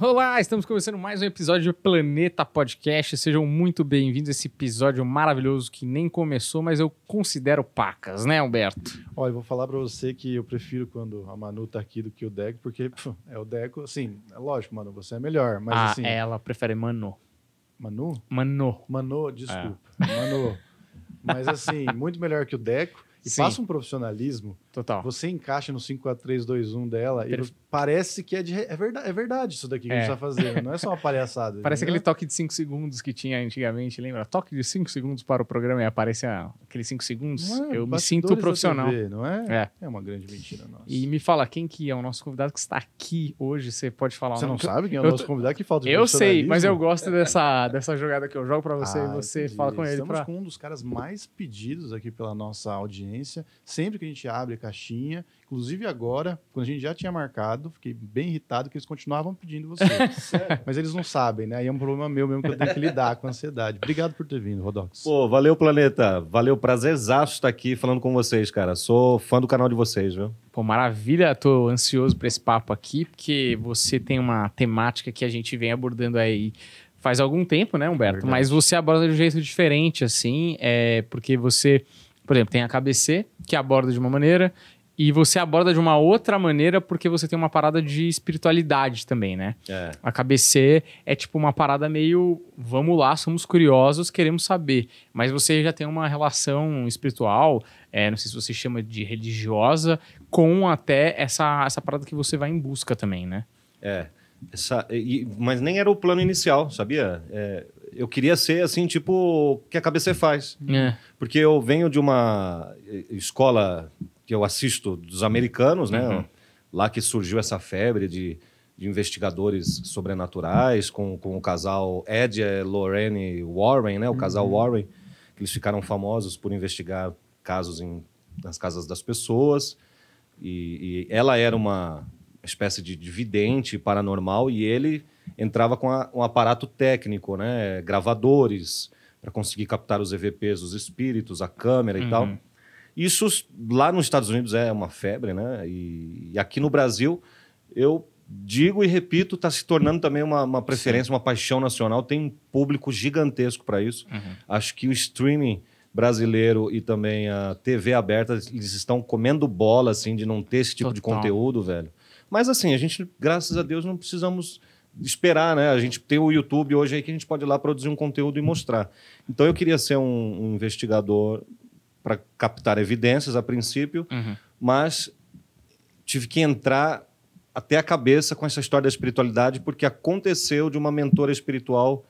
Olá, estamos começando mais um episódio do Planeta Podcast. Sejam muito bem-vindos a esse episódio maravilhoso que nem começou, mas eu considero pacas, né, Humberto? Olha, eu vou falar para você que eu prefiro quando a Manu tá aqui do que o Deco, porque é o Deco, assim, é lógico, Manu, você é melhor, mas ah, assim... ela prefere Manu. Manu? Manu. Manu, desculpa. É. Manu. Mas assim, muito melhor que o Deco. E Sim. um profissionalismo total. Você encaixa no 5-4-3-2-1 dela e parece que é, de... é, verdade, é verdade isso daqui que é. a gente está é. fazendo, não é só uma palhaçada. parece entendeu? aquele toque de 5 segundos que tinha antigamente, lembra? Toque de 5 segundos para o programa e aparece aqueles 5 segundos. É, eu me sinto profissional. TV, não é? é? É uma grande mentira nossa. E me fala, quem que é o nosso convidado que está aqui hoje? Você pode falar Você não, não sabe quem é o nosso tô... convidado que falta de Eu sei, mas eu gosto dessa, dessa jogada que eu jogo para você ah, e você entendi. fala com ele. Estamos pra... com um dos caras mais pedidos aqui pela nossa audiência. Sempre que a gente abre, cara, caixinha. Inclusive agora, quando a gente já tinha marcado, fiquei bem irritado que eles continuavam pedindo você. Mas eles não sabem, né? Aí é um problema meu mesmo que eu tenho que lidar com a ansiedade. Obrigado por ter vindo, Rodox. Pô, valeu, Planeta. Valeu, prazerzaço estar tá aqui falando com vocês, cara. Sou fã do canal de vocês, viu? Pô, maravilha. Tô ansioso para esse papo aqui, porque você tem uma temática que a gente vem abordando aí faz algum tempo, né, Humberto? É Mas você aborda de um jeito diferente, assim, é, porque você por exemplo, tem a KBC, que aborda de uma maneira, e você aborda de uma outra maneira porque você tem uma parada de espiritualidade também, né? É. A KBC é tipo uma parada meio, vamos lá, somos curiosos, queremos saber. Mas você já tem uma relação espiritual, é, não sei se você chama de religiosa, com até essa, essa parada que você vai em busca também, né? É. Essa, e, mas nem era o plano inicial, sabia? É, eu queria ser assim, tipo, que a cabeça faz. É. Porque eu venho de uma eh, escola que eu assisto dos americanos, né? Uhum. Lá que surgiu essa febre de, de investigadores sobrenaturais, com, com o casal Ed, eh, Lorraine Warren, né? O casal uhum. Warren, que eles ficaram famosos por investigar casos em, nas casas das pessoas. E, e ela era uma espécie de vidente paranormal e ele entrava com a, um aparato técnico, né? Gravadores para conseguir captar os EVPs, os espíritos, a câmera e uhum. tal. Isso lá nos Estados Unidos é uma febre, né? E, e aqui no Brasil, eu digo e repito, está se tornando também uma, uma preferência, Sim. uma paixão nacional. Tem um público gigantesco para isso. Uhum. Acho que o streaming brasileiro e também a TV aberta, eles estão comendo bola, assim, de não ter esse tipo Total. de conteúdo, velho. Mas assim, a gente, graças a Deus, não precisamos esperar, né? A gente tem o YouTube hoje aí que a gente pode ir lá produzir um conteúdo e mostrar. Então eu queria ser um, um investigador para captar evidências a princípio, uhum. mas tive que entrar até a cabeça com essa história da espiritualidade porque aconteceu de uma mentora espiritual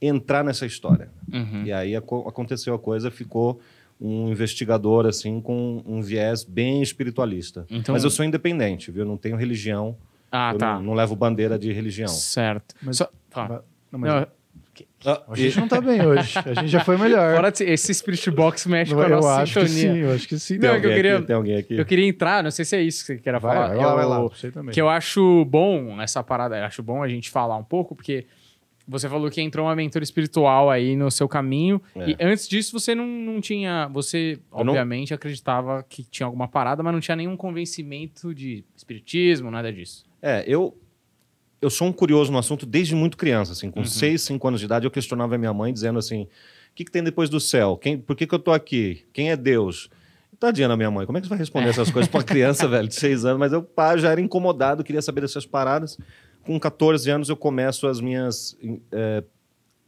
entrar nessa história. Uhum. E aí aconteceu a coisa, ficou um investigador assim com um viés bem espiritualista. Então... Mas eu sou independente, viu? Eu não tenho religião ah, eu tá. Não, não, levo bandeira de religião. Certo. Mas, Só, tá. não, mas... Ah, a gente não tá bem hoje. A gente já foi melhor. Fora esse Spirit Box mexe com a eu nossa acho Que sim, eu acho que sim. Não, é que eu queria, aqui, tem alguém aqui. Eu queria entrar, não sei se é isso que você queria falar. Vai lá, eu, vai lá. Que eu acho bom essa parada, eu acho bom a gente falar um pouco, porque você falou que entrou uma mentora espiritual aí no seu caminho. É. E antes disso, você não, não tinha. Você, eu obviamente, não... acreditava que tinha alguma parada, mas não tinha nenhum convencimento de espiritismo, nada disso. É, eu, eu sou um curioso no assunto desde muito criança, assim, com 6, uhum. 5 anos de idade eu questionava a minha mãe dizendo assim, o que, que tem depois do céu? Quem, por que, que eu tô aqui? Quem é Deus? Tadinha na minha mãe, como é que você vai responder é. essas coisas para uma criança, velho, de 6 anos? Mas eu pá, já era incomodado, queria saber dessas paradas. Com 14 anos eu começo as minhas é,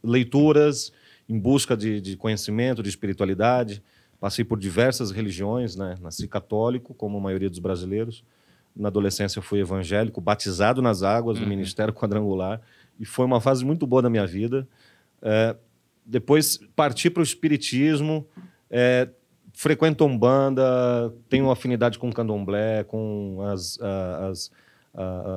leituras em busca de, de conhecimento, de espiritualidade. Passei por diversas religiões, né? Nasci católico, como a maioria dos brasileiros. Na adolescência eu fui evangélico, batizado nas águas do uhum. Ministério Quadrangular, e foi uma fase muito boa da minha vida. É, depois parti para o espiritismo, é, frequento umbanda, tenho afinidade com o candomblé, com as, as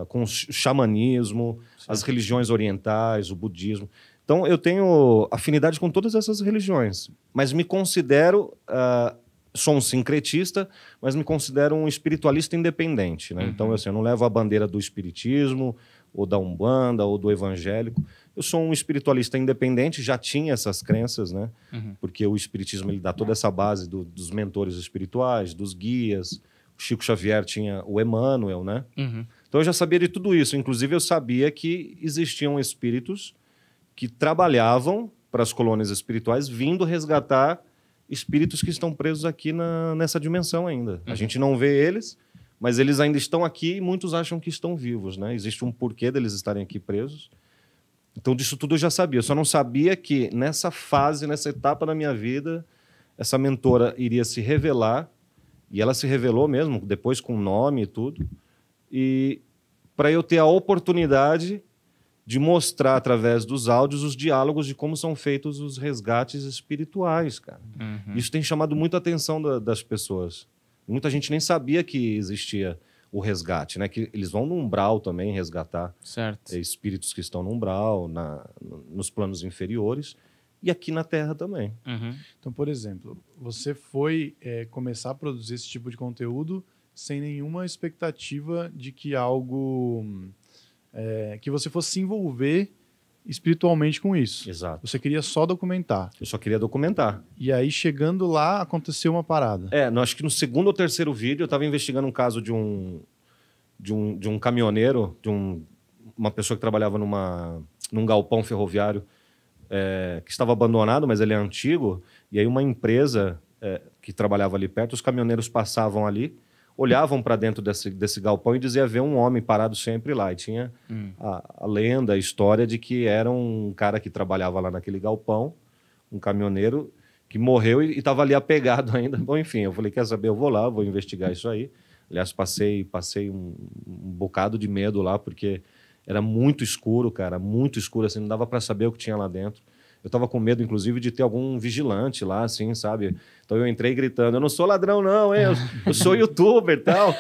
com o xamanismo, Sim. as religiões orientais, o budismo. Então, eu tenho afinidade com todas essas religiões, mas me considero ah, sou um sincretista, mas me considero um espiritualista independente. Né? Então, uhum. Então, assim, eu não levo a bandeira do espiritismo, ou da Umbanda, ou do evangélico. Eu sou um espiritualista independente, já tinha essas crenças, né? Uhum. Porque o espiritismo ele dá toda essa base do, dos mentores espirituais, dos guias. O Chico Xavier tinha o Emmanuel, né? Uhum. Então eu já sabia de tudo isso. Inclusive, eu sabia que existiam espíritos que trabalhavam para as colônias espirituais, vindo resgatar espíritos que estão presos aqui na, nessa dimensão ainda. Uhum. A gente não vê eles, mas eles ainda estão aqui e muitos acham que estão vivos, né? Existe um porquê deles estarem aqui presos. Então, disso tudo eu já sabia. Eu só não sabia que nessa fase, nessa etapa da minha vida, essa mentora iria se revelar. E ela se revelou mesmo, depois com nome e tudo. E para eu ter a oportunidade de mostrar através dos áudios os diálogos de como são feitos os resgates espirituais, cara. Uhum. Isso tem chamado muita atenção da, das pessoas. Muita gente nem sabia que existia o resgate, né? Que eles vão no umbral também resgatar certo. É, espíritos que estão no umbral, na, nos planos inferiores e aqui na Terra também. Uhum. Então, por exemplo, você foi é, começar a produzir esse tipo de conteúdo sem nenhuma expectativa de que algo hum, é, que você fosse se envolver espiritualmente com isso. Exato. Você queria só documentar. Eu só queria documentar. E aí, chegando lá, aconteceu uma parada. É, no, acho que no segundo ou terceiro vídeo, eu estava investigando um caso de um, de um, de um caminhoneiro, de um, uma pessoa que trabalhava numa, num galpão ferroviário é, que estava abandonado, mas ele é antigo. E aí, uma empresa é, que trabalhava ali perto, os caminhoneiros passavam ali olhavam para dentro desse, desse galpão e dizia ver um homem parado sempre lá. E tinha hum. a, a, lenda, a história de que era um cara que trabalhava lá naquele galpão, um caminhoneiro que morreu e estava ali apegado ainda. Bom, enfim, eu falei, quer saber, eu vou lá, vou investigar isso aí. Aliás, passei, passei um, um bocado de medo lá, porque era muito escuro, cara, muito escuro, assim, não dava para saber o que tinha lá dentro. Eu estava com medo, inclusive, de ter algum vigilante lá, assim, sabe? Então eu entrei gritando: Eu não sou ladrão, não, hein? Eu, eu sou youtuber e tal.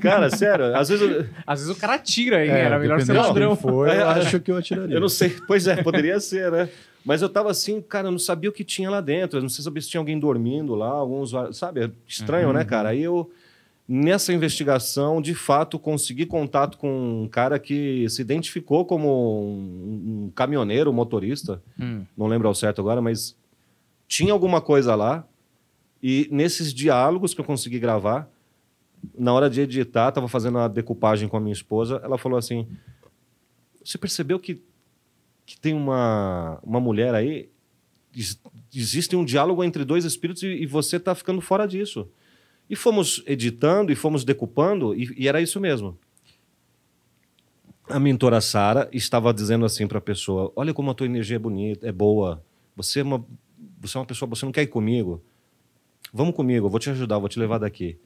Cara, sério, às vezes. Eu... Às vezes o cara atira, hein é, Era melhor ser ladrão. For, eu é. acho que eu atiraria. Eu não sei. Pois é, poderia ser, né? Mas eu tava assim, cara, eu não sabia o que tinha lá dentro. Eu não sei se tinha alguém dormindo lá, alguns. Sabe? estranho, uhum. né, cara? Aí eu nessa investigação, de fato, consegui contato com um cara que se identificou como um, um caminhoneiro, um motorista, hum. não lembro ao certo agora, mas tinha alguma coisa lá. E nesses diálogos que eu consegui gravar, na hora de editar, estava fazendo uma decupagem com a minha esposa, ela falou assim: Você percebeu que, que tem uma, uma mulher aí? existe um diálogo entre dois espíritos e, e você está ficando fora disso. E fomos editando e fomos decupando, e, e era isso mesmo. A mentora Sara estava dizendo assim para a pessoa: Olha como a tua energia é bonita, é boa. Você é, uma, você é uma pessoa, você não quer ir comigo? Vamos comigo, eu vou te ajudar, eu vou te levar daqui.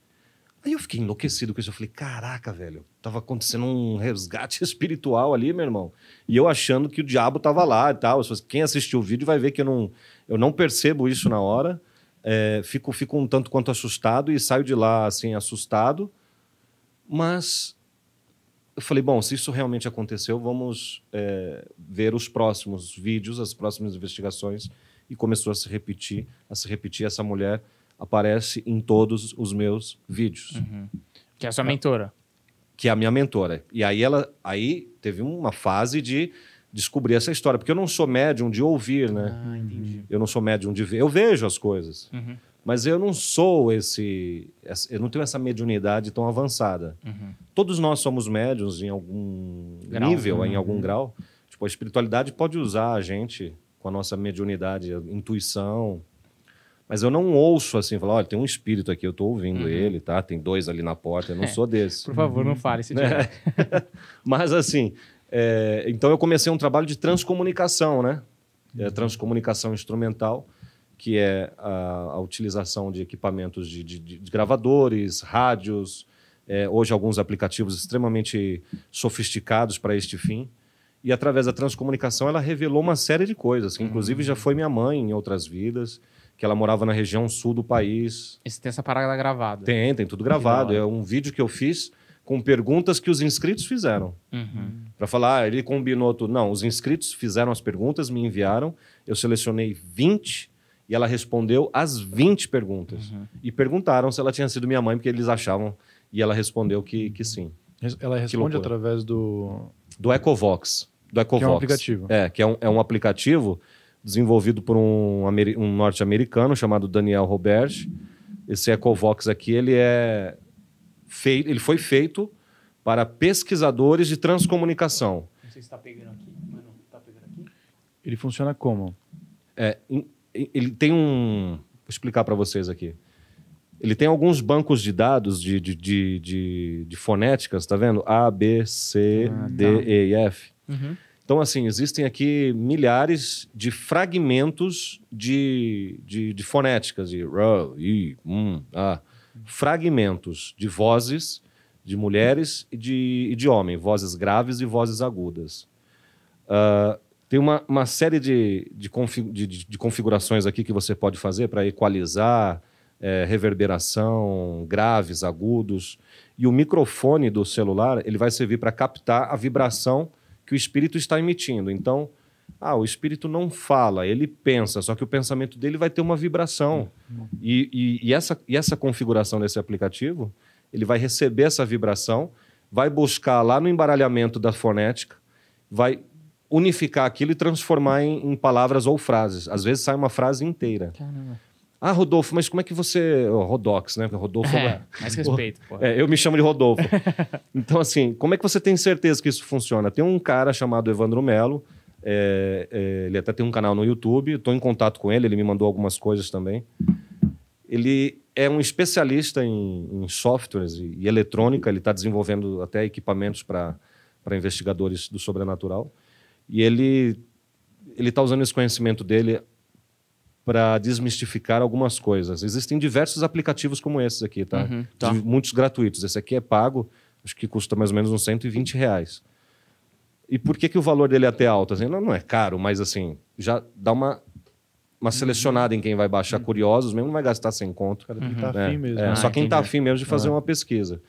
Aí eu fiquei enlouquecido com isso. Eu falei, caraca, velho, tava acontecendo um resgate espiritual ali, meu irmão. E eu achando que o diabo tava lá e tal. Quem assistiu o vídeo vai ver que eu não, eu não percebo isso na hora. É, fico, fico um tanto quanto assustado e saio de lá, assim, assustado. Mas eu falei, bom, se isso realmente aconteceu, vamos é, ver os próximos vídeos, as próximas investigações. E começou a se repetir, a se repetir. Essa mulher aparece em todos os meus vídeos. Uhum. Que é a sua mentora. Que é a minha mentora. E aí ela aí teve uma fase de descobrir essa história, porque eu não sou médium de ouvir, né? Ah, entendi. Eu não sou médium de ver. Eu vejo as coisas, uhum. mas eu não sou esse. Eu não tenho essa mediunidade tão avançada. Uhum. Todos nós somos médiums em algum grau, nível, né? em uhum. algum grau. Tipo, a espiritualidade pode usar a gente com a nossa mediunidade, a intuição. Mas eu não ouço assim, falar, olha, tem um espírito aqui, eu estou ouvindo uhum. ele, tá? Tem dois ali na porta, eu não é. sou desse. Por favor, não fale esse né? Mas assim, é, então eu comecei um trabalho de transcomunicação, né? É, transcomunicação instrumental, que é a, a utilização de equipamentos de, de, de gravadores, rádios, é, hoje alguns aplicativos extremamente sofisticados para este fim. E através da transcomunicação ela revelou uma série de coisas, que uhum. inclusive já foi minha mãe em outras vidas, que ela morava na região sul do país. Esse tem essa parada gravada. Tem, tem tudo gravado. É um vídeo que eu fiz com perguntas que os inscritos fizeram. Uhum. Para falar, ah, ele combinou tudo. Não, os inscritos fizeram as perguntas, me enviaram, eu selecionei 20 e ela respondeu as 20 perguntas. Uhum. E perguntaram se ela tinha sido minha mãe, porque eles achavam, e ela respondeu que, que sim. Ela responde através do. Do Ecovox. Do Ecovox. Que é um aplicativo. É, que é um, é um aplicativo desenvolvido por um, um norte-americano chamado Daniel Robert. Esse Ecovox aqui, ele é feito, ele foi feito para pesquisadores de transcomunicação. Não sei se está pegando aqui, mas não está pegando aqui. Ele funciona como? É, ele tem um. Vou explicar para vocês aqui. Ele tem alguns bancos de dados de, de, de, de, de fonéticas, tá vendo? A, B, C, ah, D, tá. E e F. Uhum. Então, assim, existem aqui milhares de fragmentos de, de, de fonéticas, de R, I, M, A fragmentos de vozes de mulheres e de, e de homem, vozes graves e vozes agudas. Uh, tem uma, uma série de, de, config, de, de, configurações aqui que você pode fazer para equalizar é, reverberação, graves, agudos. E o microfone do celular ele vai servir para captar a vibração que o espírito está emitindo. Então, ah, o espírito não fala, ele pensa, só que o pensamento dele vai ter uma vibração. Uhum. E, e, e, essa, e essa configuração desse aplicativo, ele vai receber essa vibração, vai buscar lá no embaralhamento da fonética, vai unificar aquilo e transformar em, em palavras ou frases. Às vezes sai uma frase inteira. Caramba. Ah, Rodolfo, mas como é que você. Oh, Rodox, né? Rodolfo. É, é mais respeito. É, eu me chamo de Rodolfo. então, assim, como é que você tem certeza que isso funciona? Tem um cara chamado Evandro Melo, é, é, ele até tem um canal no YouTube, estou em contato com ele, ele me mandou algumas coisas também. Ele é um especialista em, em softwares e, e eletrônica, ele está desenvolvendo até equipamentos para investigadores do sobrenatural. E ele ele está usando esse conhecimento dele para desmistificar algumas coisas. Existem diversos aplicativos como esses aqui, tá? Uhum, tá. Muitos gratuitos. Esse aqui é pago, acho que custa mais ou menos uns 120 reais. E por que, que o valor dele é até alto? Assim, não, não é caro, mas assim, já dá uma, uma uhum. selecionada em quem vai baixar uhum. curiosos, mesmo não vai gastar sem conto. Cara, uhum. tá né? afim mesmo. É, ah, só quem está afim mesmo de fazer uma pesquisa.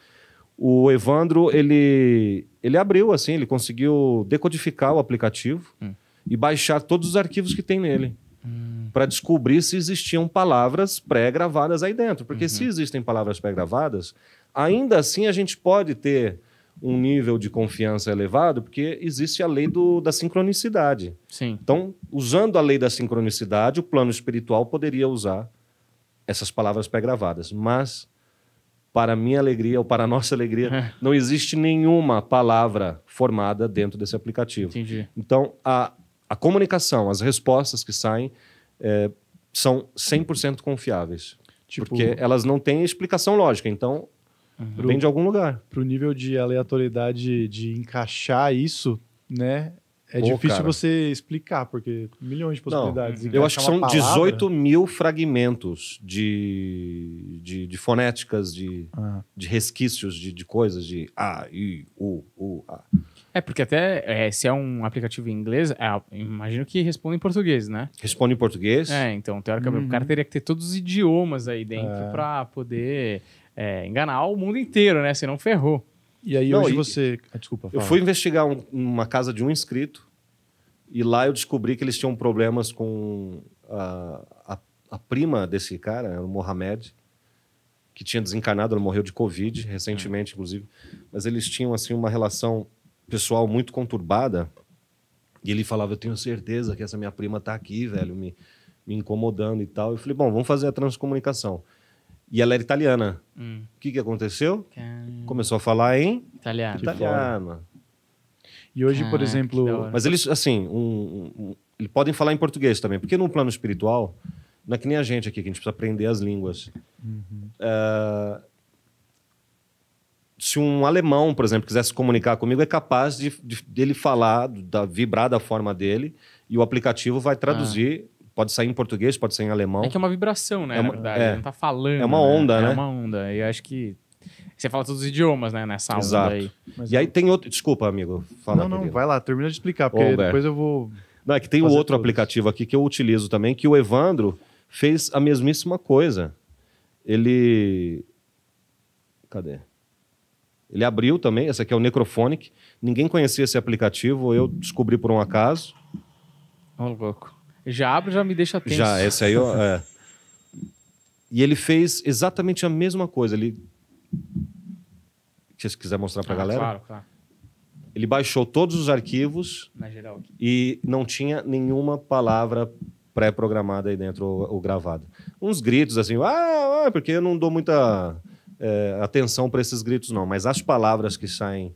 O Evandro, ele, ele abriu, assim, ele conseguiu decodificar o aplicativo hum. e baixar todos os arquivos que tem nele. Hum. Para descobrir se existiam palavras pré-gravadas aí dentro. Porque uhum. se existem palavras pré-gravadas, ainda assim a gente pode ter um nível de confiança elevado, porque existe a lei do, da sincronicidade. Sim. Então, usando a lei da sincronicidade, o plano espiritual poderia usar essas palavras pré-gravadas. Mas, para minha alegria, ou para nossa alegria, não existe nenhuma palavra formada dentro desse aplicativo. Entendi. Então, a, a comunicação, as respostas que saem é, são 100% confiáveis. Tipo... Porque elas não têm explicação lógica. Então, Uhum. Vem de algum lugar. para o nível de aleatoriedade de encaixar isso, né? É Pô, difícil cara. você explicar, porque milhões de possibilidades. Não, eu acho que são palavra... 18 mil fragmentos de, de, de fonéticas, de, ah. de resquícios de, de coisas, de A, I, U, U, A. É, porque até é, se é um aplicativo em inglês, é, imagino que responda em português, né? Responde em português. É, então, teoricamente, uhum. o cara uhum. teria que ter todos os idiomas aí dentro é. para poder é, enganar o mundo inteiro, né? Senão ferrou. E aí não, hoje e... você. Ah, desculpa. Fala. Eu fui investigar um, uma casa de um inscrito e lá eu descobri que eles tinham problemas com a, a, a prima desse cara, né, o Mohamed, que tinha desencarnado, ela morreu de Covid uhum. recentemente, inclusive. Mas eles tinham assim uma relação pessoal muito conturbada. E ele falava: Eu tenho certeza que essa minha prima tá aqui, velho, me, me incomodando e tal. Eu falei: Bom, vamos fazer a transcomunicação. E ela era italiana. Hum. O hum. que, que aconteceu? Começou a falar em italiano. italiano. E hoje, por exemplo. Mas eles, assim, um, um, eles podem falar em português também, porque no plano espiritual, não é que nem a gente aqui, que a gente precisa aprender as línguas. Uhum. Uh, se um alemão, por exemplo, quisesse comunicar comigo, é capaz de, de dele falar, da, vibrar da forma dele, e o aplicativo vai traduzir. Ah Pode sair em português, pode sair em alemão. É que é uma vibração, né? É uma, verdade. É, não tá falando. É uma né? onda, é né? É uma onda. E acho que você fala todos os idiomas, né? Nessa aula Exato. aí. Mas e aí tem outro. Desculpa, amigo. Fala, não, não, vai lá, termina de explicar, porque é. depois eu vou. Não, é que tem o outro todos. aplicativo aqui que eu utilizo também, que o Evandro fez a mesmíssima coisa. Ele. Cadê? Ele abriu também, esse aqui é o Necrophonic. Ninguém conhecia esse aplicativo, eu descobri por um acaso. Oh, louco. Já abre, já me deixa tenso. Já, esse aí, ó, é. E ele fez exatamente a mesma coisa. Ele. Se quiser mostrar pra ah, galera. Claro, claro. Ele baixou todos os arquivos. Na geral. E não tinha nenhuma palavra pré-programada aí dentro ou, ou gravada. Uns gritos assim, ah, ah, porque eu não dou muita é, atenção para esses gritos, não. Mas as palavras que saem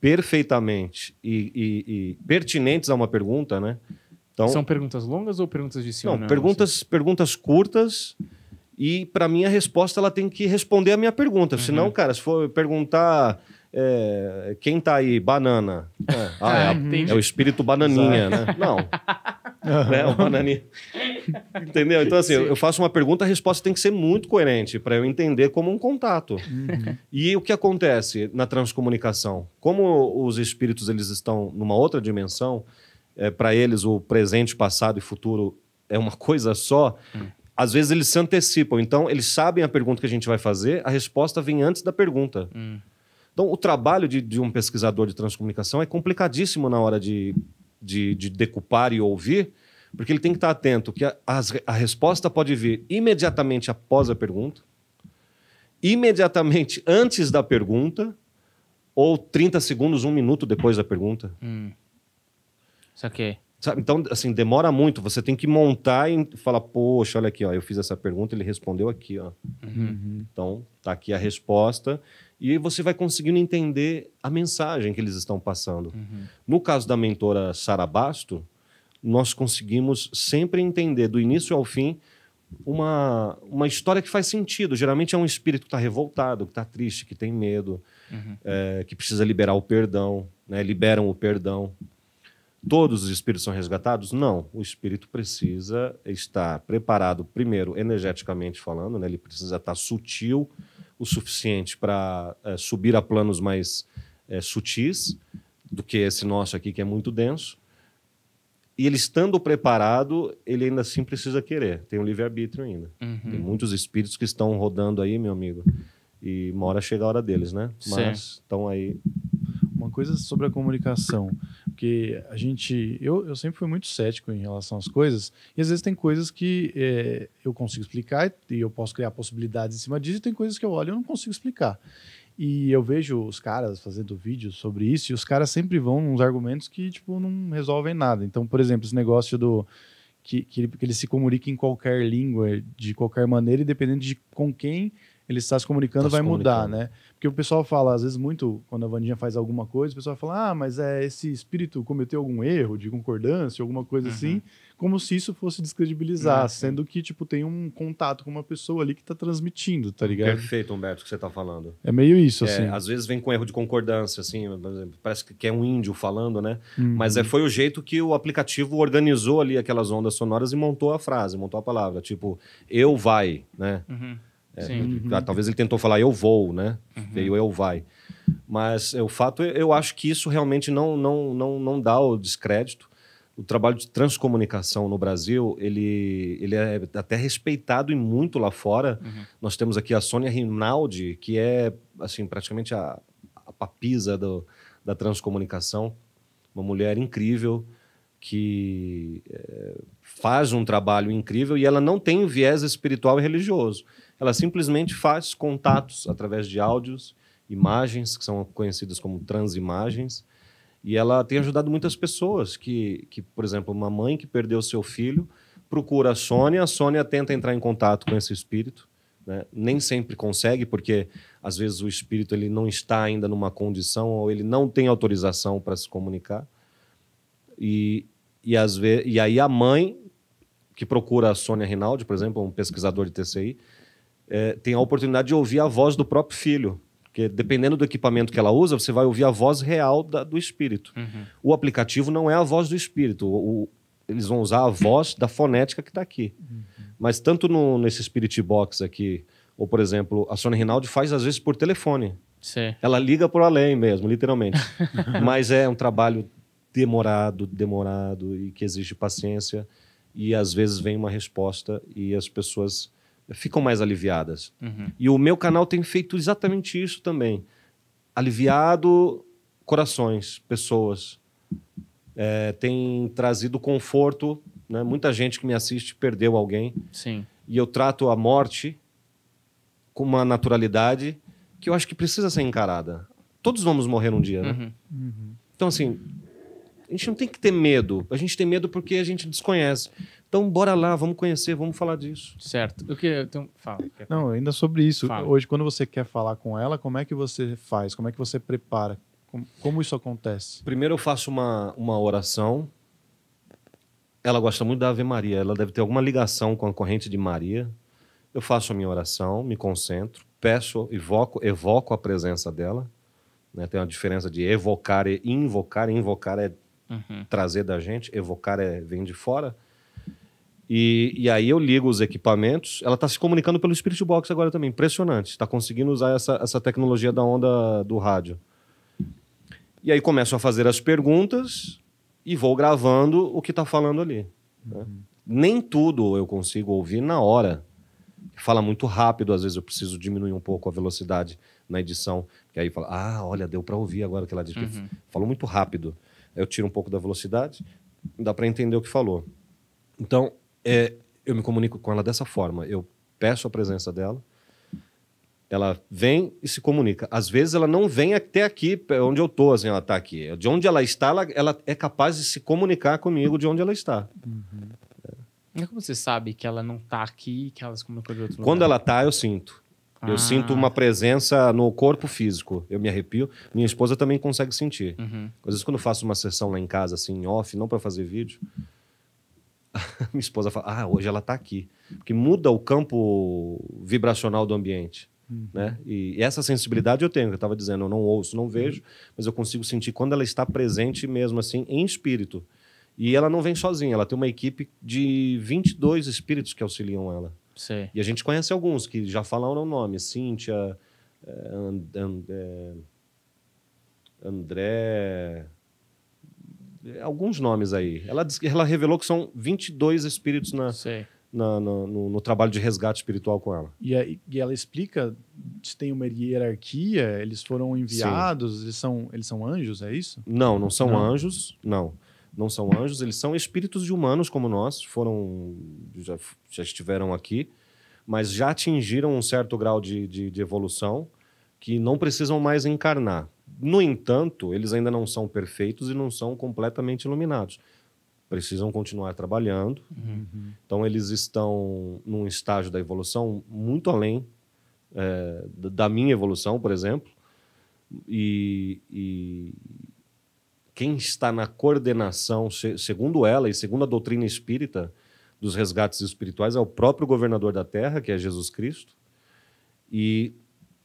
perfeitamente e, e, e pertinentes a uma pergunta, né? Então, São perguntas longas ou perguntas de sim Não, perguntas, perguntas curtas e para mim a resposta ela tem que responder a minha pergunta. Uhum. Senão, cara, se for perguntar é, quem tá aí, banana. É, ah, é, ah, é, o espírito bananinha, né? Não. né? O bananinha. Entendeu? Então, assim, Sim. eu faço uma pergunta, a resposta tem que ser muito coerente para eu entender como um contato. Uhum. E o que acontece na transcomunicação? Como os espíritos eles estão numa outra dimensão, é, para eles o presente, passado e futuro é uma coisa só, hum. às vezes eles se antecipam. Então, eles sabem a pergunta que a gente vai fazer, a resposta vem antes da pergunta. Hum. Então, o trabalho de, de, um pesquisador de transcomunicação é complicadíssimo na hora de, de, de decupar e ouvir, porque ele tem que estar atento que a, a, a resposta pode vir imediatamente após a pergunta, imediatamente antes da pergunta, ou 30 segundos, um minuto depois da pergunta. Hum. Isso aqui. Sabe? Então, assim, demora muito. Você tem que montar e falar, poxa, olha aqui, ó, eu fiz essa pergunta, ele respondeu aqui, ó. Uhum. uhum. Então, tá aqui a resposta. E você vai conseguindo entender a mensagem que eles estão passando. Uhum. No caso da mentora Sara Basto, nós conseguimos sempre entender, do início ao fim, uma, uma história que faz sentido. Geralmente é um espírito que está revoltado, que está triste, que tem medo, uhum. é, que precisa liberar o perdão, né? liberam o perdão todos os espíritos são resgatados? Não. O espírito precisa estar preparado, primeiro, energeticamente falando, né? ele precisa estar sutil o suficiente para é, eh, subir a planos mais é, sutis do que esse nosso aqui, que é muito denso. E ele estando preparado, ele ainda assim precisa querer. Tem um livre-arbítrio ainda. Uhum. Tem muitos espíritos que estão rodando aí, meu amigo. E mora chega a hora deles, né? Mas estão aí. Uma coisa sobre a comunicação porque a gente. Eu, eu sempre fui muito cético em relação às coisas, e às vezes tem coisas que é, eu consigo explicar e eu posso criar possibilidades em cima disso, e tem coisas que eu olho e eu não consigo explicar. E eu vejo os caras fazendo vídeos sobre isso, e os caras sempre vão nos argumentos que, tipo, não resolvem nada. Então, por exemplo, esse negócio do. Que, que, ele, que ele se comunica em qualquer língua, de qualquer maneira, independente de com quem ele está se comunicando tá vai se comunicando. mudar, né? Porque o pessoal fala, às vezes, muito, quando a Vandinha faz alguma coisa, o pessoal fala, ah, mas é, esse espírito cometeu algum erro de concordância, alguma coisa assim? uhum. assim, como se isso fosse descredibilizar, uhum. sendo que, tipo, tem um contato com uma pessoa ali que está transmitindo, tá ligado? Perfeito, Humberto, o que você está falando. É meio isso, é, assim. Às vezes vem com erro de concordância, assim, parece que é um índio falando, né? Uhum. Mas é, uhum. foi o jeito que o aplicativo organizou ali aquelas ondas sonoras e montou a frase, montou a palavra, tipo, eu vai, né? Uhum. É. Sim. Uhum. Ah, talvez ele tentou falar eu vou, né? Uhum. Veio eu vai. Mas é, o fato, eu acho que isso realmente não, não, não, não dá o descrédito. O trabalho de transcomunicação no Brasil, ele, ele é até respeitado e muito lá fora. Uhum. Nós temos aqui a Sônia Rinaldi, que é assim praticamente a, a papisa do, da transcomunicação. Uma mulher incrível, que é, faz um trabalho incrível e ela não tem viés espiritual e religioso. Ela simplesmente faz contatos através de áudios, imagens, que são conhecidas como transimagens, e ela tem ajudado muitas pessoas, que, que por exemplo, uma mãe que perdeu seu filho procura a Sônia, a Sônia tenta entrar em contato com esse espírito, né? nem sempre consegue, porque às vezes o espírito ele não está ainda numa condição ou ele não tem autorização para se comunicar, e, e, às vezes, e aí a mãe, que procura a Sônia Rinaldi, por exemplo, um pesquisador de TCI, é, tem a oportunidade de ouvir a voz do próprio filho. Porque dependendo do equipamento que ela usa, você vai ouvir a voz real da, do espírito. Uhum. O aplicativo não é a voz do espírito. O, eles vão usar a voz da fonética que está aqui. Uhum. Mas tanto no, nesse Spirit Box aqui, ou por exemplo, a Sônia Rinaldi faz às vezes por telefone. Sim. Ela liga por além mesmo, literalmente. Mas é um trabalho demorado, demorado e que exige paciência. E às vezes vem uma resposta e as pessoas ficam mais aliviadas. Uhum. E o meu canal tem feito exatamente isso também. Aliviado corações, pessoas. É, tem trazido conforto. Né? Muita gente que me assiste perdeu alguém. Sim. E eu trato a morte com uma naturalidade que eu acho que precisa ser encarada. Todos vamos morrer um dia, né? Uhum. Uhum. Então, assim, a gente não tem que ter medo. A gente tem medo porque a gente desconhece. Então, bora lá, vamos conhecer, vamos falar disso. Certo. Eu que então, fala. Não, ainda sobre isso. Fala. Hoje, quando você quer falar com ela, como é que você faz? Como é que você prepara? Como, como isso acontece? Primeiro, eu faço uma, uma oração. Ela gosta muito da Ave Maria. Ela deve ter alguma ligação com a corrente de Maria. Eu faço a minha oração, me concentro, peço, evoco, evoco a presença dela. Né? Tem uma diferença de evocar e invocar. Invocar é Uhum. Trazer da gente, evocar é, vem de fora. E, e aí eu ligo os equipamentos. Ela está se comunicando pelo Spirit Box agora também. Impressionante. Está conseguindo usar essa, essa tecnologia da onda do rádio. E aí começo a fazer as perguntas e vou gravando o que está falando ali. Né? Uhum. Nem tudo eu consigo ouvir na hora. Fala muito rápido, às vezes eu preciso diminuir um pouco a velocidade na edição. Que aí fala, ah, olha, deu para ouvir agora aquela dica. Uhum. Falou muito rápido eu tiro um pouco da velocidade, dá para entender o que falou. Então, é, eu me comunico com ela dessa forma. Eu peço a presença dela, ela vem e se comunica. Às vezes ela não vem até aqui, onde eu estou, assim, ela está aqui. De onde ela está, ela, ela, é capaz de se comunicar comigo de onde ela está. Uhum. É. Como você sabe que ela não está aqui que ela se comunicou de outro Quando lugar? Quando ela está, eu sinto. Eu ah. sinto uma presença no corpo físico. Eu me arrepio. Minha esposa também consegue sentir. Uhum. Às vezes, quando eu faço uma sessão lá em casa, assim, off, não para fazer vídeo, minha esposa fala: Ah, hoje ela está aqui. Porque muda o campo vibracional do ambiente. Uhum. Né? E, e essa sensibilidade eu tenho, eu estava dizendo, eu não ouço, não uhum. vejo, uhum. mas eu consigo sentir quando ela está presente mesmo, assim, em espírito. E ela não vem sozinha, ela tem uma equipe de 22 espíritos que auxiliam ela. Sim. E a gente conhece alguns que já falaram o nome. Cíntia, é, And, And, é, André... É, alguns nomes aí. Ela, ela revelou que são 22 espíritos na... Na, no, no, no, trabalho de resgate espiritual com ela. E, a, e, ela explica se tem uma hierarquia, eles foram enviados, eles são, eles são anjos, é isso? Não, não são não. anjos, não não são anjos, eles são espíritos de humanos como nós, foram já, já estiveram aqui, mas já atingiram um certo grau de, de, de evolução que não precisam mais encarnar. No entanto, eles ainda não são perfeitos e não são completamente iluminados. Precisam continuar trabalhando. Uhum. Então, eles estão num estágio da evolução muito além é, da minha evolução, por exemplo. E, e, quem está na coordenação, segundo ela e segundo a doutrina espírita dos resgates espirituais, é o próprio governador da Terra, que é Jesus Cristo. E,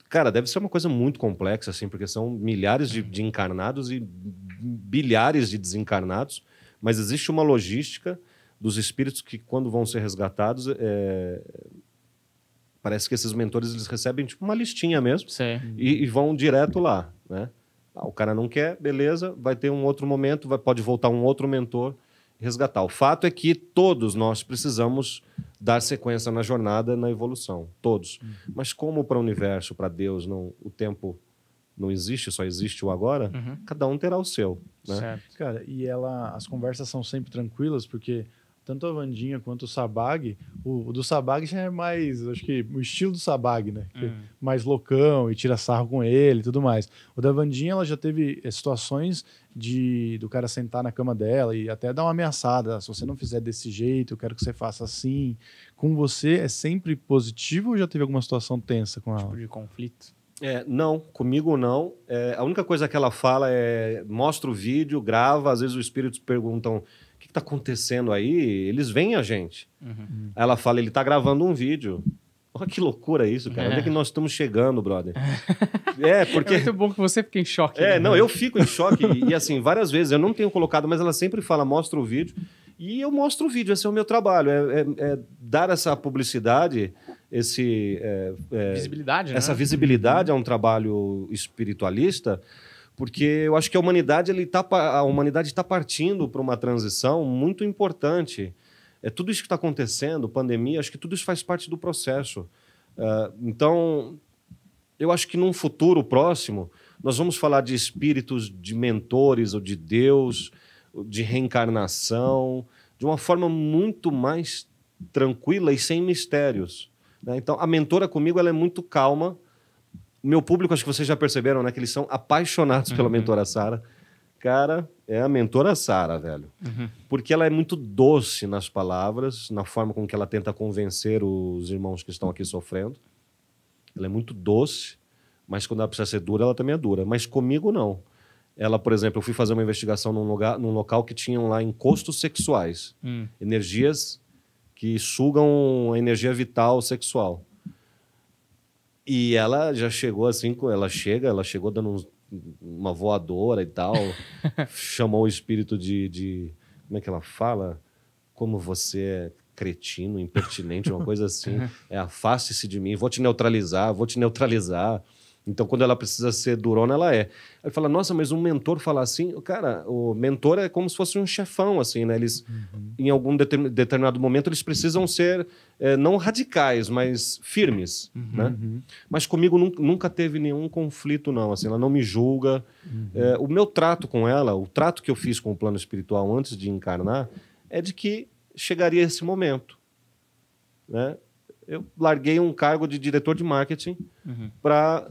cara, deve ser uma coisa muito complexa, assim, porque são milhares de, de encarnados e bilhares de desencarnados, mas existe uma logística dos espíritos que, quando vão ser resgatados, é... parece que esses mentores eles recebem tipo, uma listinha mesmo e, e vão direto lá, né? Ah, o cara não quer, beleza, vai ter um outro momento, vai, pode voltar um outro mentor resgatar. O fato é que todos nós precisamos dar sequência na jornada, na evolução, todos. Uhum. Mas como para o universo, para Deus, não o tempo não existe, só existe o agora, uhum. cada um terá o seu. Né? Certo. Cara, e ela, as conversas são sempre tranquilas, porque tanto a Vandinha quanto o Sabag, o, o, do Sabag já é mais, acho que o estilo do Sabag, né? É uhum. mais loucão e tira sarro com ele e tudo mais. O da Vandinha, ela já teve é, situações de do cara sentar na cama dela e até dar uma ameaçada. Ah, se você não fizer desse jeito, eu quero que você faça assim. Com você é sempre positivo ou já teve alguma situação tensa com ela? Tipo de conflito. É, não, comigo não. É, a única coisa que ela fala é mostra o vídeo, grava. Às vezes os espíritos perguntam está acontecendo aí? Eles veem a gente. Uhum. uhum. ela fala, ele está gravando um vídeo. Olha que loucura isso, cara. É. Onde é que é. nós estamos chegando, brother? é, porque... É muito bom que você fique em choque. É, né? não, eu fico em choque. e, assim, várias vezes, eu não tenho colocado, mas ela sempre fala, mostra o vídeo. E eu mostro o vídeo, esse é o meu trabalho. É, é, é dar essa publicidade, esse, é, é visibilidade, né? essa visibilidade é um trabalho espiritualista porque eu acho que a humanidade ele tá a humanidade está partindo para uma transição muito importante. É tudo isso que está acontecendo, pandemia, acho que tudo isso faz parte do processo. Uh, então, eu acho que num futuro próximo nós vamos falar de espíritos, de mentores ou de Deus, de reencarnação, de uma forma muito mais tranquila e sem mistérios. Né? Então, a mentora comigo ela é muito calma, meu público, acho que vocês já perceberam, né? Que eles são apaixonados uhum. pela mentora Sara. Cara, é a mentora Sara, velho. Uhum. Porque ela é muito doce nas palavras, na forma com que ela tenta convencer os irmãos que estão aqui sofrendo. Ela é muito doce, mas quando ela precisa ser dura, ela também é dura. Mas comigo, não. Ela, por exemplo, eu fui fazer uma investigação num, lugar, num local que tinham lá encostos sexuais. Uhum. Energias que sugam a energia vital sexual. E ela já chegou assim, ela chega, ela chegou dando uma voadora e tal, chamou o espírito de, de, Como é que ela fala? Como você é cretino, impertinente, uma coisa assim. É, afaste-se de mim, vou te neutralizar, vou te neutralizar. Então, quando ela precisa ser durona, ela é. ele fala, nossa, mas um mentor falar assim, cara, o mentor é como se fosse um chefão, assim, né? Eles, uhum. em algum determinado momento, eles precisam ser é, não radicais, mas firmes, uhum. né? Uhum. Mas comigo nunca teve nenhum conflito, não. Assim, ela não me julga. Uhum. É, o meu trato com ela, o trato que eu fiz com o plano espiritual antes de encarnar, é de que chegaria esse momento, né? Eu larguei um cargo de diretor de marketing uhum. para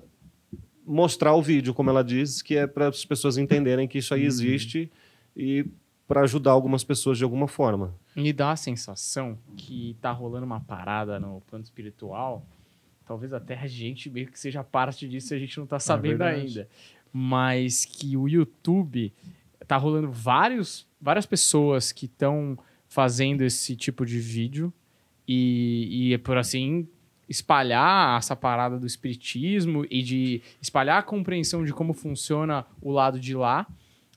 mostrar o vídeo, como ela diz, que é para as pessoas entenderem que isso aí uhum. existe e para ajudar algumas pessoas de alguma forma. Me dá a sensação que tá rolando uma parada no plano espiritual. Talvez até a gente meio que seja parte disso e a gente não tá é sabendo é ainda. Mas que o YouTube tá rolando vários, várias pessoas que estão fazendo esse tipo de vídeo e, e por assim espalhar essa parada do espiritismo e de espalhar a compreensão de como funciona o lado de lá.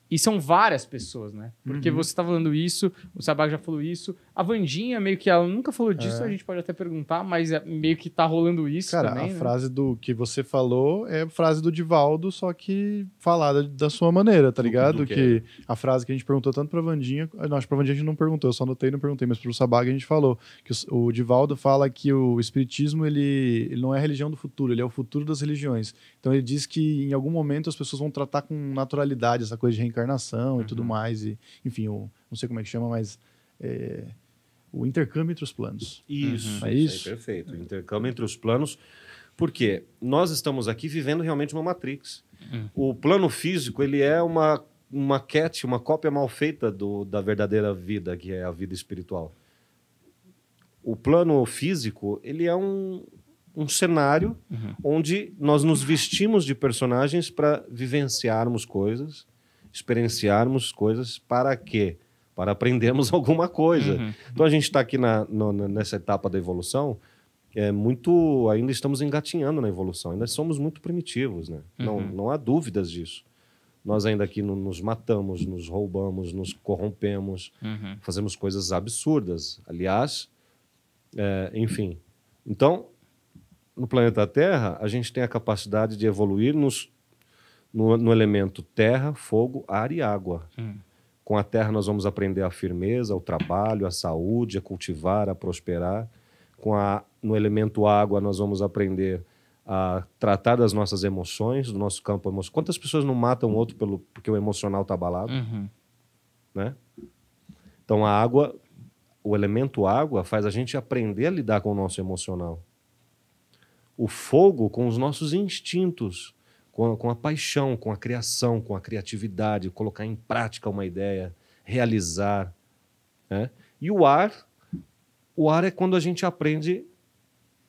E são várias pessoas, né? Porque uhum. você está falando isso, o Sabag já falou isso, a Vandinha, meio que ela nunca falou disso, é. a gente pode até perguntar, mas é meio que tá rolando isso Cara, também, a né? frase do que você falou é a frase do Divaldo, só que falada da sua maneira, tá ligado? Do, do que a frase que a gente perguntou tanto pra Vandinha, não, acho que pra Vandinha a gente não perguntou, eu só anotei e não perguntei, mas pro Sabag a gente falou que o, o Divaldo fala que o espiritismo ele, ele não é a religião do futuro, ele é o futuro das religiões. Então ele diz que em algum momento as pessoas vão tratar com naturalidade essa coisa de reencarnação uhum. e tudo uhum. mais e, enfim, o, não sei como é que chama, mas é, o intercâmbio entre os planos. Isso, uhum. é isso. isso perfeito. O intercâmbio entre os planos, porque nós estamos aqui vivendo realmente uma matrix. Uhum. O plano físico ele é uma uma maquete, uma cópia mal feita do, da verdadeira vida, que é a vida espiritual. O plano físico ele é um, um cenário uhum. onde nós nos vestimos de personagens para vivenciarmos coisas, experienciarmos coisas, para que para aprendermos alguma coisa. Uhum. Então a gente está aqui na, no, nessa etapa da evolução, é muito ainda estamos engatinhando na evolução, ainda somos muito primitivos, né? Uhum. Não, não há dúvidas disso. Nós ainda aqui no, nos matamos, nos roubamos, nos corrompemos, uhum. fazemos coisas absurdas. Aliás, é, enfim. Então, no planeta Terra, a gente tem a capacidade de evoluir nos, no, no elemento terra, fogo, ar e água. Uhum. Com a terra nós vamos aprender a firmeza, o trabalho, a saúde, a cultivar, a prosperar. Com a no elemento água nós vamos aprender a tratar das nossas emoções, do nosso campo emocional. Quantas pessoas não matam outro pelo porque o emocional está abalado, uhum. né? Então a água, o elemento água faz a gente aprender a lidar com o nosso emocional. O fogo com os nossos instintos com a, com a paixão, com a criação, com a criatividade, colocar em prática uma ideia, realizar. Né? E o ar, o ar é quando a gente aprende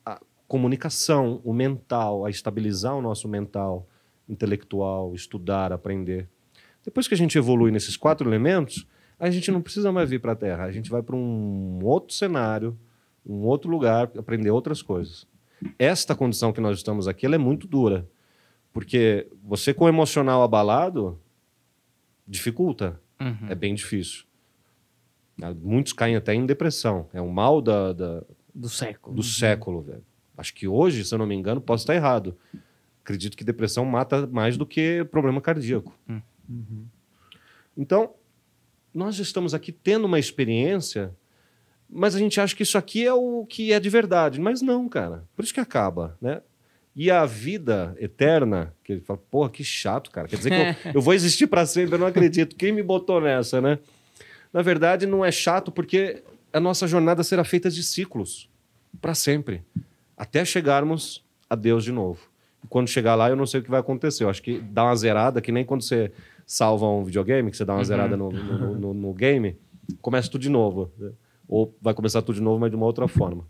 a comunicação, o mental, a estabilizar o nosso mental intelectual, estudar, aprender. Depois que a gente evolui nesses quatro elementos, a gente não precisa mais vir para a Terra, a gente vai para um outro cenário, um outro lugar, aprender outras coisas. Esta condição que nós estamos aqui, ela é muito dura. Porque você com o emocional abalado dificulta. Uhum. É bem difícil. Ah, muitos caem até em depressão. É um mal da, da do século. Do uhum. século, velho. Acho que hoje, se eu não me engano, posso estar errado. Acredito que depressão mata mais do que problema cardíaco. Hum. Uhum. Então, nós estamos aqui tendo uma experiência, mas a gente acha que isso aqui é o que é de verdade. Mas não, cara. Por isso que acaba, né? E a vida eterna, que ele fala, porra, que chato, cara. Quer dizer que eu, eu vou existir para sempre, eu não acredito. Quem me botou nessa, né? Na verdade, não é chato porque a nossa jornada será feita de ciclos para sempre, até chegarmos a Deus de novo. E quando chegar lá, eu não sei o que vai acontecer. Eu acho que dá uma zerada, que nem quando você salva um videogame, que você dá uma uhum. zerada no, no, no, no game, começa tudo de novo. Ou vai começar tudo de novo, mas de uma outra forma.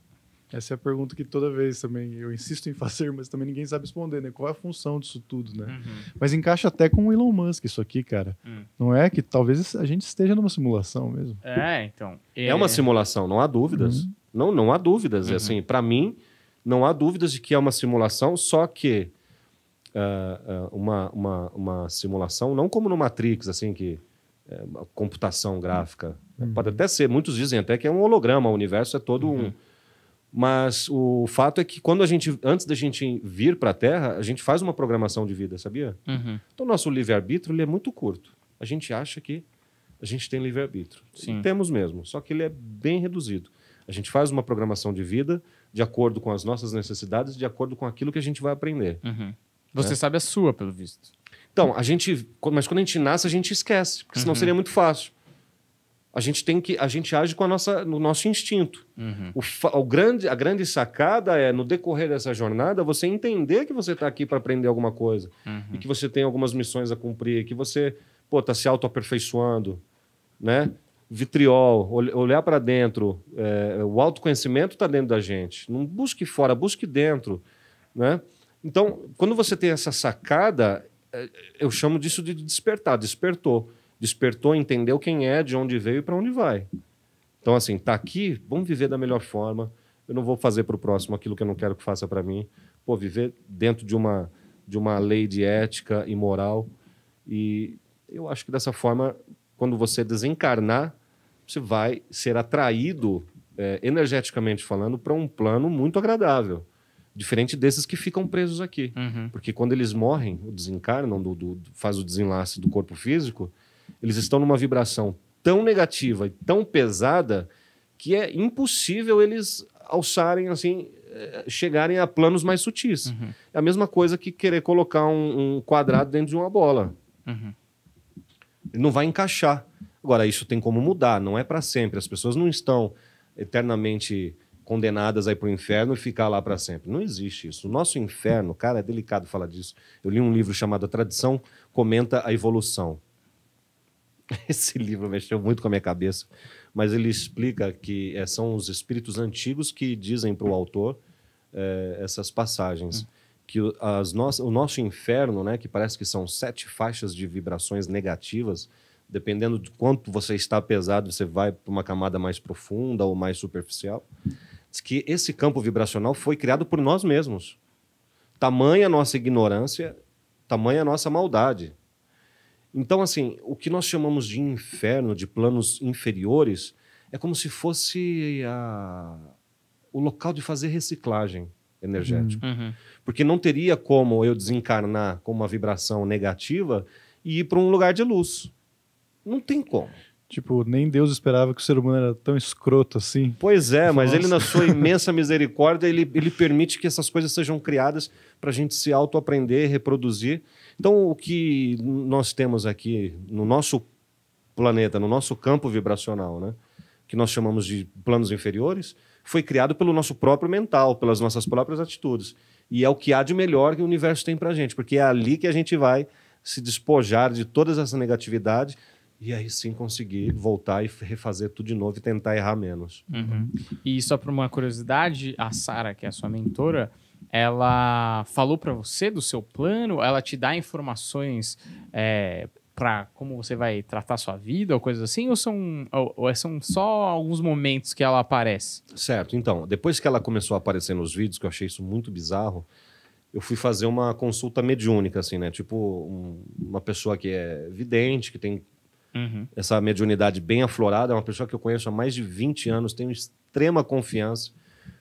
Essa é a pergunta que toda vez também eu insisto em fazer, mas também ninguém sabe responder, né? Qual é a função disso tudo, né? Uhum. Mas encaixa até com o Elon Musk isso aqui, cara. Uhum. Não é que talvez a gente esteja numa simulação mesmo. É, então. É, é uma simulação, não há dúvidas. Uhum. Não, não há dúvidas. É uhum. Assim, para mim, não há dúvidas de que é uma simulação, só que uh, uh, uma, uma, uma simulação, não como no Matrix, assim, que é, computação gráfica. Uhum. Pode até ser, muitos dizem até que é um holograma, o universo é todo um uhum. Mas o fato é que quando a gente, antes da gente vir para a Terra, a gente faz uma programação de vida, sabia? Uhum. Então, nosso livre-arbítrio é muito curto. A gente acha que a gente tem livre-arbítrio. Temos mesmo, só que ele é bem reduzido. A gente faz uma programação de vida de acordo com as nossas necessidades, de acordo com aquilo que a gente vai aprender. Uhum. Né? Você né? sabe a sua, pelo visto. Então, a gente. Mas quando a gente nasce, a gente esquece, porque senão uhum. seria muito fácil a gente tem que a gente age com a nossa, no nosso instinto. Uhum. O, o, grande, a grande sacada é no decorrer dessa jornada você entender que você está aqui para aprender alguma coisa uhum. e que você tem algumas missões a cumprir, que você pô está se autoaperfeiçoando, né? Vitriol, ol, olhar para dentro, é, o autoconhecimento está dentro da gente. Não busque fora, busque dentro, né? Então, quando você tem essa sacada, é, eu chamo disso de despertar, despertou despertou, entendeu quem é, de onde veio e para onde vai. Então, assim, tá aqui, vamos viver da melhor forma. Eu não vou fazer para o próximo aquilo que eu não quero que faça para mim. Pô, viver dentro de uma, de uma lei de ética e moral. E eu acho que dessa forma, quando você desencarnar, você vai ser atraído, é, energeticamente falando, para um plano muito agradável diferente desses que ficam presos aqui. Uhum. Porque quando eles morrem, desencarnam, do, do, faz o desenlace do corpo físico, eles estão numa vibração tão negativa e tão pesada que é impossível eles alçarem assim, eh, chegarem a planos mais sutis. Uhum. É a mesma coisa que querer colocar um, um quadrado dentro de uma bola. Uhum. Ele não vai encaixar. Agora, isso tem como mudar, não é para sempre. As pessoas não estão eternamente condenadas aí para o inferno e ficar lá para sempre. Não existe isso. O nosso inferno, cara, é delicado falar disso. Eu li um livro chamado A Tradição Comenta a Evolução. Esse livro mexeu muito com a minha cabeça, mas ele explica que é, são os espíritos antigos que dizem para o autor é, essas passagens. Hum. Que as no o nosso inferno, né, que parece que são sete faixas de vibrações negativas, dependendo de quanto você está pesado, você vai para uma camada mais profunda ou mais superficial. Diz que esse campo vibracional foi criado por nós mesmos. Tamanha a nossa ignorância, tamanha a nossa maldade. Então, assim, o que nós chamamos de inferno, de planos inferiores, é como se fosse a... o local de fazer reciclagem energética. Hum, uhum. Porque não teria como eu desencarnar com uma vibração negativa e ir para um lugar de luz. Não tem como. Tipo, nem Deus esperava que o ser humano era tão escroto assim. Pois é, mas Nossa. ele, na sua imensa misericórdia, ele, ele permite que essas coisas sejam criadas para a gente se auto-aprender, reproduzir então, o que nós temos aqui no nosso planeta, no nosso campo vibracional, né, que nós chamamos de planos inferiores, foi criado pelo nosso próprio mental, pelas nossas próprias atitudes. E é o que há de melhor que o universo tem para gente, porque é ali que a gente vai se despojar de todas essa negatividade e aí sim conseguir voltar e refazer tudo de novo e tentar errar menos. Uhum. E só para uma curiosidade, a Sara, que é a sua mentora, ela falou para você do seu plano, ela te dá informações é, para como você vai tratar sua vida ou coisas assim, ou são, ou, ou são só alguns momentos que ela aparece? Certo, então, depois que ela começou a aparecer nos vídeos, que eu achei isso muito bizarro, eu fui fazer uma consulta mediúnica, assim, né? Tipo, um, uma pessoa que é vidente, que tem uhum. essa mediunidade bem aflorada, é uma pessoa que eu conheço há mais de 20 anos, tenho extrema confiança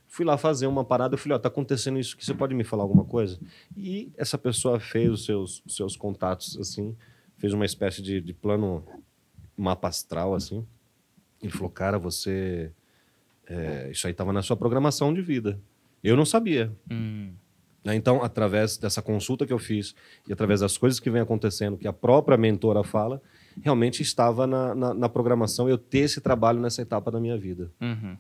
Fui lá fazer uma parada, eu falei, ó, oh, tá acontecendo isso, que você pode me falar alguma coisa? E essa pessoa fez os seus, seus contatos, assim, fez uma espécie de, de plano mapa astral, assim. e falou, cara, você... É, isso aí tava na sua programação de vida. Eu não sabia. Hum. Né, então, através dessa consulta que eu fiz e através das coisas que vem acontecendo, que a própria mentora fala, realmente estava na, na, na programação eu ter esse trabalho nessa etapa da minha vida. Uhum.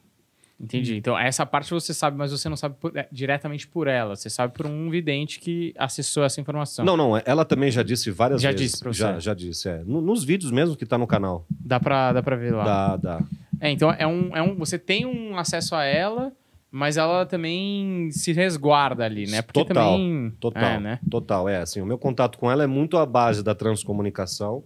Entendi. Então, essa parte você sabe, mas você não sabe por, é, diretamente por ela. Você sabe por um vidente que acessou essa informação. Não, não. Ela também já disse várias já vezes. Disse pra você. Já, já disse, é. Nos vídeos mesmo que tá no canal. Dá pra, dá pra ver lá. Dá, dá. É, então é um, é um, você tem um acesso a ela, mas ela também se resguarda ali, né? Porque total, também... total, é, né? total. É, assim, o meu contato com ela é muito à base da transcomunicação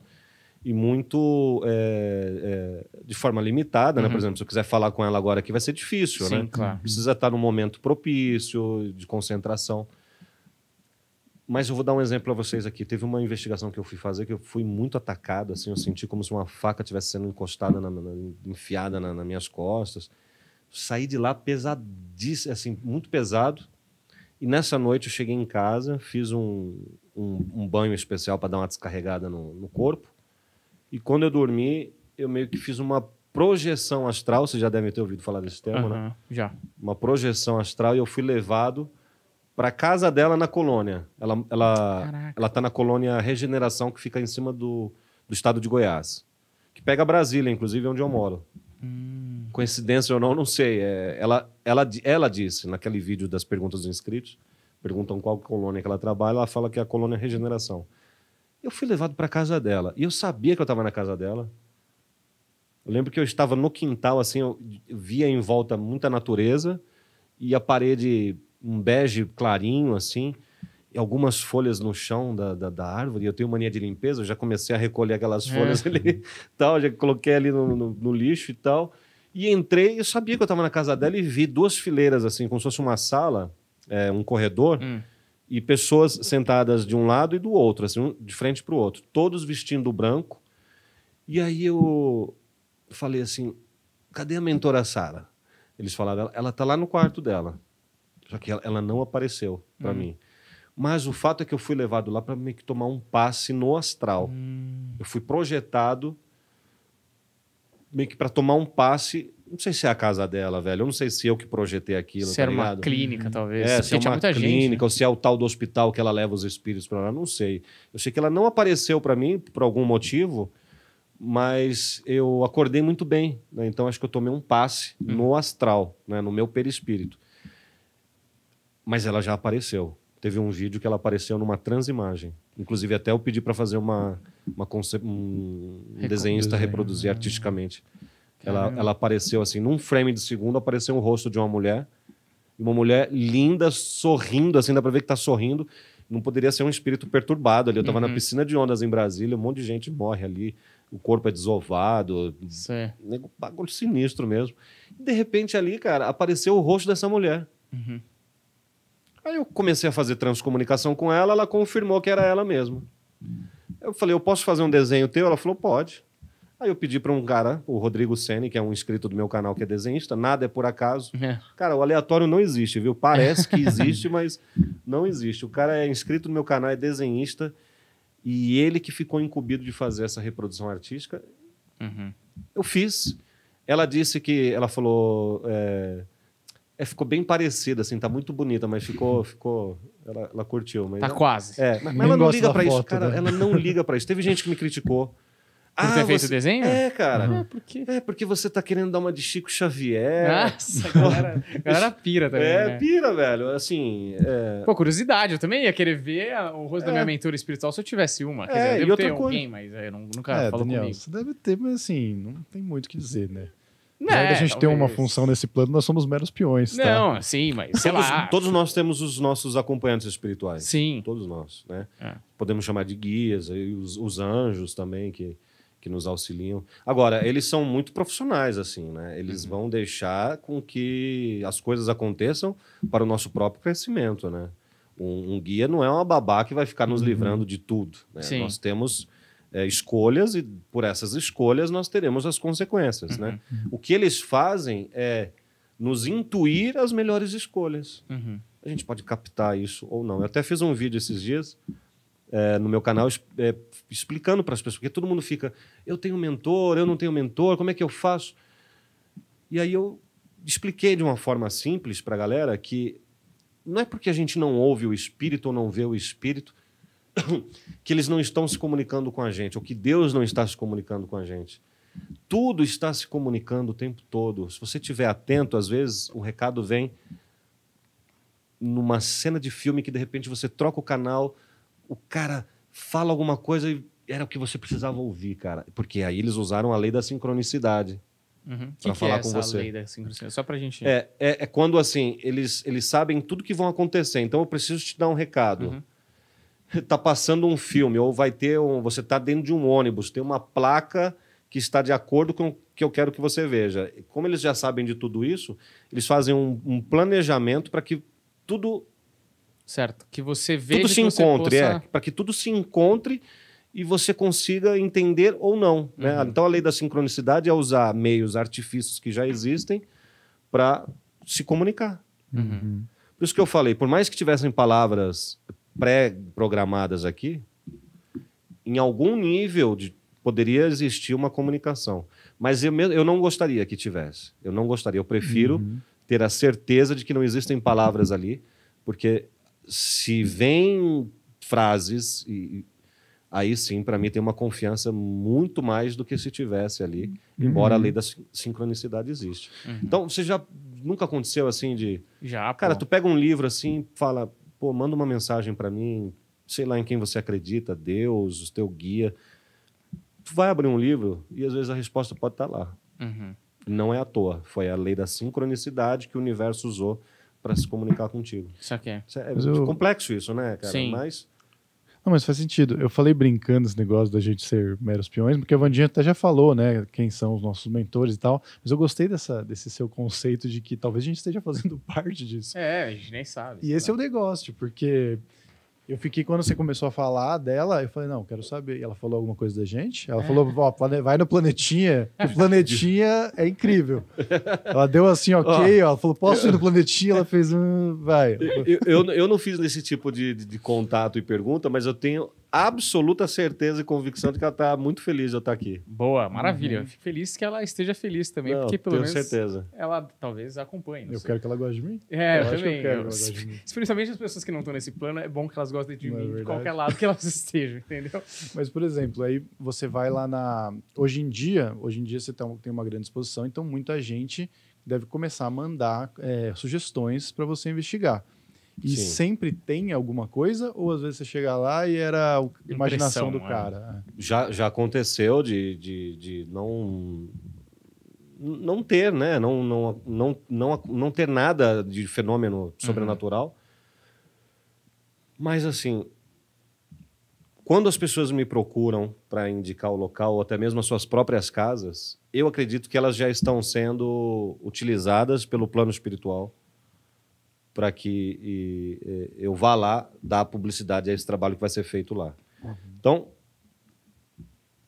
e muito é, é, de forma limitada, uhum. né? Por uhum. exemplo, se eu quiser falar com ela agora aqui, vai ser difícil, Sim, né? Claro. Precisa estar num momento propício, de concentração. Mas eu vou dar um exemplo a vocês aqui. Teve uma investigação que eu fui fazer que eu fui muito atacado, assim, eu senti como se uma faca tivesse sendo encostada, na, na, enfiada na, nas minhas costas. Saí de lá pesadíssimo, assim, muito pesado. E nessa noite eu cheguei em casa, fiz um, um, um banho especial para dar uma descarregada no, no corpo e quando eu dormi, eu meio que fiz uma projeção astral. Você já deve ter ouvido falar desse termo, uhum, né? Já. Uma projeção astral e eu fui levado para casa dela na colônia. Ela, ela, Caraca. ela tá na colônia Regeneração, que fica em cima do, do estado de Goiás. Que pega Brasília, inclusive, onde eu moro. Hum. Coincidência ou não, não sei. É, ela, ela, ela disse naquele vídeo das perguntas dos inscritos, perguntam qual colônia que ela trabalha, ela fala que é a colônia Regeneração. Eu fui levado para casa dela e eu sabia que eu estava na casa dela. Eu lembro que eu estava no quintal, assim, eu via em volta muita natureza e a parede um bege clarinho, assim, e algumas folhas no chão da, da, da árvore. Eu tenho mania de limpeza, eu já comecei a recolher aquelas é. folhas é. ali, tal, já coloquei ali no, no, no lixo e tal. E entrei, eu sabia que eu estava na casa dela e vi duas fileiras, assim, como se fosse uma sala, é, um corredor. Hum e pessoas sentadas de um lado e do outro, assim, de frente para o outro, todos vestindo branco. E aí eu falei assim: cadê a mentora Sara? Eles falaram: ela está lá no quarto dela. Só que ela, ela não apareceu para hum. mim. Mas o fato é que eu fui levado lá para meio que tomar um passe no astral. Hum. Eu fui projetado meio que para tomar um passe não sei se é a casa dela, velho. Eu não sei se eu que projetei aquilo. Se tá era ligado? uma clínica, uhum. talvez. É, se é gente, é uma clínica, gente, né? ou se é o tal do hospital que ela leva os espíritos para lá, não sei. Eu sei que ela não apareceu para mim por algum motivo, mas eu acordei muito bem. Né? Então acho que eu tomei um passe hum. no astral, né? no meu perispírito. Mas ela já apareceu. Teve um vídeo que ela apareceu numa transimagem. Inclusive, até eu pedi para fazer uma, uma um, um desenhista né? reproduzir artisticamente. Ela, ela apareceu assim, num frame de segundo, apareceu um rosto de uma mulher. Uma mulher linda, sorrindo, assim, dá pra ver que tá sorrindo. Não poderia ser um espírito perturbado ali. Eu tava uhum. na piscina de ondas em Brasília, um monte de gente morre ali. O corpo é desovado. Cê. Bagulho sinistro mesmo. E de repente ali, cara, apareceu o rosto dessa mulher. Uhum. Aí eu comecei a fazer transcomunicação com ela, ela confirmou que era ela mesma. Eu falei, eu posso fazer um desenho teu? Ela falou, pode. Aí eu pedi para um cara, o Rodrigo Sene, que é um inscrito do meu canal, que é desenhista, nada é por acaso. É. Cara, o aleatório não existe, viu? Parece que existe, mas não existe. O cara é inscrito no meu canal, é desenhista, e ele que ficou incumbido de fazer essa reprodução artística. Uhum. Eu fiz. Ela disse que. Ela falou. É, é, ficou bem parecida, assim, tá muito bonita, mas ficou. ficou ela, ela curtiu. Mas tá ela, quase. É, mas, mas ela não liga para isso, cara. Né? Ela não liga para isso. Teve gente que me criticou. Por ah, ter feito você... desenho? É, cara. Uhum. Ah, é, porque... é, porque você tá querendo dar uma de Chico Xavier. Nossa, a galera, a galera pira também. É, né? pira, velho. Assim. É... Pô, curiosidade, eu também ia querer ver o rosto é. da minha mentora espiritual se eu tivesse uma. Quer é, dizer, eu devo ter alguém, mas é, eu nunca é, falou comigo. Você deve ter, mas assim, não tem muito o que dizer, né? Não, né, a gente tem uma função nesse plano, nós somos meros peões. Tá? Não, sim, mas sei todos, lá. Todos nós temos os nossos acompanhantes espirituais. Sim. Todos nós, né? É. Podemos chamar de guias, os, os anjos também, que que nos auxiliam. Agora, eles são muito profissionais, assim, né? Eles uhum. vão deixar com que as coisas aconteçam para o nosso próprio crescimento, né? Um, um guia não é uma babá que vai ficar nos uhum. livrando de tudo. Né? Nós temos é, escolhas e por essas escolhas nós teremos as consequências, né? uhum. né? O que eles fazem é nos intuir as melhores escolhas. Uhum. A gente pode captar isso ou não. Eu até fiz um vídeo esses dias é, no meu canal é, explicando para as pessoas, porque todo mundo fica, eu tenho mentor, eu não tenho mentor, como é que eu faço? E aí eu expliquei de uma forma simples para a galera que não é porque a gente não ouve o espírito ou não vê o espírito que eles não estão se comunicando com a gente, ou que Deus não está se comunicando com a gente. Tudo está se comunicando o tempo todo. Se você estiver atento, às vezes o recado vem numa cena de filme que de repente você troca o canal, o cara fala alguma coisa e era o que você precisava ouvir, cara. Porque aí eles usaram a lei da sincronicidade. Uhum. Para é falar é com você. Lei da sincronicidade? Só pra gente. É, é, é, quando assim, eles, eles sabem tudo que vão acontecer. Então eu preciso te dar um recado. Uhum tá passando um filme ou vai ter um, você tá dentro de um ônibus, tem uma placa que está de acordo com o que eu quero que você veja. Como eles já sabem de tudo isso, eles fazem um, um planejamento para que tudo Certo. Que você veja. Tudo se encontre, possa... é. Para que tudo se encontre e você consiga entender ou não. Né? Uhum. Então a lei da sincronicidade é usar meios, artifícios que já existem para se comunicar. Uhum. Por isso que eu falei, por mais que tivessem palavras pré-programadas aqui, em algum nível de, poderia existir uma comunicação. Mas eu, eu não gostaria que tivesse. Eu não gostaria. Eu prefiro uhum. ter a certeza de que não existem palavras ali, porque se vem frases, e, aí sim, para mim, tem uma confiança muito mais do que se tivesse ali, uhum. embora a lei uhum. da sincronicidade existe. Uhum. Então, você já nunca aconteceu assim de. Já. Cara, pô. tu pega um livro assim, fala, pô, manda uma mensagem para mim, sei lá em quem você acredita, Deus, o teu guia. Tu vai abrir um livro e às vezes a resposta pode estar tá lá. Uhum. Não é à toa. Foi a lei da sincronicidade que o universo usou para se comunicar contigo. Isso aqui é. É eu... complexo isso, né, cara? Sim. Mas. Não, mas faz sentido. Eu falei brincando esse negócio da gente ser meros peões, porque a Vandinha até já falou, né, quem são os nossos mentores e tal. Mas eu gostei dessa, desse seu conceito de que talvez a gente esteja fazendo parte disso. É, a gente nem sabe. E esse é lá. é o negócio, porque eu fiquei, quando você começou a falar dela, eu falei, não, quero saber. E ela falou alguma coisa da gente? Ela é. falou, ó, vai no Planetinha, o Planetinha é incrível. Ela deu assim, ok, ó, ela falou, posso ir no Planetinha? Ela fez, hum, vai. Eu, eu, eu, não fiz nesse tipo de, de, de contato e pergunta, mas eu tenho absoluta certeza e convicção de que ela está muito feliz de eu estar tá aqui. Boa, uhum. maravilha. Uhum. Fico feliz que ela esteja feliz também, não, porque pelo tenho menos certeza. ela talvez acompanhe. Eu sei. quero que ela goste de mim. É, eu, também. Que eu eu, principalmente as pessoas que não estão nesse plano, é bom que elas gostem de não é mim, é de qualquer lado que elas estejam, entendeu? Mas, por exemplo, aí você vai lá na. Hoje em dia, hoje em dia você tá, tem uma grande exposição, então muita gente deve começar a mandar é, sugestões para você investigar. E Sim. sempre tem alguma coisa? Ou às vezes você chega lá e era a imaginação do é. cara? É. Já, já aconteceu de, de, de não não ter, né? Não, não, não, não, não ter nada de fenômeno uhum. sobrenatural. Uhum. Mas, assim, quando as pessoas me procuram para indicar o local, ou até mesmo as suas próprias casas, eu acredito que elas já estão sendo utilizadas pelo plano espiritual para que e, eu vá lá dar publicidade a esse trabalho que vai ser feito lá. Uhum. Então,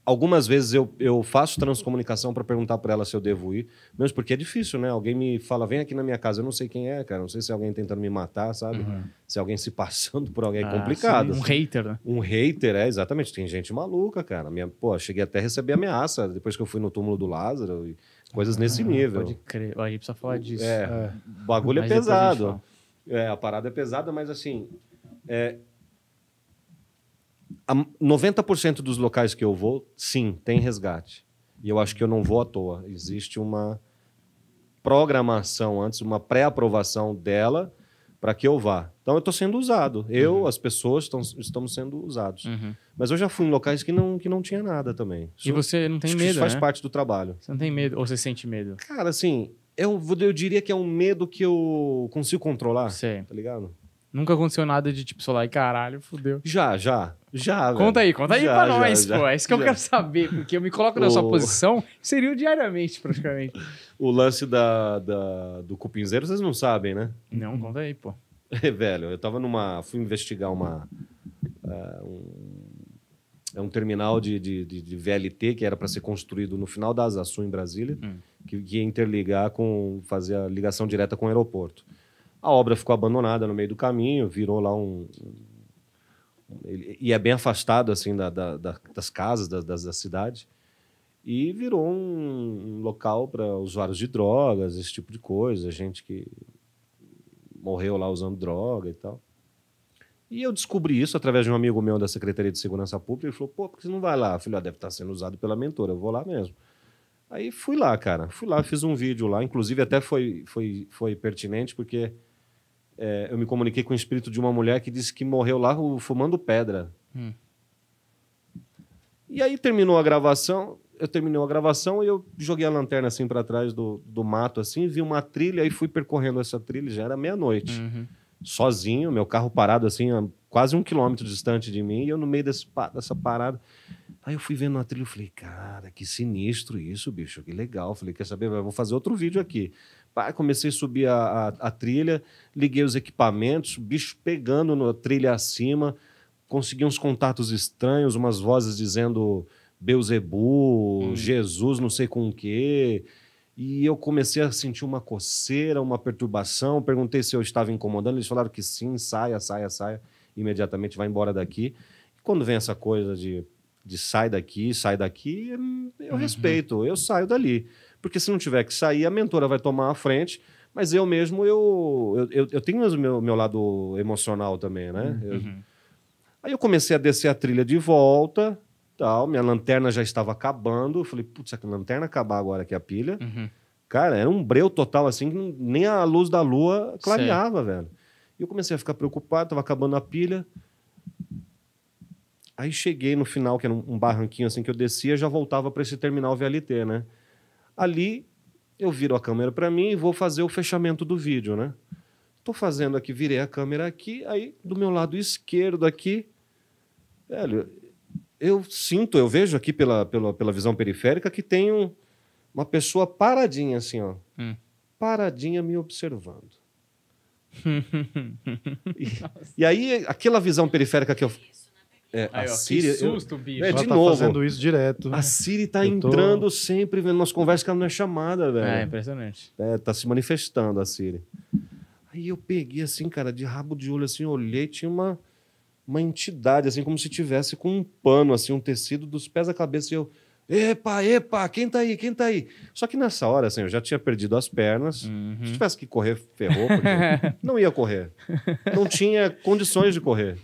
algumas vezes eu, eu faço transcomunicação para perguntar para ela se eu devo ir, mesmo porque é difícil, né? Alguém me fala, vem aqui na minha casa, eu não sei quem é, cara, não sei se é alguém tentando me matar, sabe? Uhum. Se é alguém se passando por alguém, é ah, complicado. Sim. Um assim. hater, né? Um hater, é, exatamente. Tem gente maluca, cara. Minha, pô, cheguei até a receber ameaça depois que eu fui no túmulo do Lázaro e coisas ah, nesse nível. Pode crer. Aí precisa falar disso. É, é. bagulho é pesado. É, a parada é pesada, mas assim. É, 90% dos locais que eu vou, sim, tem resgate. E eu acho que eu não vou à toa. Existe uma programação antes, uma pré-aprovação dela para que eu vá. Então eu estou sendo usado. Eu, uhum. as pessoas tão, estamos sendo usados. Uhum. Mas eu já fui em locais que não, que não tinha nada também. Isso, e você não tem medo? Isso faz né? parte do trabalho. Você não tem medo? Ou você sente medo? Cara, assim, eu, é eu diria que é um medo que eu consigo controlar. Sim. Tá ligado? Nunca aconteceu nada de tipo, solar e caralho, fudeu. Já, já. Já, Conta velho. aí, conta aí já, pra nós, já, pô. é isso que eu quero saber, porque eu me coloco na sua posição, seria diariamente, praticamente. o lance da, da, do cupinzeiro, vocês não sabem, né? Não, conta aí, pô. É, velho, eu tava numa. Fui investigar uma. Uh, um, é um terminal de, de, de, de VLT que era para ser construído no final das Açu em Brasília. Hum que ia interligar com fazer a ligação direta com o aeroporto. A obra ficou abandonada no meio do caminho, virou lá um. E é bem afastado assim da, da, das casas, da, da cidade e virou um local para usuários de drogas, esse tipo de coisa, gente que morreu lá usando droga e tal. E eu descobri isso através de um amigo meu da Secretaria de Segurança Pública. Ele falou: pô, por que você não vai lá? Eu falei: ah, deve estar sendo usado pela mentora, eu vou lá mesmo. Aí fui lá, cara. Fui lá, fiz um vídeo lá. Inclusive, até foi, foi, foi pertinente, porque é, eu me comuniquei com o espírito de uma mulher que disse que morreu lá fumando pedra. Hum. E aí terminou a gravação. Eu terminei a gravação e eu joguei a lanterna assim para trás do, do mato, assim, vi uma trilha e fui percorrendo essa trilha. Já era meia-noite. Uhum sozinho, meu carro parado assim, quase um quilômetro distante de mim, e eu no meio desse, dessa parada. Aí eu fui vendo a trilha, falei, cara, que sinistro isso, bicho, que legal. Falei, quer saber, eu vou fazer outro vídeo aqui. Pá, comecei a subir a, a, a trilha, liguei os equipamentos, bicho pegando na trilha acima, consegui uns contatos estranhos, umas vozes dizendo Beuzebu, hum. Jesus, não sei com o quê. E eu comecei a sentir uma coceira, uma perturbação. Perguntei se eu estava incomodando. Eles falaram que sim, saia, saia, saia. Imediatamente vai embora daqui. E quando vem essa coisa de, de sai daqui, sai daqui, eu uhum. respeito, eu saio dali. Porque se não tiver que sair, a mentora vai tomar a frente. Mas eu mesmo, eu, eu, eu tenho o meu, meu lado emocional também, né? Uhum. Eu, aí eu comecei a descer a trilha de volta tal. Minha lanterna já estava acabando. Eu falei, putz, a lanterna acabar agora que a pilha. Uhum. Cara, era um breu total, assim, que nem a luz da lua clareava, Sei. velho. E eu comecei a ficar preocupado, estava acabando a pilha. Aí cheguei no final, que era um barranquinho assim que eu descia, já voltava para esse terminal VLT, né? Ali eu viro a câmera para mim e vou fazer o fechamento do vídeo, né? Tô fazendo aqui, virei a câmera aqui, aí do meu lado esquerdo aqui, velho, eu sinto, eu vejo aqui pela, pela, pela visão periférica que tem um, uma pessoa paradinha, assim, ó. Hum. Paradinha me observando. e, e, aí, aquela visão periférica que eu. Né? É, aí, ó, a Siri, que susto, bicho. é, de tá novo. fazendo isso direto. A Siri tá tô... entrando sempre, vendo nossa conversa que ela não é chamada, velho. Ah, é, impressionante. É, tá se manifestando a Siri. Aí eu peguei assim, cara, de rabo de olho, assim, olhei, tinha uma uma entidade, assim, como se tivesse com um pano, assim, um tecido dos pés à cabeça. E eu, epa, epa, quem tá aí, quem tá aí? Só que nessa hora, assim, eu já tinha perdido as pernas. Uhum. Se tivesse que correr, ferrou, porque não ia correr. Não tinha condições de correr.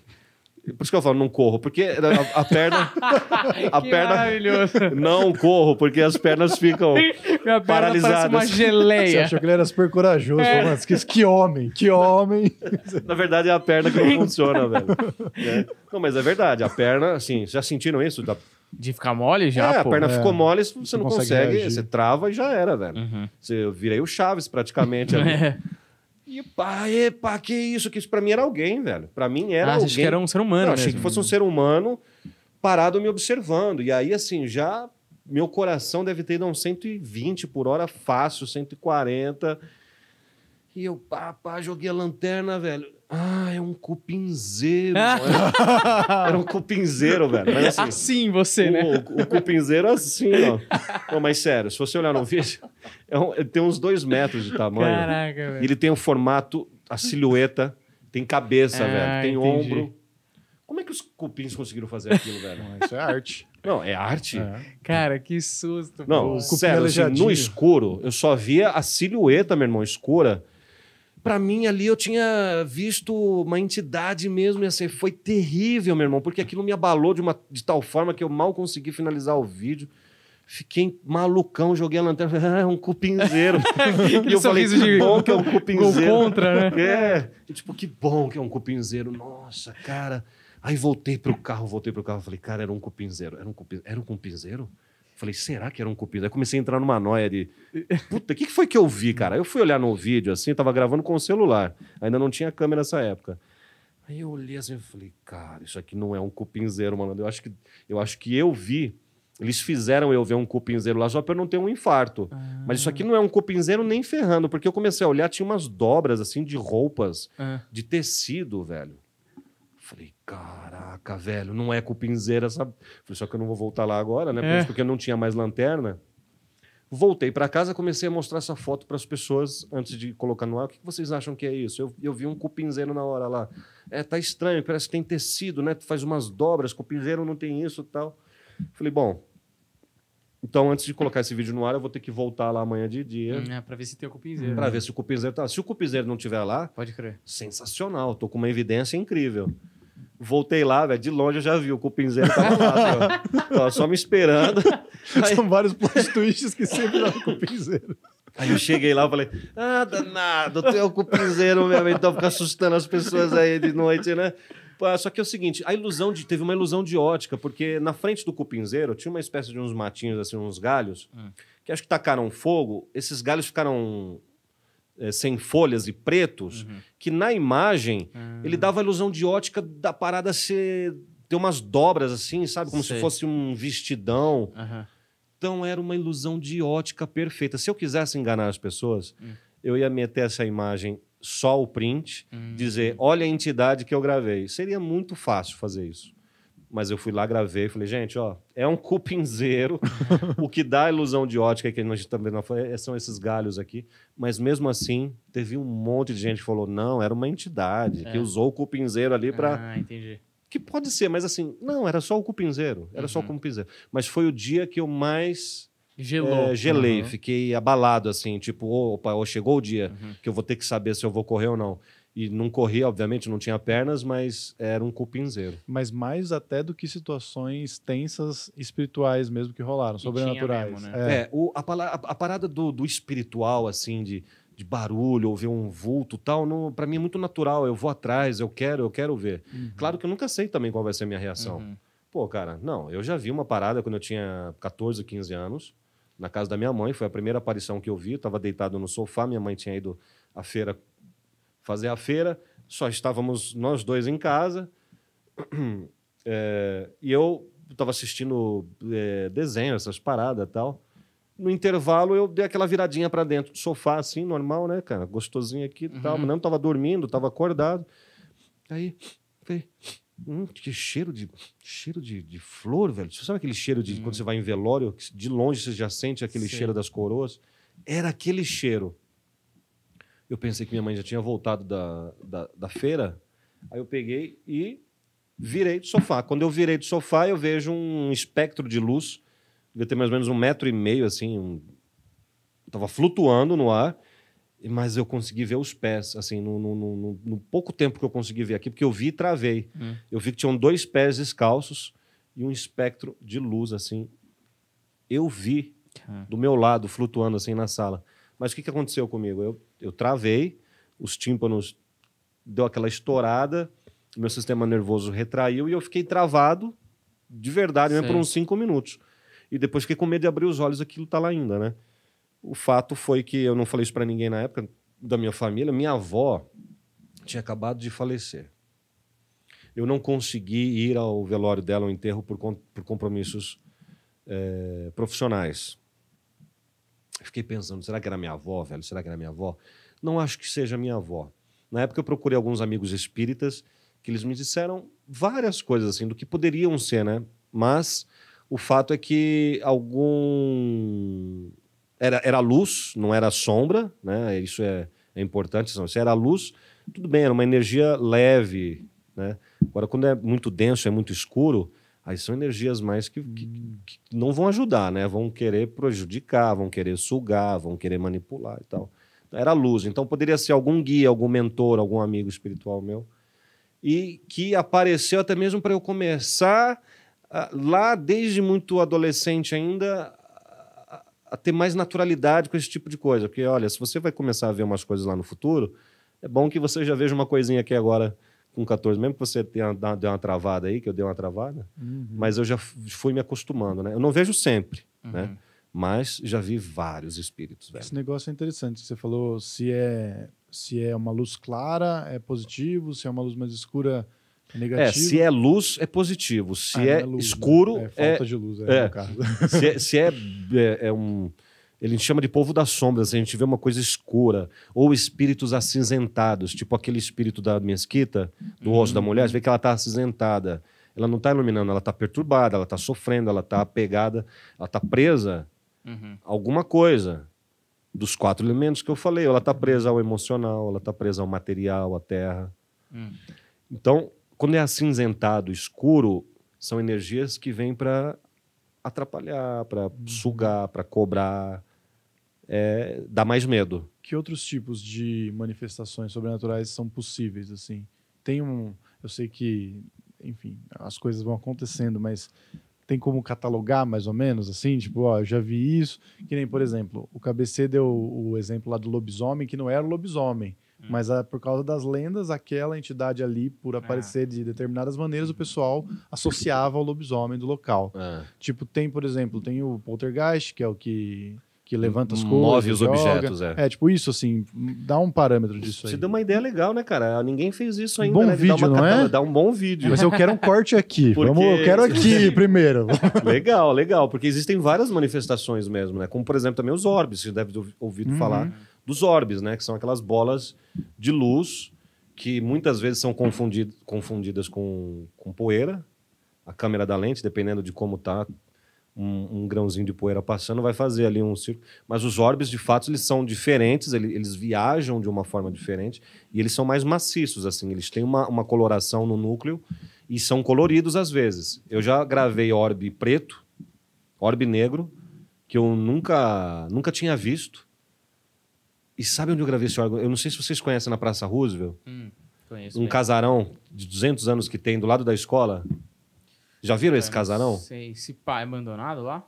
Por isso que eu falo, não corro, porque a, a perna. a que perna. Maravilhoso. Não corro, porque as pernas ficam perna paralisadas. uma geleia. Você achou que ele era super corajoso, é. mano. Que, que homem, que homem. Na verdade, é a perna que não então. funciona, velho. É. Não, mas é verdade, a perna, assim, já sentiram isso? Da... De ficar mole já? É, pô. a perna é. ficou mole, você não, não consegue, consegue você trava e já era, velho. Uhum. Você, eu virei o Chaves praticamente ali. É. E pá, epa, que isso? Que isso pra mim era alguém, velho. Pra mim era ah, alguém. que era um ser humano. Não, achei que fosse um ser humano parado me observando. E aí, assim, já meu coração deve ter dado uns 120 por hora fácil, 140. E eu, pá, pá, joguei a lanterna, velho. Ah, é um cupinzeiro. Era, um cupinzeiro, velho. Mas, assim, assim, você, o, né? O, o cupinzeiro é assim, ó. Não, mas sério, se você olhar no vídeo, é um, tem uns dois metros de tamanho. Caraca, velho. Ele tem o um formato, a silhueta, tem cabeça, ah, velho, tem entendi. ombro. Como é que os cupins conseguiram fazer aquilo, velho? Isso é arte. Não, é arte. É. Cara, que susto. Não, sério, assim, no escuro, eu só via a silhueta, meu irmão, escura para mim ali eu tinha visto uma entidade mesmo, e assim, foi terrível, meu irmão, porque aquilo me abalou de, uma, de tal forma que eu mal consegui finalizar o vídeo. Fiquei malucão, joguei a lanterna, falei, ah, é um cupinzeiro. e eu falei, que bom que é um cupinzeiro. contra, né? É, e, tipo, que bom que é um cupinzeiro. Nossa, cara. Aí voltei pro carro, voltei pro carro, falei, cara, era um cupinzeiro, era um cupinzeiro, era um cupinzeiro? Falei, será que era um cupido? Aí comecei a entrar numa noia de. Puta, o que, que foi que eu vi, cara? Eu fui olhar no vídeo assim, tava gravando com o celular. Ainda não tinha câmera nessa época. Aí eu olhei assim e falei, cara, isso aqui não é um cupinzeiro, malandro. Eu acho que eu, acho que eu vi. Eles fizeram eu ver um cupinzeiro lá só para eu não ter um infarto. Ah. Mas isso aqui não é um cupinzeiro nem ferrando, porque eu comecei a olhar, tinha umas dobras assim de roupas, ah. de tecido, velho. Falei, caraca, velho, não é cupinzeira, sabe? Falei, só que eu não vou voltar lá agora, né? É. Porque eu não tinha mais lanterna. Voltei para casa, comecei a mostrar essa foto para as pessoas antes de colocar no ar. O que vocês acham que é isso? Eu, eu vi um cupinzeiro na hora lá. É, tá estranho, parece que tem tecido, né? Tu faz umas dobras, cupinzeiro não tem isso tal. Falei, bom, então antes de colocar esse vídeo no ar, eu vou ter que voltar lá amanhã de dia. Hum, é, para ver se tem o cupinzeiro. Para né? ver se o cupinzeiro tá. Se o cupinzeiro não tiver lá. Pode crer. Sensacional, tô com uma evidência incrível. Voltei lá, velho, de longe eu já vi, o cupinzeiro tava lá, assim, tava só me esperando. Aí... São vários plot twists que sempre lá o cupinzeiro. Aí eu cheguei lá e falei, ah, danado, tu é o cupinzeiro mesmo, então tá fica assustando as pessoas aí de noite, né? Só que é o seguinte, a ilusão de, teve uma ilusão de ótica, porque na frente do cupinzeiro tinha uma espécie de uns matinhos, assim, uns galhos, hum. que acho que tacaram fogo, esses galhos ficaram é, sem folhas e pretos, uhum. que na imagem uhum. ele dava a ilusão de ótica da parada ser ter umas dobras assim, sabe? Como Sei. se fosse um vestidão. Uhum. Então era uma ilusão de ótica perfeita. Se eu quisesse enganar as pessoas, uhum. eu ia meter essa imagem só o print, uhum. dizer: olha a entidade que eu gravei. Seria muito fácil fazer isso mas eu fui lá, gravei e falei, gente, ó, é um cupinzeiro. o que dá a ilusão de ótica é que a gente também não foi, são esses galhos aqui. Mas mesmo assim, teve um monte de gente que falou, não, era uma entidade é. que usou o cupinzeiro ali para. Ah, entendi. Que pode ser, mas assim, não, era só o cupinzeiro. Era uhum. só o uhum. cupinzeiro. Mas foi o dia que eu mais. Gelou. É, gelei, uhum. fiquei abalado, assim, tipo, opa, chegou o dia uhum. que eu vou ter que saber se eu vou correr ou não e não corria, obviamente, não tinha pernas, mas era um cupinzeiro. Mas mais até do que situações tensas espirituais mesmo que rolaram, e sobrenaturais. Mesmo, né? é. é, o, a, a parada do, do espiritual, assim, de, de barulho, ouvir um vulto tal, para mim é muito natural. Eu vou atrás, eu quero, eu quero ver. Uhum. Claro que eu nunca sei também qual vai ser a minha reação. Uhum. Pô, cara, não, eu já vi uma parada quando eu tinha 14, 15 anos, na casa da minha mãe, foi a primeira aparição que eu vi, eu tava deitado no sofá, minha mãe tinha ido à feira fazer a feira, só estávamos nós dois em casa. É, e eu estava assistindo é, desenho, essas paradas e tal. No intervalo, eu dei aquela viradinha para dentro do sofá, assim, normal, né, cara? Gostosinho aqui e uhum. tal. Mas não estava dormindo, estava acordado. Aí, falei, hum, que cheiro de cheiro de, de flor, velho. Você sabe aquele cheiro de hum. quando você vai em velório, de longe você já sente aquele Sim. cheiro das coroas? Era aquele cheiro. Eu pensei que minha mãe já tinha voltado da, da, da feira. Aí eu peguei e virei do sofá. Quando eu virei do sofá, eu vejo um espectro de luz. Devia ter mais ou menos um metro e meio, assim. Um... Tava flutuando no ar. Mas eu consegui ver os pés, assim, no, no, no, no pouco tempo que eu consegui ver aqui, porque eu vi e travei. Hum. Eu vi que tinham dois pés descalços e um espectro de luz, assim. Eu vi hum. do meu lado, flutuando, assim, na sala. Mas o que, que aconteceu comigo? Eu, eu travei, os tímpanos deu aquela estourada, meu sistema nervoso retraiu e eu fiquei travado de verdade mesmo por uns cinco minutos. E depois fiquei com medo de abrir os olhos, aquilo tá lá ainda, né? O fato foi que eu não falei isso para ninguém na época da minha família. Minha avó tinha acabado de falecer. Eu não consegui ir ao velório dela, ao enterro, por, por compromissos é, profissionais. Fiquei pensando, será que era minha avó, velho? Será que era minha avó? Não acho que seja minha avó. Na época eu procurei alguns amigos espíritas que eles me disseram várias coisas assim do que poderiam ser, né? Mas o fato é que algum era, era luz, não era sombra, né? Isso é, é importante, não. se era luz, tudo bem, era uma energia leve, né? Agora quando é muito denso, é muito escuro, Aí são energias mais que, que, que não vão ajudar, né? Vão querer prejudicar, vão querer sugar, vão querer manipular e tal. Então, era luz. Então poderia ser algum guia, algum mentor, algum amigo espiritual meu. E que apareceu até mesmo para eu começar ah, lá desde muito adolescente ainda a ter mais naturalidade com esse tipo de coisa. Porque, olha, se você vai começar a ver umas coisas lá no futuro, é bom que você já veja uma coisinha aqui agora com 14, mesmo que você tenha dado uma travada aí, que eu dei uma travada, uhum. mas eu já fui me acostumando, né? Eu não vejo sempre, uhum. né? Mas já vi vários espíritos, velho. Esse negócio é interessante. Você falou se é se é uma luz clara, é positivo, se é uma luz mais escura, é é, negativo. É, se é luz, é positivo. Se ah, é, é luz, né? escuro, né? é falta é de luz, é, é. no caso. Se, se é, é um ele chama de povo das sombras, a gente vê uma coisa escura, ou espíritos acinzentados, tipo aquele espírito da mesquita, do osso uhum. da mulher, você vê que ela está acinzentada. Ela não está iluminando, ela está perturbada, ela está sofrendo, ela está apegada, ela está presa uhum. a alguma coisa dos quatro elementos que eu falei. Ela está presa ao emocional, ela está presa ao material, à terra. Uhum. Então, quando é acinzentado, escuro, são energias que vêm para atrapalhar, para uhum. sugar, para cobrar, é, dá mais medo. Que outros tipos de manifestações sobrenaturais são possíveis, assim? Tem um... Eu sei que, enfim, as coisas vão acontecendo, mas tem como catalogar mais ou menos, assim? Tipo, ó, eu já vi isso. Que nem, por exemplo, o KBC deu o exemplo lá do lobisomem, que não era lobisomem. É. Mas ah, por causa das lendas, aquela entidade ali, por é. aparecer de determinadas maneiras, o pessoal associava ao lobisomem do local. É. Tipo, tem, por exemplo, tem o poltergeist, que é o que que levanta as coisas. Move os joga. objetos, é. É, tipo isso, assim, dá um parâmetro disso Você aí. Você deu uma ideia legal, né, cara? Ninguém fez isso ainda. Bom né? vídeo, não catana, é? Dá um bom vídeo. Mas eu quero um corte aqui. Porque... Vamos, eu quero aqui primeiro. legal, legal. Porque existem várias manifestações mesmo, né? Como, por exemplo, também os orbes. Você deve ter ouvido uhum. falar dos orbes, né? Que são aquelas bolas de luz que muitas vezes são confundidas com, com poeira. A câmera da lente, dependendo de como tá um, um, grãozinho de poeira passando, vai fazer ali um círculo. Mas os orbes, de fato, eles são diferentes, eles, eles viajam de uma forma diferente e eles são mais maciços, assim. Eles têm uma, uma coloração no núcleo e são coloridos às vezes. Eu já gravei orbe preto, orbe negro, que eu nunca, nunca tinha visto. E sabe onde eu gravei esse órgão? Eu não sei se vocês conhecem na Praça Roosevelt. Hum, conheço um bem. casarão de 200 anos que tem do lado da escola. Já viram Cara, esse é, casarão? sei. Esse pá é abandonado lá?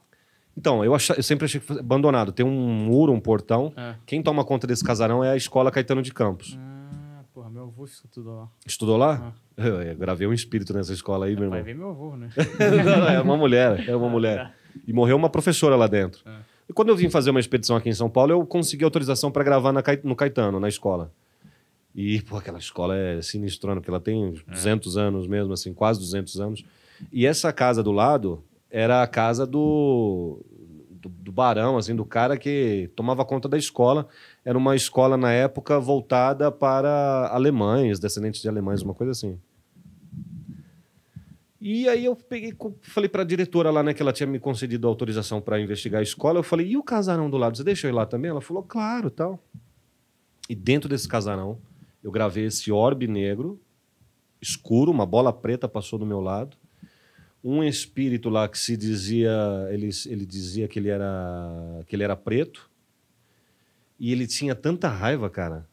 Então, eu, ach... eu sempre achei que fosse abandonado. Tem um muro, um portão. É. Quem toma conta desse casarão é a Escola Caetano de Campos. Ah, porra, meu avô estudou lá. Estudou lá? Ah. Eu, eu gravei um espírito nessa escola aí, é, meu irmão. Vai ver meu avô, né? não, é uma mulher, é uma ah, mulher. Tá. E morreu uma professora lá dentro. Ah. E quando eu vim fazer uma expedição aqui em São Paulo, eu consegui autorização para gravar na... no Caetano, na escola. E, pô, aquela escola é sinistrona, porque ela tem 200 é. anos mesmo, assim, quase 200 anos. E essa casa do lado era a casa do, do, do, barão, assim, do cara que tomava conta da escola. Era uma escola, na época, voltada para alemães, descendentes de alemães, uma coisa assim. E aí eu peguei, falei para a diretora lá, né, que ela tinha me concedido autorização para investigar a escola. Eu falei, e o casarão do lado? Você deixa eu ir lá também? Ela falou, claro, tal. E dentro desse casarão, eu gravei esse orbe negro, escuro, uma bola preta passou do meu lado um espírito lá que se dizia, ele, ele dizia que ele era que ele era preto. E ele tinha tanta raiva, cara,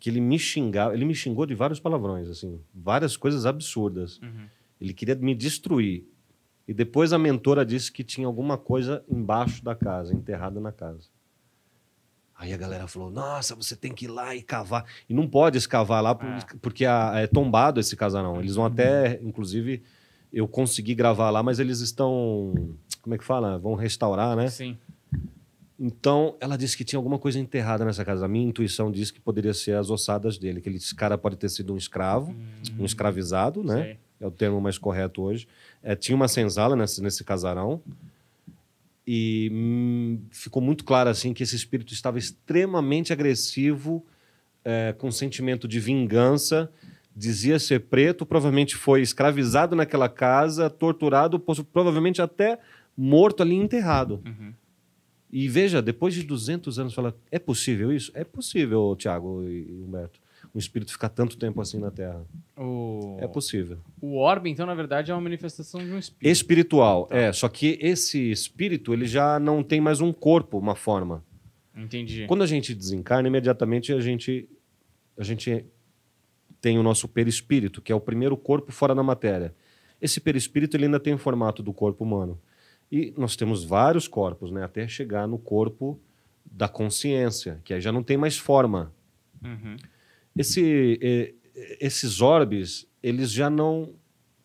que ele me xingava, ele me xingou de vários palavrões, assim, várias coisas absurdas. Uhum. Ele queria me destruir. E depois a mentora disse que tinha alguma coisa embaixo da casa, enterrada na casa. Aí a galera falou: Nossa, você tem que ir lá e cavar. E não pode escavar lá, ah. porque é tombado esse casarão. Eles vão uhum. até, inclusive, eu consegui gravar lá, mas eles estão. Como é que fala? Vão restaurar, né? Sim. Então, ela disse que tinha alguma coisa enterrada nessa casa. A minha intuição disse que poderia ser as ossadas dele, que ele, esse cara pode ter sido um escravo, hum, um escravizado, né? Sei. É o termo mais correto hoje. É, tinha uma senzala nesse, nesse casarão. E hum, ficou muito claro assim que esse espírito estava extremamente agressivo, é, com sentimento de vingança dizia ser preto, provavelmente foi escravizado naquela casa, torturado, provavelmente até morto ali enterrado. Uhum. E veja, depois de 200 anos, fala, é possível isso? É possível, Tiago e Humberto, um espírito ficar tanto tempo assim na Terra. O... É possível. O orbe, então, na verdade, é uma manifestação de um espírito. Espiritual, tá. é. Só que esse espírito, ele já não tem mais um corpo, uma forma. Entendi. Quando a gente desencarna, imediatamente a gente, a gente tem o nosso perispírito, que é o primeiro corpo fora da matéria. Esse perispírito ele ainda tem o formato do corpo humano. E nós temos vários corpos, né? Até chegar no corpo da consciência, que aí já não tem mais forma. Uhum. Esse, eh, esses orbes, eles já não,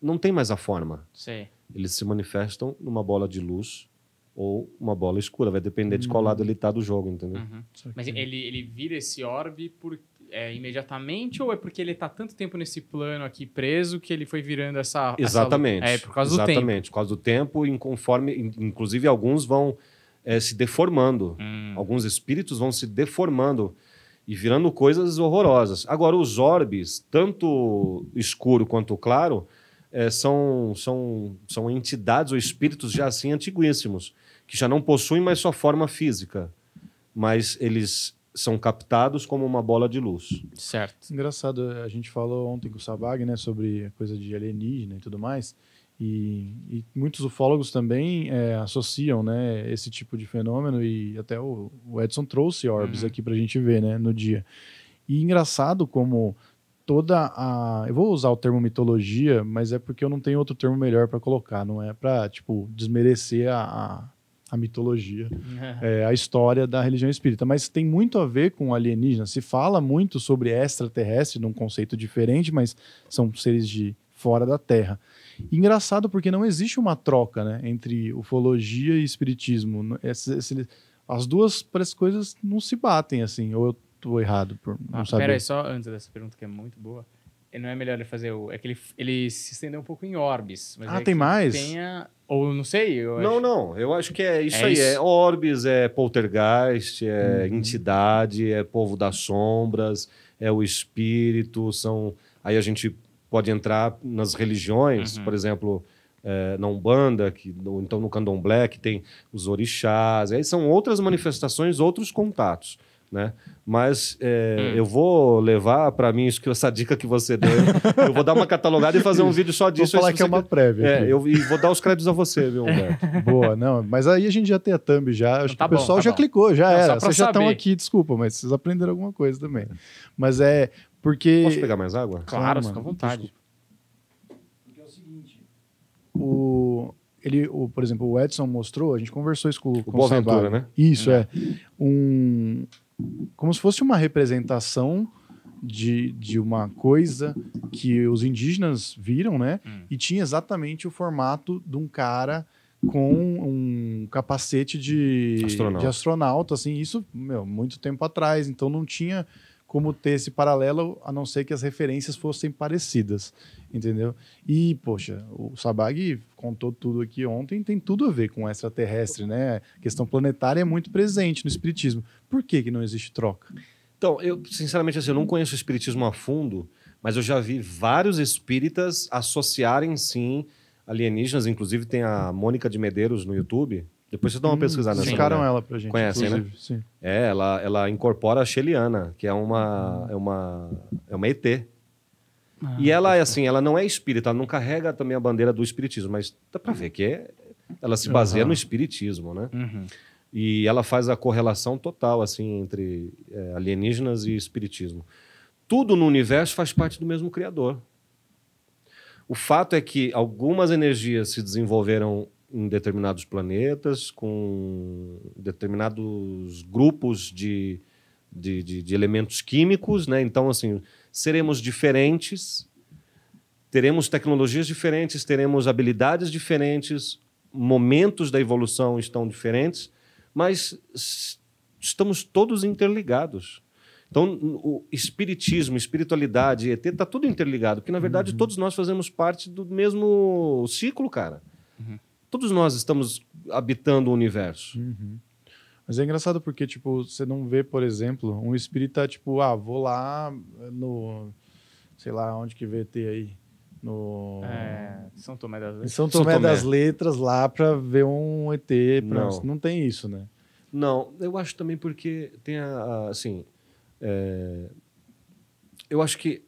não têm mais a forma. Sim. Eles se manifestam numa bola de luz ou uma bola escura. Vai depender de qual lado uhum. ele está do jogo, entendeu? Uhum. Mas ele, ele vira esse orbe por é, imediatamente ou é porque ele está tanto tempo nesse plano aqui preso que ele foi virando essa. Exatamente. Essa, é por causa Exatamente, do tempo. Exatamente, por causa do tempo, inclusive alguns vão é, se deformando, hum. alguns espíritos vão se deformando e virando coisas horrorosas. Agora, os orbes, tanto escuro quanto claro, é, são, são, são entidades ou espíritos já assim antiguíssimos, que já não possuem mais sua forma física, mas eles são captados como uma bola de luz. Certo. Engraçado, a gente falou ontem com o Sabag, né, sobre a coisa de alienígena e tudo mais, e, e muitos ufólogos também é, associam, né, esse tipo de fenômeno e até o, o Edson trouxe orbs uhum. aqui para a gente ver, né, no dia. E engraçado como toda a. Eu vou usar o termo mitologia, mas é porque eu não tenho outro termo melhor para colocar, não é para tipo, desmerecer a, a mitologia, é, a história da religião espírita. Mas tem muito a ver com alienígena. Se fala muito sobre extraterrestre, num conceito diferente, mas são seres de fora da Terra. engraçado porque não existe uma troca né, entre ufologia e espiritismo. Esse, esse, as duas coisas não se batem assim, ou eu estou errado por não ah, saber. Peraí, só antes dessa pergunta que é muito boa. Não é melhor ele fazer o. É que ele, ele se estendeu um pouco em orbes. ah, é tem mais? Tem a, ou não sei. não, acho... não. Eu acho que é, é isso é aí. Isso? É orbes, é poltergeist, é uhum. entidade, é povo das sombras, é o espírito. São. Aí a gente pode entrar nas religiões, uhum. por exemplo. É, na Umbanda, que, ou então no Candomblé, que tem os orixás. Aí são outras manifestações, outros contatos né? Mas é, hum. eu vou levar para mim isso que essa dica que você deu. eu vou dar uma catalogada e fazer um vídeo só disso. Vou falar que é uma quer... prévia. É, eu e vou dar os créditos a você, viu, Humberto? Boa, não. Mas aí a gente já tem a thumb já. Acho então tá que o pessoal tá já bom. clicou, já não, era. Vocês já estão aqui, desculpa, mas vocês aprenderam alguma coisa também. É. Mas é porque. Posso pegar mais água? Claro, fica à vontade. Porque é o seguinte. O ele, o, por exemplo, o Edson mostrou, a gente conversou isso com, o com Boaventura, o né? Isso, é. é. Um, como se fosse uma representação de, de uma coisa que os indígenas viram, né? Hum. E tinha exatamente o formato de um cara com um capacete de astronauta. de astronauta, assim, isso, meu, muito tempo atrás, então não tinha como ter esse paralelo, a não ser que as referências fossem parecidas entendeu? E, poxa, o Sabag contou tudo aqui ontem, tem tudo a ver com extraterrestre, né? A questão planetária é muito presente no espiritismo. Por que, que não existe troca? Então, eu, sinceramente, assim, eu não conheço o espiritismo a fundo, mas eu já vi vários espíritas associarem, sim, alienígenas. Inclusive, tem a Mônica de Medeiros no YouTube. Depois você dá uma hum, pesquisada nessa. Indicaram ela pra gente. Conhecem, né? Sim. É, ela, ela incorpora a Sheliana, que é uma, é uma, é uma ET. Ah, e ela é assim, ela não é espírita, ela não carrega também a bandeira do espiritismo, mas dá para ver que é, ela se baseia uhum. no espiritismo, né? Uhum. E ela faz a correlação total assim entre é, alienígenas e espiritismo. Tudo no universo faz parte do mesmo criador. O fato é que algumas energias se desenvolveram em determinados planetas, com determinados grupos de, de, de, de elementos químicos, né? Então, assim, seremos diferentes, teremos tecnologias diferentes, teremos habilidades diferentes, momentos da evolução estão diferentes, mas estamos todos interligados. Então, o espiritismo, espiritualidade, ET, está tudo interligado, porque na verdade uhum. todos nós fazemos parte do mesmo ciclo, cara. Uhum. Todos nós estamos habitando o universo. Uhum. Mas é engraçado porque, tipo, você não vê, por exemplo, um espírita, tipo, ah, vou lá no. sei lá onde que vê ter aí. No. É, São Tomé das Letras. São Tomé, São Tomé das Letras, lá pra ver um ET. Pra... Não. não tem isso, né? Não, eu acho também porque tem a. assim. É... Eu acho que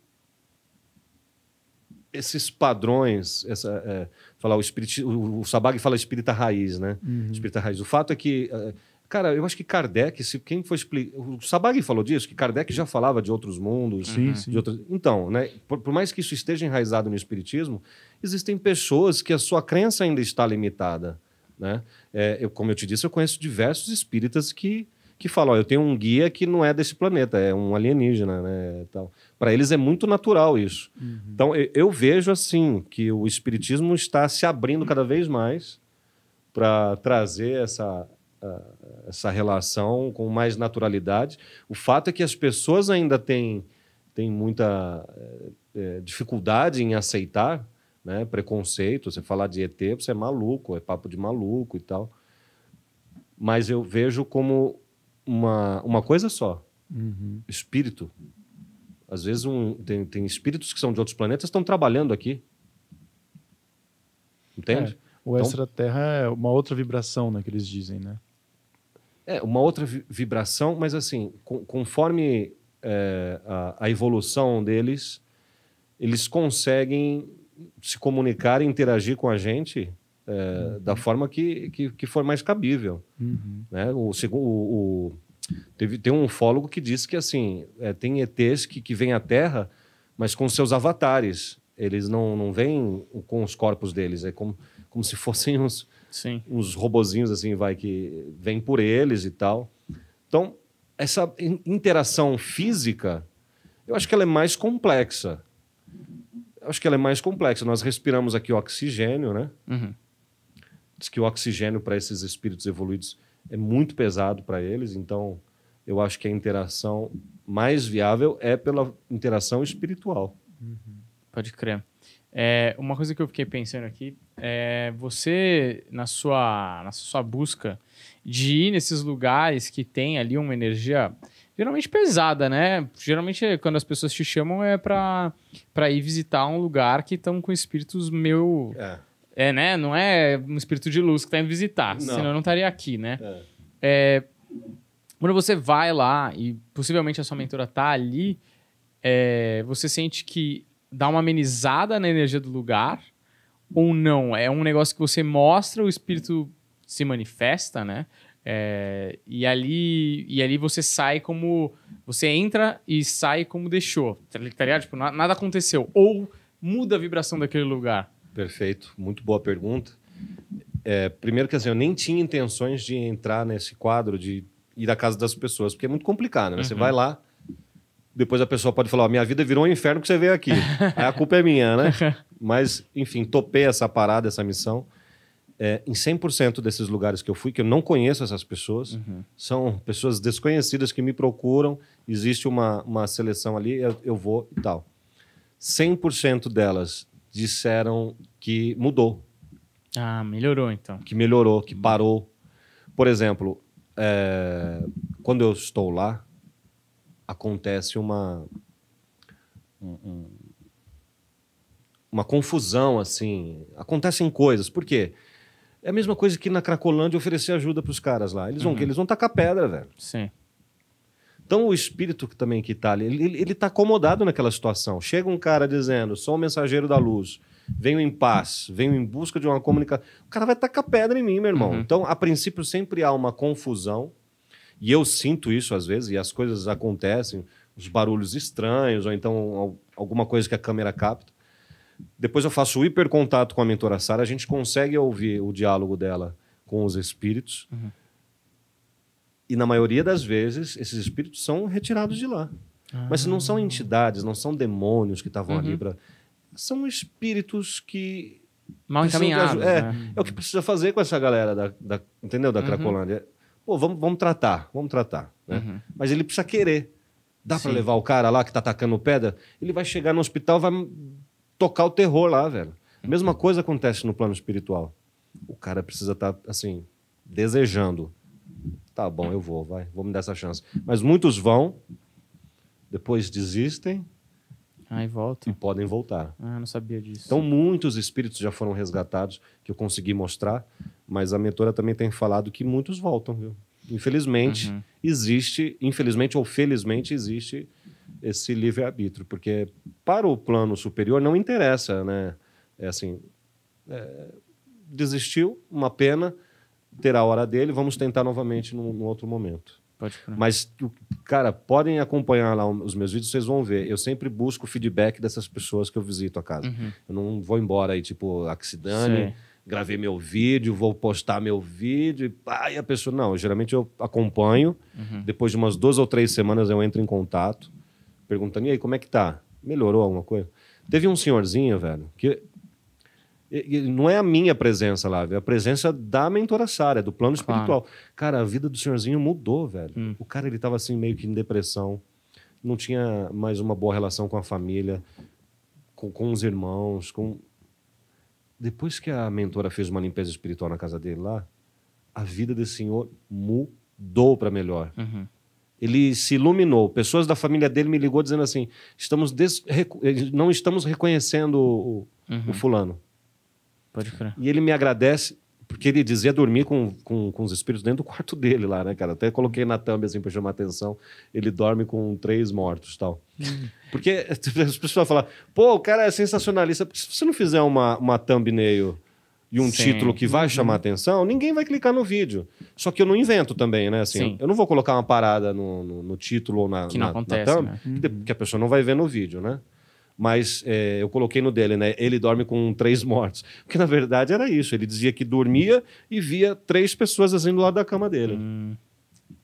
esses padrões, essa, é, falar o, espírito o, o Sabag fala espírita raiz, né? Uhum. Espírita raiz. O fato é que é, Cara, eu acho que Kardec, se quem for explicar. O Sabag falou disso, que Kardec já falava de outros mundos. Sim, de sim. Outros... Então, né, por, por, mais que isso esteja enraizado no Espiritismo, existem pessoas que a sua crença ainda está limitada. Né? É, eu, como eu te disse, eu conheço diversos espíritas que, que falam: ó, eu tenho um guia que não é desse planeta, é um alienígena. Né, Para eles é muito natural isso. Uhum. Então, eu, eu vejo assim que o Espiritismo está se abrindo cada vez mais para trazer essa eh, essa relação com mais naturalidade. O fato é que as pessoas ainda têm, têm muita é, dificuldade em aceitar né, preconceito. Você falar de ET, você é maluco, é papo de maluco e tal. Mas eu vejo como uma, uma coisa só: uhum. espírito. Às vezes um, tem, tem espíritos que são de outros planetas estão trabalhando aqui. Entende? É. O então, extraterra é uma outra vibração, né, que eles dizem, né? É, uma outra vibração, mas assim, com, conforme é, a, a, evolução deles, eles conseguem se comunicar e interagir com a gente é, uhum. da forma que, que, que, for mais cabível. Uhum. Né? O, o, o, teve, tem um fólogo que disse que assim é, tem ETs que, que vêm à Terra, mas com seus avatares. Eles não, não vêm com os corpos deles, é como, como se fossem uns, Sim. uns robozinhos assim, vai, que vem por eles e tal. Então, essa interação física, eu acho que ela é mais complexa. Eu acho que ela é mais complexa. Nós respiramos aqui oxigênio, né? Uhum. Diz que o oxigênio para esses espíritos evoluídos é muito pesado para eles, então eu acho que a interação mais viável é pela interação espiritual. Uhum. Pode crer. É, uma coisa que eu fiquei pensando aqui, é, você, na sua, na sua busca de ir nesses lugares que tem ali uma energia geralmente pesada, né? Geralmente quando as pessoas te chamam é para ir visitar um lugar que estão com espíritos meio. É. é. né? Não é um espírito de luz que está indo visitar, não. senão eu não estaria aqui, né? É. é. quando você vai lá e possivelmente a sua mentora tá ali, é, você sente que dá uma amenizada na energia do lugar ou não. É um negócio que você mostra, o espírito se manifesta, né? É, e, ali, e ali você sai como. Você entra e sai como deixou. Tá, tá Tipo, nada aconteceu. Ou muda a vibração daquele lugar. Perfeito. Muito boa pergunta. É, primeiro, quer dizer, assim, eu nem tinha intenções de entrar nesse quadro de ir à casa das pessoas, porque é muito complicado, né? Uhum. Você vai lá, depois a pessoa pode falar: minha vida virou um inferno que você veio aqui. Aí a culpa é minha, né? Mas, enfim, topei essa parada, essa missão. É, em 100% desses lugares que eu fui, que eu não conheço essas pessoas, uhum. são pessoas desconhecidas que me procuram, existe uma, uma seleção ali, eu, eu vou e tal. 100% delas disseram que mudou. Ah, melhorou então. Que melhorou, que parou. Por exemplo, é, quando eu estou lá, acontece uma um, uma confusão assim, acontecem coisas. Por quê? É a mesma coisa que na Cracolândia oferecer ajuda para os caras lá. Eles vão, uhum. eles vão tacar pedra, velho. Sim. Então o espírito também que está ali, ele, ele tá acomodado naquela situação. Chega um cara dizendo, sou um mensageiro da luz, venho em paz, venho em busca de uma comunicação. O cara vai tacar pedra em mim, meu irmão. Uhum. Então, a princípio, sempre há uma confusão e eu sinto isso às vezes, e as coisas acontecem, os barulhos estranhos, ou então alguma coisa que a câmera capta. Depois eu faço o hipercontato com a mentora Sara, a gente consegue ouvir o diálogo dela com os espíritos. Uhum. E na maioria das vezes, esses espíritos são retirados de lá. Mas não são ah. entidades, não são demônios que estavam uhum. ali para. São espíritos que. Mal encaminhados. É, né? é o que precisa fazer com essa galera da, da entendeu? Da uhum. Cracolândia pô, vamos, vamos tratar, vamos tratar. Né? Uhum. Mas ele precisa querer. Dá para levar o cara lá que tá atacando pedra? Ele vai chegar no hospital, vai tocar o terror lá, velho. Uhum. Mesma coisa acontece no plano espiritual. O cara precisa estar, tá, assim, desejando. Tá bom, eu vou, vai, vou me dar essa chance. Mas muitos vão, depois desistem. Aí volta. E podem voltar. Ah, não sabia disso. Então, muitos espíritos já foram resgatados que eu consegui mostrar. Mas a mentora também tem falado que muitos voltam, viu? Infelizmente, uhum. existe, infelizmente ou felizmente, existe esse livre-arbítrio, porque para o plano superior não interessa, né? É assim, é, desistiu, uma pena, terá a hora dele, vamos tentar novamente num, num outro momento. Pode ficar. Mas, cara, podem acompanhar lá os meus vídeos, vocês vão ver. Eu sempre busco feedback dessas pessoas que eu visito a casa. Uhum. Eu não vou embora aí, tipo, accidane. Sim gravei meu vídeo, vou postar meu vídeo e pá, e a pessoa. Não, geralmente eu acompanho. Uhum. Depois de umas duas ou três semanas eu entro em contato, perguntando: e aí, como é que tá? Melhorou alguma coisa? Teve um senhorzinho, velho, que. não é a minha presença lá, é a presença da mentora Sara, do plano espiritual. Claro. Cara, a vida do senhorzinho mudou, velho. Hum. O cara, ele tava assim, meio que em depressão. Não tinha mais uma boa relação com a família, com, com os irmãos, com depois que a mentora fez uma limpeza espiritual na casa dele lá, a vida desse senhor mudou para melhor. Uhum. Ele se iluminou. Pessoas da família dele me ligou dizendo assim: estamos des... não estamos reconhecendo o, uhum. o fulano. Pode crer. E ele me agradece porque ele dizia dormir com, com, com, os espíritos dentro do quarto dele lá, né, cara? Até coloquei na thumb assim pra chamar atenção. Ele dorme com três mortos tal. Hum. Porque as pessoas falam, pô, o cara é sensacionalista. Porque se você não fizer uma, uma thumbnail e um Sim. título que vai uhum. chamar atenção, ninguém vai clicar no vídeo. Só que eu não invento também, né? Assim, Sim. eu não vou colocar uma parada no, no, no título ou na, que na, acontece, na thumb, né? que a pessoa não vai ver no vídeo, né? mas é, eu coloquei no dele, né? Ele dorme com três mortos. Porque na verdade era isso. Ele dizia que dormia e via três pessoas assim do lado da cama dele. Hum.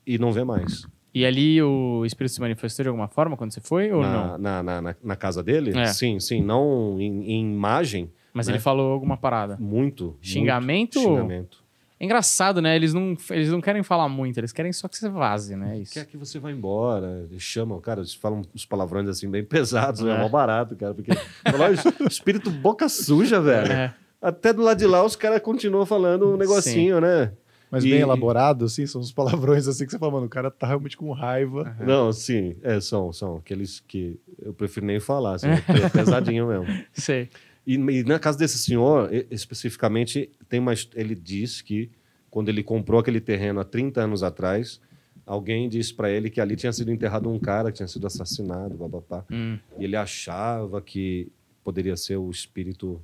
E não vê mais. E ali o espírito se manifestou de alguma forma quando você foi ou na, não? Na, na, na, na casa dele? É. Sim, sim. Não em, em imagem. Mas né? ele falou alguma parada? Muito. Xingamento? Muito, xingamento. É engraçado, né? Eles não, eles não querem falar muito, eles querem só que você vaze, né? É isso. Quer que você vá embora. Eles chamam, cara, eles falam os palavrões assim bem pesados, é, é mó barato, cara. Porque falar, espírito boca suja, velho. É. Até do lado de lá os caras continuam falando um negocinho, Sim. né? Mas e... bem elaborado, assim, são uns palavrões assim que você fala, mano, o cara tá realmente com raiva. Uhum. Não, sim, é, são, são aqueles que eu prefiro nem falar, assim, é pesadinho mesmo. Sei. E, e, na casa desse senhor, especificamente, tem uma, ele diz que quando ele comprou aquele terreno há 30 anos atrás, alguém disse para ele que ali tinha sido enterrado um cara que tinha sido assassinado, babapá. Hum. E ele achava que poderia ser o espírito.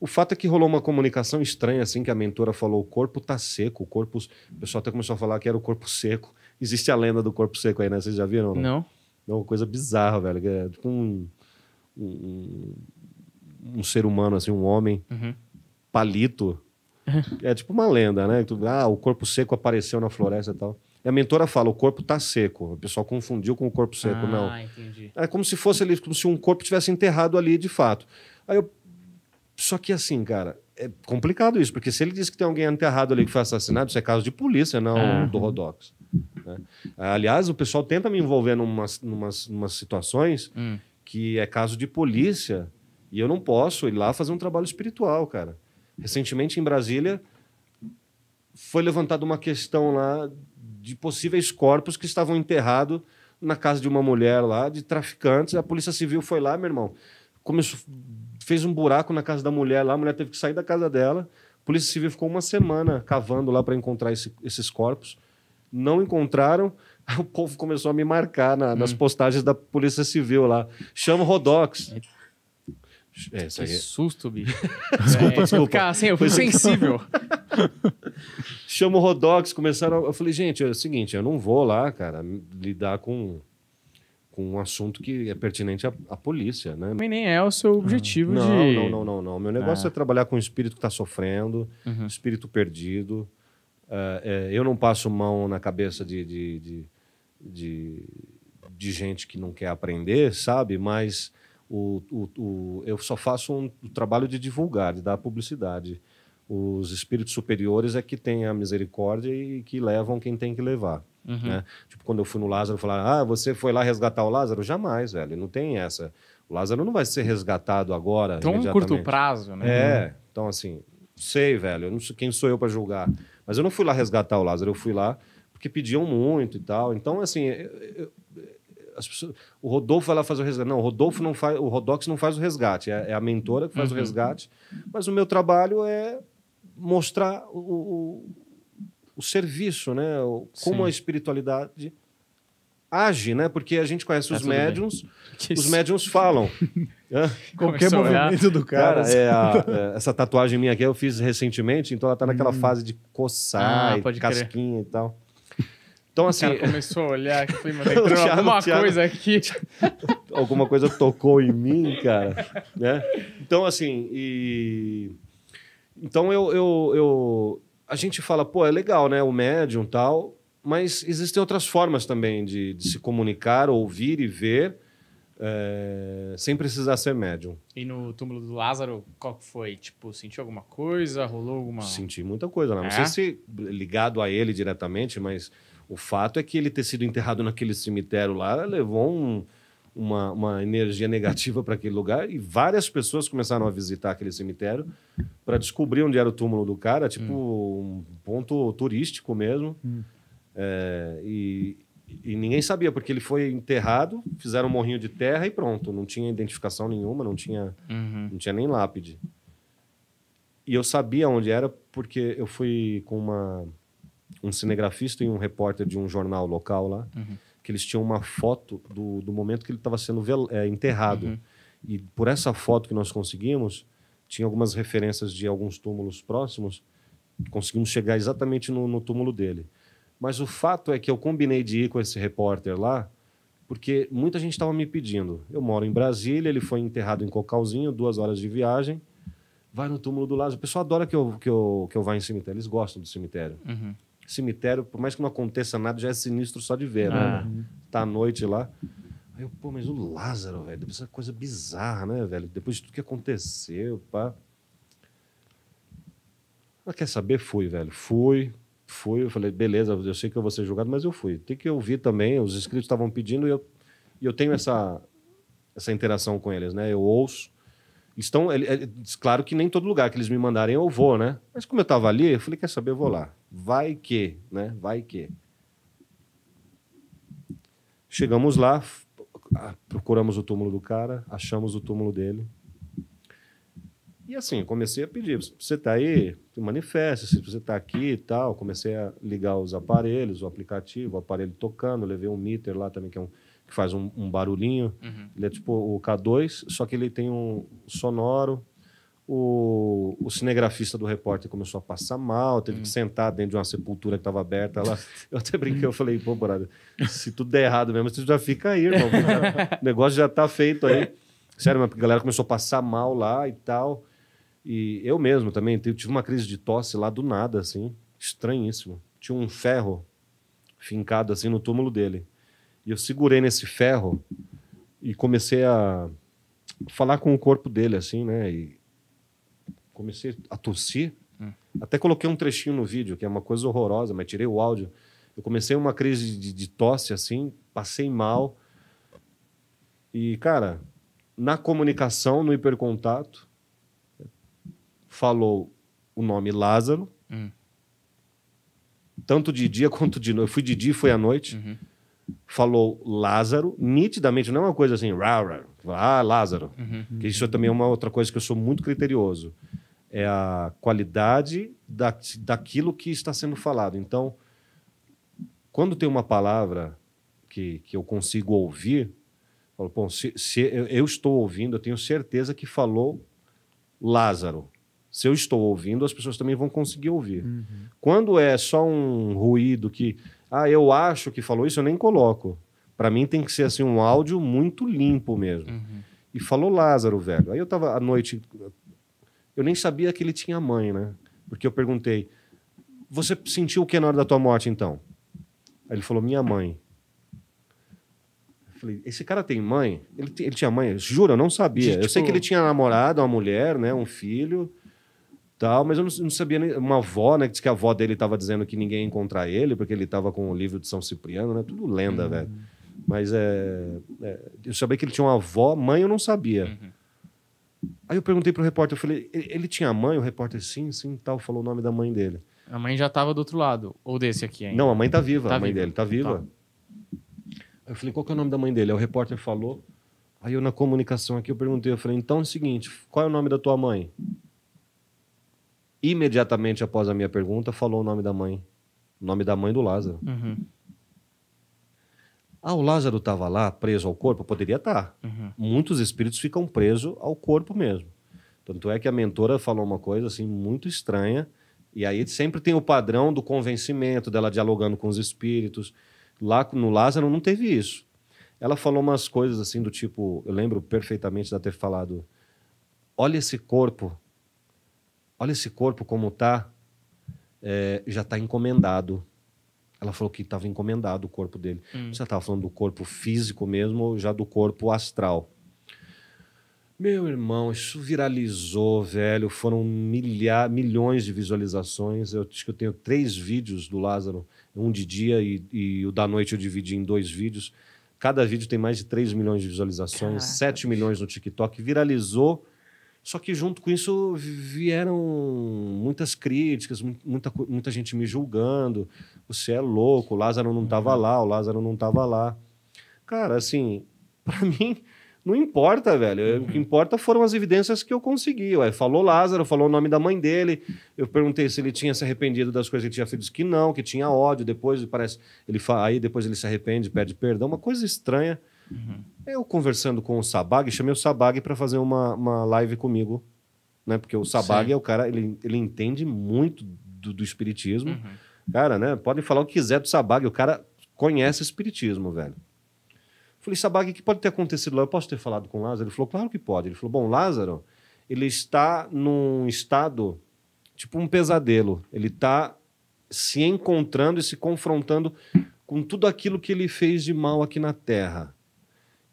O fato é que rolou uma comunicação estranha, assim, que a mentora falou: o corpo tá seco, o corpo. O pessoal até começou a falar que era o corpo seco. Existe a lenda do corpo seco aí, né? Vocês já viram? Não. não? É uma coisa bizarra, velho. É tipo um, um, um ser humano, assim, um homem, uhum. palito. É tipo uma lenda, né? Ah, o corpo seco apareceu na floresta e tal. E a mentora fala, o corpo tá seco. O pessoal confundiu com o corpo seco, ah, não. Entendi. É como se fosse ali, como se um corpo tivesse enterrado ali de fato. Aí eu... Só que assim, cara, é complicado isso, porque se ele diz que tem alguém enterrado ali que foi assassinado, isso é caso de polícia, não ah. do Rodox. Né? Aliás, o pessoal tenta me envolver em umas, situações hum. que é caso de polícia e eu não posso ir lá fazer um trabalho espiritual, cara. Recentemente em Brasília foi levantada uma questão lá de possíveis corpos que estavam enterrados na casa de uma mulher lá, de traficantes. A Polícia Civil foi lá, meu irmão. Começou, fez um buraco na casa da mulher lá, a mulher teve que sair da casa dela. A Polícia Civil ficou uma semana cavando lá para encontrar esse, esses corpos. Não encontraram. O povo começou a me marcar na, hum. nas postagens da Polícia Civil lá. Chama o Rodox. É é, isso que aí. É susto, bicho. desculpa, é, desculpa. assim, eu fui sensível. Chamo o Rodox, começaram. Eu falei, gente, é o seguinte, eu não vou lá, cara, lidar com, com um assunto que é pertinente à, à polícia, né? Mas nem é o seu ah. objetivo não, de. Não, não, não, não. Meu negócio ah. é trabalhar com o espírito que está sofrendo, uhum. espírito perdido. Uh, é, eu não passo mão na cabeça de, de, de, de, de gente que não quer aprender, sabe? Mas o, o, o, eu só faço um, o trabalho de divulgar, de dar publicidade. Os espíritos superiores é que têm a misericórdia e que levam quem tem que levar. Uhum. Né? Tipo, quando eu fui no Lázaro, falar Ah, você foi lá resgatar o Lázaro? Jamais, velho. Não tem essa. O Lázaro não vai ser resgatado agora. tão um curto prazo, né? É. Então, assim, sei, velho. Eu não sei quem sou eu para julgar. Mas eu não fui lá resgatar o Lázaro, eu fui lá porque pediam muito e tal. Então, assim, eu, as pessoas, o Rodolfo vai lá fazer o resgate. Não, o Rodolfo não faz, o Rodox não faz o resgate, é, é a mentora que faz uhum. o resgate. Mas o meu trabalho é mostrar o, o, o serviço, né? O, como Sim. a espiritualidade age, né? Porque a gente conhece é os médiums, os médiums falam. Qualquer movimento do cara. cara assim. é a, é, essa tatuagem minha aqui eu fiz recentemente, então ela tá naquela hum. fase de coçar, ah, e casquinha crer. e tal. Então, assim. O cara assim, começou a olhar que foi uma alguma Thiago, coisa aqui. alguma coisa tocou em mim, cara. Né? Então, assim, e. Então, eu, eu, eu. A gente fala, pô, é legal, né? O médium tal. Mas existem outras formas também de, de se comunicar, ouvir e ver. É, sem precisar ser médium. E no túmulo do Lázaro, qual que foi? Tipo, sentiu alguma coisa? Rolou alguma. Senti muita coisa, né? não é? sei se ligado a ele diretamente, mas o fato é que ele ter sido enterrado naquele cemitério lá levou um, uma, uma, energia negativa para aquele lugar e várias pessoas começaram a visitar aquele cemitério para descobrir onde era o túmulo do cara, tipo hum. um ponto turístico mesmo. Hum. É, e, e ninguém sabia, porque ele foi enterrado, fizeram um morrinho de terra e pronto. Não tinha identificação nenhuma, não tinha, uhum. não tinha nem lápide. E eu sabia onde era porque eu fui com uma um cinegrafista e um repórter de um jornal local lá, uhum. que eles tinham uma foto do, do momento que ele estava sendo é, enterrado. Uhum. E por essa foto que nós conseguimos, tinha algumas referências de alguns túmulos próximos, conseguimos chegar exatamente no, no túmulo dele. Mas o fato é que eu combinei de ir com esse repórter lá, porque muita gente estava me pedindo. Eu moro em Brasília, ele foi enterrado em Cocalzinho, duas horas de viagem. Vai no túmulo do Lázaro. O pessoal adora que eu, que eu, que eu vá em cemitério, eles gostam do cemitério. Uhum cemitério, por mais que não aconteça nada, já é sinistro só de ver, né? ah. né? Tá à noite lá. Aí eu, pô, mas o Lázaro, velho, essa coisa bizarra, né, velho? Depois de tudo que aconteceu, pá. Ela ah, quer saber? Fui, velho. Fui, fui. Eu falei, beleza, eu sei que eu vou ser julgado, mas eu fui. Tem que ouvir também, os inscritos estavam pedindo e eu, e eu tenho essa, essa interação com eles, né? Eu ouço estão. Ele, é, claro que nem todo lugar que eles me mandarem eu vou, né? Mas como eu estava ali, eu falei: quer saber, eu vou lá. Vai que, né? Vai que. Chegamos lá, procuramos o túmulo do cara, achamos o túmulo dele. E assim, eu comecei a pedir, você está aí, manifesta, se você está aqui e tal. Comecei a ligar os aparelhos, o aplicativo, o aparelho tocando, levei um meter lá também, que é um, que faz um, um barulhinho. Uhum. Ele é tipo o K2, só que ele tem um sonoro. O, o cinegrafista do repórter começou a passar mal, teve uhum. que hum. sentar dentro de uma sepultura que estava aberta lá. Eu até brinquei, eu falei, pô, brother, se tudo der errado mesmo, você já fica aí, irmão. o negócio já tá feito aí. Sério, mas a galera começou a passar mal lá e tal. E eu mesmo também tive uma crise de tosse lá do nada, assim. Estranhíssimo. Tinha um ferro fincado assim no túmulo dele. E eu segurei nesse ferro e comecei a falar com o corpo dele, assim, né? E comecei a tossir. Hum. Até coloquei um trechinho no vídeo, que é uma coisa horrorosa, mas tirei o áudio. Eu comecei uma crise de, de tosse, assim, passei mal. E, cara, na comunicação, no hipercontato, falou o nome Lázaro. Hum. Tanto de dia quanto de noite. Eu fui de dia e foi à noite. Uhum falou Lázaro, nitidamente, não é uma coisa assim, rah, rah, ah, Lázaro. Uhum. Que isso também é uma outra coisa que eu sou muito criterioso. É a qualidade da, daquilo que está sendo falado. Então, quando tem uma palavra que, que eu consigo ouvir, eu falo, bom, se, se eu estou ouvindo, eu tenho certeza que falou Lázaro se eu estou ouvindo, as pessoas também vão conseguir ouvir. Uhum. Quando é só um ruído que ah, eu acho que falou isso, eu nem coloco. Para mim tem que ser assim um áudio muito limpo mesmo. Uhum. E falou Lázaro, velho. Aí eu tava à noite, eu nem sabia que ele tinha mãe, né? Porque eu perguntei: "Você sentiu o que na hora da tua morte então?" Aí ele falou: "Minha mãe". Eu falei: "Esse cara tem mãe? Ele, ele tinha mãe? Juro, eu não sabia. Tipo... Eu sei que ele tipo tinha namorado, uma mulher, né, um filho tal, mas eu não, não sabia nem. Uma avó, né? Que disse que a avó dele estava dizendo que ninguém ia encontrar ele, porque ele estava com o livro de São Cipriano, né? Tudo lenda, uhum. velho. Mas é, é, Eu sabia que ele tinha uma avó, mãe eu não sabia. Uhum. Aí eu perguntei pro repórter, eu falei, ele, ele tinha mãe? O repórter, sim, sim, tal, falou o nome da mãe dele. A mãe já estava do outro lado, ou desse aqui ainda? Não, a mãe tá viva, tá a mãe viva. dele tá, tá. viva. Tá. Eu falei, qual que é o nome da mãe dele? Aí o repórter falou. Aí eu na comunicação aqui eu perguntei, eu falei, então é o seguinte, qual é o nome da tua mãe? imediatamente após a minha pergunta, falou o nome da mãe. O nome da mãe do Lázaro. Uhum. Ah, o Lázaro estava lá, preso ao corpo? Poderia estar. Tá. Uhum. Muitos espíritos ficam presos ao corpo mesmo. Tanto é que a mentora falou uma coisa assim muito estranha. E aí sempre tem o padrão do convencimento dela dialogando com os espíritos. Lá no Lázaro não teve isso. Ela falou umas coisas assim do tipo, eu lembro perfeitamente de ela ter falado: "Olha esse corpo Olha esse corpo como tá. É, já tá encomendado. Ela falou que estava encomendado o corpo dele. Hum. Você estava falando do corpo físico mesmo ou já do corpo astral? Meu irmão, isso viralizou, velho. Foram milha milhões de visualizações. Eu acho que eu tenho três vídeos do Lázaro, um de dia e, e o da noite eu dividi em dois vídeos. Cada vídeo tem mais de 3 milhões de visualizações, Caraca. 7 milhões no TikTok. Viralizou só que junto com isso vieram muitas críticas, muita, muita gente me julgando. Você é louco, o Lázaro não estava uhum. lá, o Lázaro não estava lá. Cara, assim, para mim, não importa, velho. O que uhum. importa foram as evidências que eu consegui. Ué. Falou Lázaro, falou o nome da mãe dele. Eu perguntei se ele tinha se arrependido das coisas que tinha feito. Disse que não, que tinha ódio. Depois parece. Ele fa... Aí depois ele se arrepende, pede perdão. Uma coisa estranha. Uhum. Eu conversando com o Sabag, chamei o Sabag para fazer uma, uma live comigo, né? Porque o Sabag Sim. é o cara, ele, ele entende muito do, do espiritismo. Uhum. Cara, né? Podem falar o que quiser do Sabag, o cara conhece espiritismo, velho. Falei, Sabag, o que pode ter acontecido lá? Eu posso ter falado com o Lázaro? Ele falou, claro que pode. Ele falou, bom, Lázaro, ele está num estado tipo um pesadelo. Ele está se encontrando e se confrontando com tudo aquilo que ele fez de mal aqui na Terra.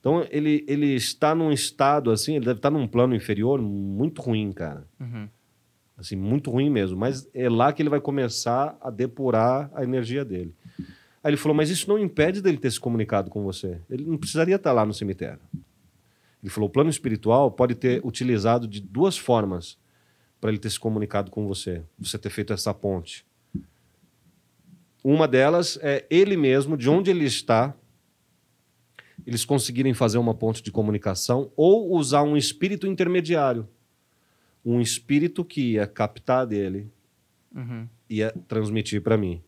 Então ele, ele está num estado assim, ele deve estar num plano inferior muito ruim, cara. Uhum. Assim, muito ruim mesmo. Mas é lá que ele vai começar a depurar a energia dele. Aí ele falou: Mas isso não impede dele ter se comunicado com você. Ele não precisaria estar lá no cemitério. Ele falou: O plano espiritual pode ter utilizado de duas formas para ele ter se comunicado com você, você ter feito essa ponte. Uma delas é ele mesmo, de onde ele está, eles conseguirem fazer uma ponte de comunicação ou usar um espírito intermediário. Um espírito que ia captar dele, uhum. ia transmitir para mim.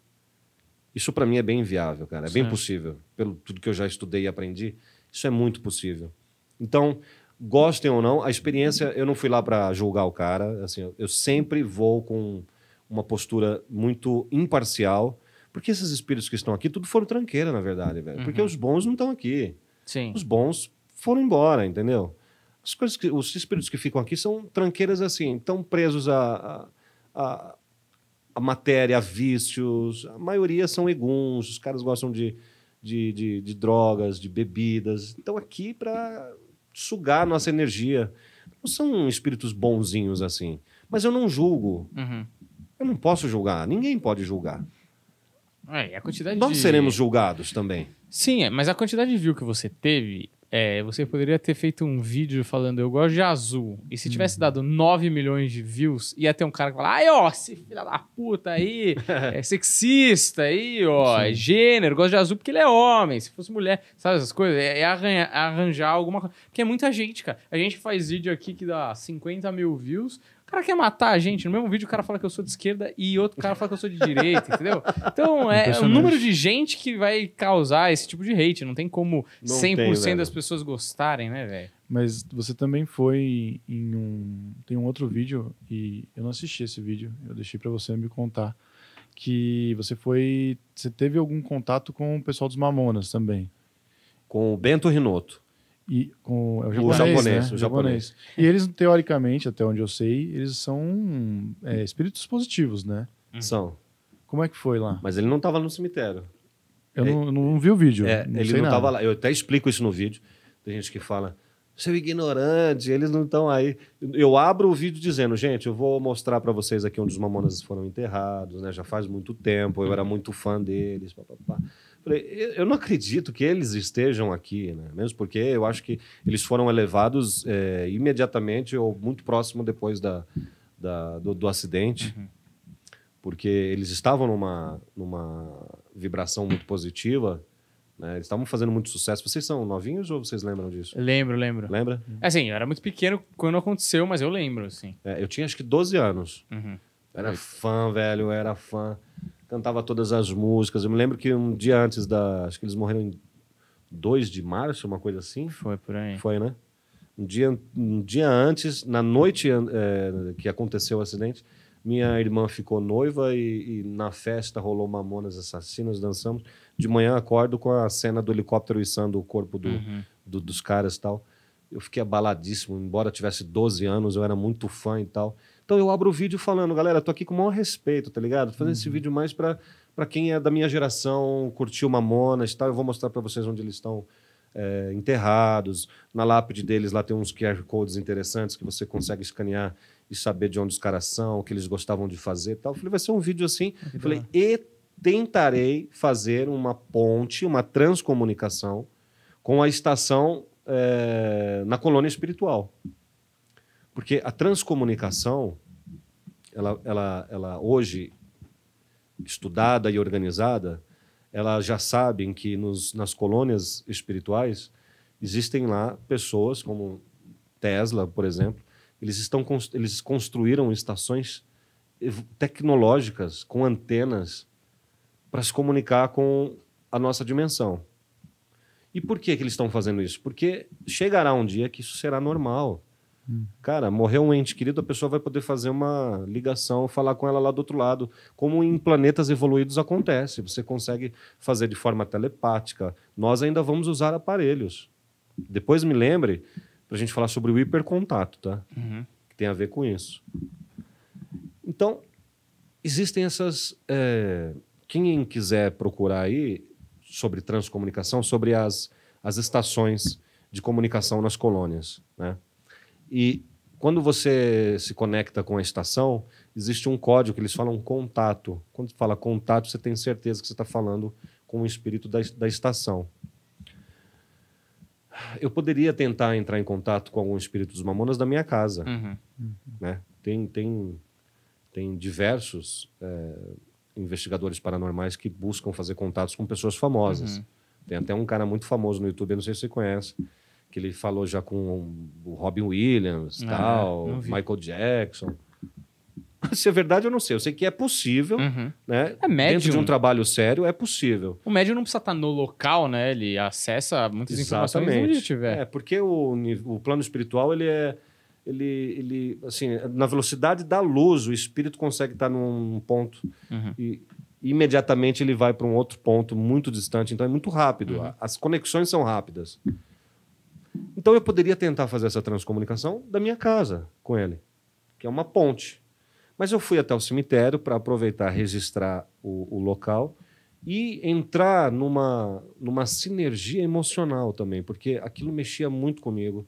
Isso para mim é bem viável, cara. É bem possível. Pelo tudo que eu já estudei e aprendi, isso é muito possível. Então, gostem ou não, a experiência, eu não fui lá para julgar o cara. Assim, eu sempre vou com uma postura muito imparcial. Porque esses espíritos que estão aqui, tudo foram tranqueira, na verdade, velho. Uhum. Porque os bons não estão aqui. Sim. Os bons foram embora, entendeu? As coisas que, os espíritos que ficam aqui são tranqueiras assim, tão presos a, a, a, a matéria, a vícios. A maioria são eguns, os caras gostam de, de, de, de drogas, de bebidas. Estão aqui para sugar a nossa energia. Não são espíritos bonzinhos assim. Mas eu não julgo. Uhum. Eu não posso julgar. Ninguém pode julgar. É, a quantidade Nós de... seremos julgados também. Sim, é, mas a quantidade de view que você teve, é, você poderia ter feito um vídeo falando eu gosto de azul. E se tivesse uhum. dado 9 milhões de views, ia ter um cara que fala, ai, ó, esse filho da puta aí, é sexista aí, ó, é gênero, gosto de azul porque ele é homem. Se fosse mulher, sabe essas coisas? É, é arranjar, é arranjar alguma coisa. Porque é muita gente, cara. A gente faz vídeo aqui que dá 50 mil views, o cara quer matar a gente. No mesmo vídeo, o cara fala que eu sou de esquerda e outro cara fala que eu sou de direita, entendeu? Então, é, é o número de gente que vai causar esse tipo de hate. Não tem como não 100% tem, das pessoas gostarem, né, velho? Mas você também foi em um. Tem um outro vídeo, e eu não assisti esse vídeo, eu deixei para você me contar. Que você foi. Você teve algum contato com o pessoal dos Mamonas também. Com o Bento Rinoto. E com é o japonês, o japonês, né? o japonês. E eles, teoricamente, até onde eu sei, eles são é, espíritos positivos, né? Uhum. São. Como é que foi lá? Mas ele não estava no cemitério. Eu não, é, não, vi o vídeo. É, não ele não estava lá. Eu até explico isso no vídeo. Tem gente que fala, seu ignorante, eles não estão aí. Eu abro o vídeo dizendo, gente, eu vou mostrar para vocês aqui onde os mamonas foram enterrados, né? Já faz muito tempo, eu era uhum. muito fã deles, papapá. pá. pá. Falei, eu não acredito que eles estejam aqui, né? mesmo porque eu acho que eles foram elevados é, imediatamente ou muito próximo depois da, da do, do, acidente, uhum. porque eles estavam numa, numa vibração muito positiva. Né? Eles estavam fazendo muito sucesso. Vocês são novinhos ou vocês lembram disso? Lembro, lembro. Lembra? É, assim, eu era muito pequeno quando aconteceu, mas eu lembro, assim. É, eu tinha acho que 12 anos. Uhum. Era fã, velho, era fã cantava todas as músicas. Eu me lembro que um dia antes da. Acho que eles morreram em 2 de março, uma coisa assim. Foi por aí. Foi, né? Um dia, um dia antes, na noite é, que aconteceu o acidente, minha irmã ficou noiva e, e, na festa rolou Mamonas Assassinas, dançamos. De manhã acordo com a cena do helicóptero içando o corpo do, uhum. do dos caras e tal. Eu fiquei abaladíssimo, embora tivesse 12 anos, eu era muito fã e tal. Então eu abro o vídeo falando, galera, tô aqui com o maior respeito, tá ligado? Tô fazendo uhum. esse vídeo mais para quem é da minha geração, curtiu Mamonas e tal. Eu vou mostrar para vocês onde eles estão é, enterrados. Na lápide deles lá tem uns QR codes interessantes que você consegue escanear e saber de onde os caras são, o que eles gostavam de fazer e tal. Eu falei, vai ser um vídeo assim. Eu falei, e tentarei fazer uma ponte, uma transcomunicação com a estação é, na colônia espiritual. Porque a transcomunicação, ela, ela, ela hoje, estudada e organizada, ela já sabem que nos, nas colônias espirituais existem lá pessoas como Tesla, por exemplo, eles, estão, eles construíram estações tecnológicas com antenas para se comunicar com a nossa dimensão. E por que, que eles estão fazendo isso? Porque chegará um dia que isso será normal. Hum. Cara, morreu um ente querido, a pessoa vai poder fazer uma ligação, falar com ela lá do outro lado. Como em planetas evoluídos acontece, você consegue fazer de forma telepática. Nós ainda vamos usar aparelhos. Depois me lembre para a gente falar sobre o hipercontato, tá? Uhum. Que tem a ver com isso. Então, existem essas. É... Quem quiser procurar aí sobre transcomunicação, sobre as, as estações de comunicação nas colônias, né? E quando você se conecta com a estação, existe um código que eles falam contato. Quando fala contato, você tem certeza que você está falando com o espírito da, da estação. Eu poderia tentar entrar em contato com algum espírito dos mamonas da minha casa. Uhum. uhum. Né? Tem, tem, tem diversos é, investigadores paranormais que buscam fazer contatos com pessoas famosas. Uhum. Tem até um cara muito famoso no YouTube, eu não sei se você conhece, que ele falou já com o Robin Williams, ah, tal, Michael Jackson. Se é verdade, eu não sei. Eu sei que é possível, uhum. né? É médium. Dentro de um trabalho sério, é possível. O médium não precisa estar no local, né? Ele acessa muitas Exatamente. informações onde tiver. É, porque o, o plano espiritual, ele é... Ele, ele, assim, na velocidade da luz, o espírito consegue estar num ponto uhum. e imediatamente ele vai para um outro ponto muito distante. Então, é muito rápido. Uhum. As conexões são rápidas. Então eu poderia tentar fazer essa transcomunicação da minha casa com ele, que é uma ponte. Mas eu fui até o cemitério para aproveitar, registrar o, o local e entrar numa, numa sinergia emocional também, porque aquilo mexia muito comigo.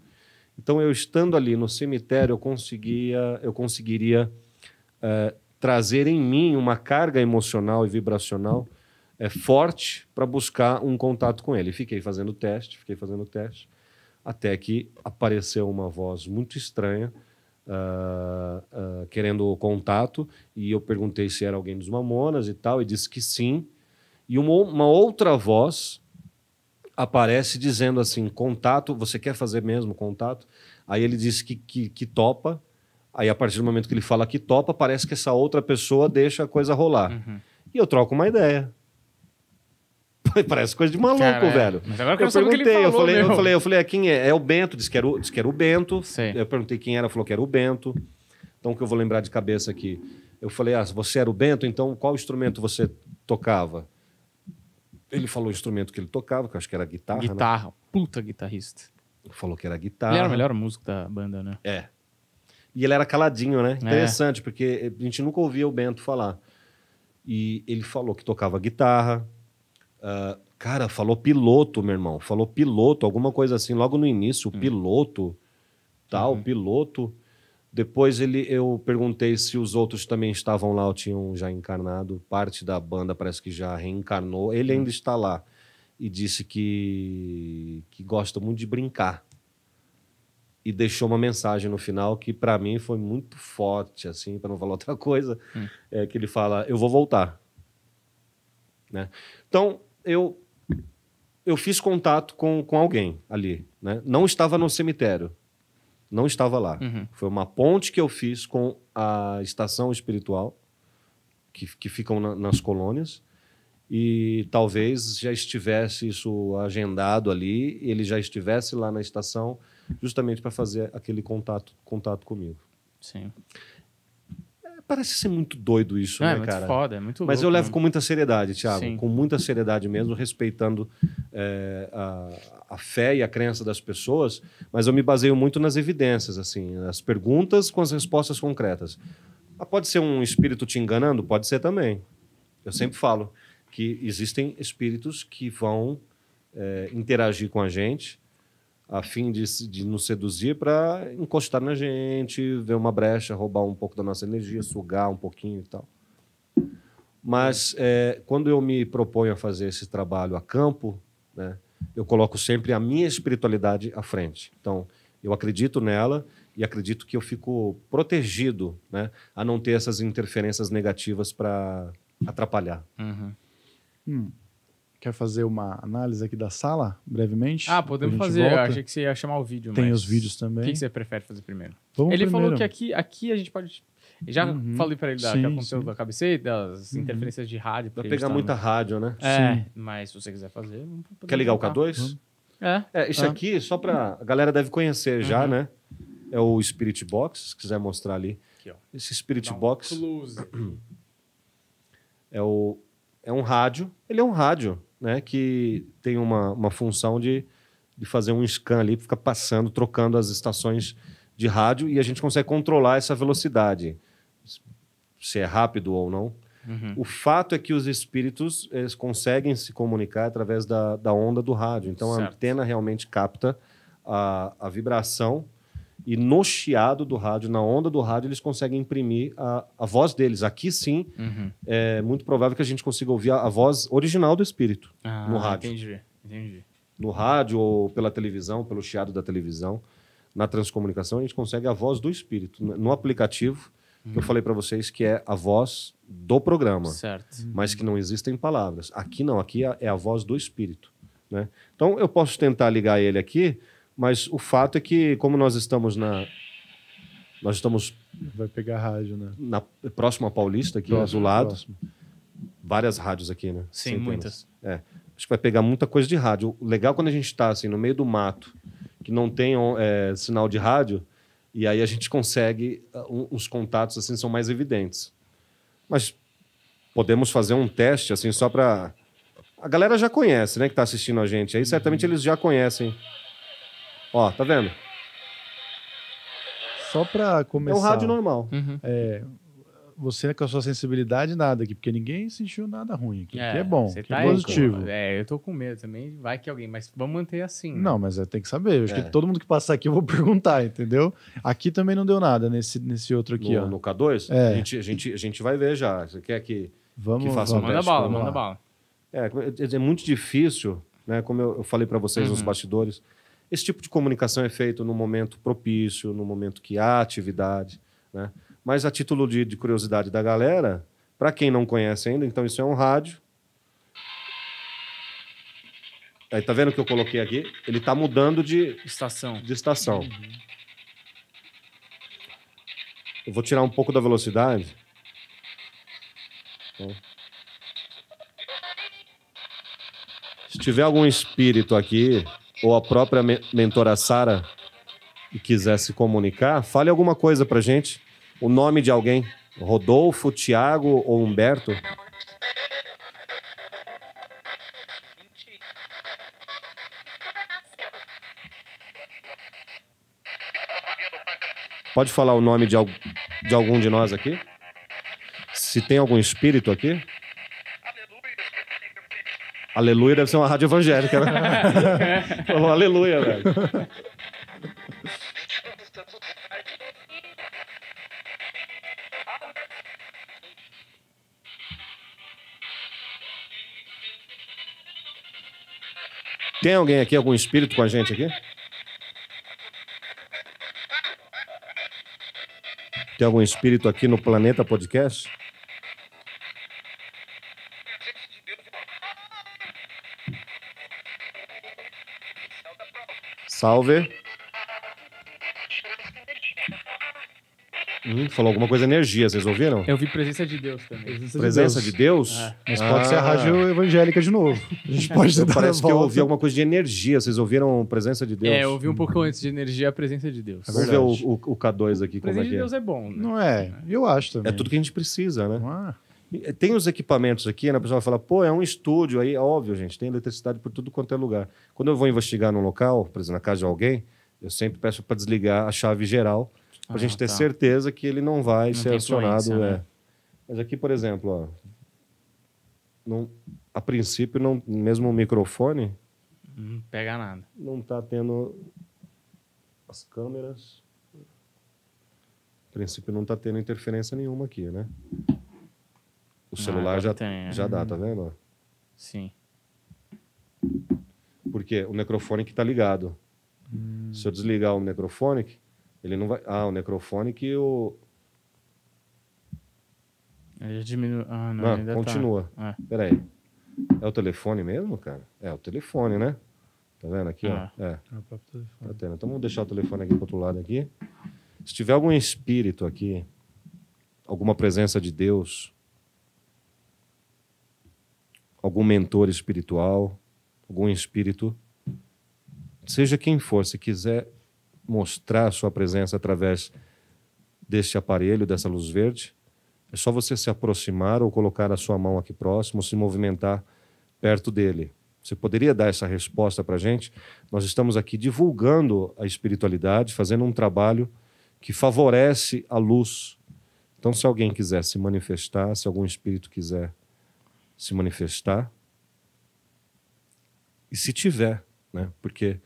Então, eu estando ali no cemitério, eu conseguia, eu conseguiria é, trazer em mim uma carga emocional e vibracional é, forte para buscar um contato com ele. Fiquei fazendo teste, fiquei fazendo teste até que apareceu uma voz muito estranha uh, uh, querendo o contato e eu perguntei se era alguém dos Mamonas e tal e disse que sim e uma, uma outra voz aparece dizendo assim contato você quer fazer mesmo contato aí ele disse que, que, que topa aí a partir do momento que ele fala que topa parece que essa outra pessoa deixa a coisa rolar uhum. e eu troco uma ideia Parece coisa de maluco, Caralho. É. velho. Mas agora eu, eu perguntei, eu falei, eu falei, eu ah, falei, quem é? É o Bento, disse que era o, disse que era o Bento. Sim. Eu perguntei quem era, falou que era o Bento. Então, o que eu vou lembrar de cabeça aqui? Eu falei, ah, você era o Bento, então qual instrumento você tocava? Ele falou o instrumento que ele tocava, que eu acho que era guitarra. Né? Guitarra, né? puta guitarrista. Falou que era guitarra. Ele era o melhor músico da banda, né? É. E ele era caladinho, né? É. Interessante, porque a gente nunca ouvia o Bento falar. E ele falou que tocava guitarra, ah, cara, falou piloto, meu irmão. Falou piloto, alguma coisa assim, logo no início, o hum. piloto, tal, uhum. piloto. Depois ele, eu perguntei se os outros também estavam lá ou tinham já encarnado. Parte da banda parece que já reencarnou. Ele ainda hum. está lá e disse que, que gosta muito de brincar. E deixou uma mensagem no final que para mim foi muito forte, assim, para não falar outra coisa, hum. é que ele fala: "Eu vou voltar". Né? Então, eu eu fiz contato com, com alguém ali, né? Não estava no cemitério, não estava lá. Uhum. Foi uma ponte que eu fiz com a estação espiritual que, que ficam na, nas colônias e talvez já estivesse isso agendado ali, ele já estivesse lá na estação justamente para fazer aquele contato contato comigo. Sim. Parece ser muito doido isso, é, né, é muito cara? Foda, é muito Mas eu levo né? com muita seriedade, Thiago, Sim. com muita seriedade mesmo, respeitando é, a, a, fé e a crença das pessoas, mas eu me baseio muito nas evidências, assim, as perguntas com as respostas concretas. Ah, pode ser um espírito te enganando? Pode ser também. Eu sempre falo que existem espíritos que vão é, interagir com a gente a fim de, de nos seduzir para encostar na gente, ver uma brecha, roubar um pouco da nossa energia, sugar um pouquinho e tal. Mas é, quando eu me proponho a fazer esse trabalho a campo, né, eu coloco sempre a minha espiritualidade à frente. Então, eu acredito nela e acredito que eu fico protegido né, a não ter essas interferências negativas para atrapalhar. Uhum. Hum. Quer fazer uma análise aqui da sala, brevemente? Ah, podemos fazer. Volta. Eu achei que você ia chamar o vídeo. Tem os vídeos também. O que, você prefere fazer primeiro? Vamos ele primeiro. falou que aqui, aqui a gente pode já uhum. falei para ele da, é sim, que aconteceu sim. da cabeça das uhum. interferências de rádio. Pra pegar muita rádio, né? É, sim. mas se você quiser fazer... Quer ligar colocar. o K2? Uhum. É. é. Isso ah. aqui, só para... A galera deve conhecer já, uhum. né? É o Spirit Box, se quiser mostrar ali. Aqui, Esse Spirit um Box... Close. É, o, é um rádio. Ele é um rádio né, que tem uma, uma função de, de fazer um scan ali, fica passando, trocando as estações de rádio e a gente consegue controlar essa velocidade, se é rápido ou não. Uhum. O fato é que os espíritos conseguem se comunicar através da, da onda do rádio. Então certo. a antena realmente capta a, a vibração e no chiado do rádio, na onda do rádio, eles conseguem imprimir a, a voz deles. Aqui sim, uhum. é muito provável que a gente consiga ouvir a, a voz original do espírito ah, no rádio. Entendi, entendi. No rádio ou pela televisão, pelo chiado da televisão, na transcomunicação, a gente consegue a voz do espírito. No aplicativo, uhum. que eu uhum. falei para vocês que é a voz do programa, certo. mas que não existem palavras. Aqui não, aqui é a, é a voz do espírito. Né? Então eu posso tentar ligar ele aqui mas o fato é que, como nós estamos na. Nós estamos. Vai pegar rádio, né? Na próxima Paulista, aqui né, próximo, lado. Próximo. Várias rádios aqui, né? Sim, Centenas. muitas. É. Acho que vai pegar muita coisa de rádio. O legal é quando a gente está assim, no meio do mato, que não tem é, sinal de rádio, e aí a gente consegue. Os uh, contatos assim são mais evidentes. Mas podemos fazer um teste, assim, só para. A galera já conhece, né, que está assistindo a gente. Aí certamente uhum. eles já conhecem Ó, tá vendo? Só pra começar. É um rádio normal. Uhum. É, você né, com a sua sensibilidade nada aqui, porque ninguém sentiu nada ruim aqui. É, que é, é bom, que é tá é positivo. É, eu tô com medo também, vai que alguém, mas vamos manter assim. Né? Não, mas é, tem que saber. acho é. que todo mundo que passar aqui eu vou perguntar, entendeu? Aqui também não deu nada nesse, nesse outro aqui, no, ó. No K2? É. A, gente, a, gente, a gente vai ver já. Você quer que, vamos, que faça vamos. um Manda bala, vamos manda bala. É, é muito difícil, né? Como eu, eu falei para vocês uhum. nos bastidores esse tipo de comunicação é feito no momento propício, no momento que há atividade. Né? Mas a título de, de curiosidade da galera, para quem não conhece ainda, então isso é um rádio. Aí tá vendo que eu coloquei aqui? Ele tá mudando de estação. De estação. Uhum. Eu vou tirar um pouco da velocidade. Tá? Se tiver algum espírito aqui, ou a própria mentora Sara quiser se comunicar, fale alguma coisa para gente. O nome de alguém. Rodolfo, Tiago ou Humberto? Pode falar o nome de, al de algum de nós aqui? Se tem algum espírito aqui? Aleluia deve ser uma rádio evangélica, né? Falou aleluia, velho. Tem alguém aqui, algum espírito com a gente aqui? Tem algum espírito aqui no Planeta Podcast? Salve. Hum, falou alguma coisa energia, vocês ouviram? Eu vi presença de Deus também. Presença, de Deus? De Deus? É. Mas pode ah. ser a ah. rádio evangélica de novo. A gente pode então, Parece que eu ouvi alguma coisa de energia. Vocês ouviram presença de Deus? É, eu ouvi um pouco antes de energia a presença de Deus. É Vamos ver o, o, o, K2 aqui. Presença é de é. Deus é, é bom. Né? Não é? Eu acho é também. É tudo que a gente precisa, né? Ah. Tem os equipamentos aqui, né? a pessoa fala, pô, é um estúdio aí, óbvio, gente, tem eletricidade por tudo quanto é lugar. Quando eu vou investigar num local, por exemplo, na casa de alguém, eu sempre peço para desligar a chave geral, para a ah, gente ter tá. certeza que ele não vai não ser acionado. É. Né? É. Mas aqui, por exemplo, ó, não, a princípio, não, mesmo o microfone. Não pega nada. Não está tendo as câmeras. A princípio, não está tendo interferência nenhuma aqui, né? O celular ah, já, tem. É. já dá, tá uhum. vendo? Sim. Porque o que tá ligado. Hum. Se eu desligar o microfone ele não vai. Ah, o microfone que o. Ele diminui. Ah, não, não ainda tá. continua. Tá. É. Peraí. É o telefone mesmo, cara? É o telefone, né? Tá vendo aqui? Ah. Ó? É. é. é o próprio telefone. Tá tendo. Então vamos deixar o telefone aqui pro outro lado aqui. Se tiver algum espírito aqui, alguma presença de Deus, algum mentor espiritual, algum espírito, seja quem for, se quiser mostrar sua presença através deste aparelho, dessa luz verde, é só você se aproximar ou colocar a sua mão aqui próximo, se movimentar perto dele. Você poderia dar essa resposta para a gente? Nós estamos aqui divulgando a espiritualidade, fazendo um trabalho que favorece a luz. Então, se alguém quiser se manifestar, se algum espírito quiser se manifestar. E se tiver, né? Porque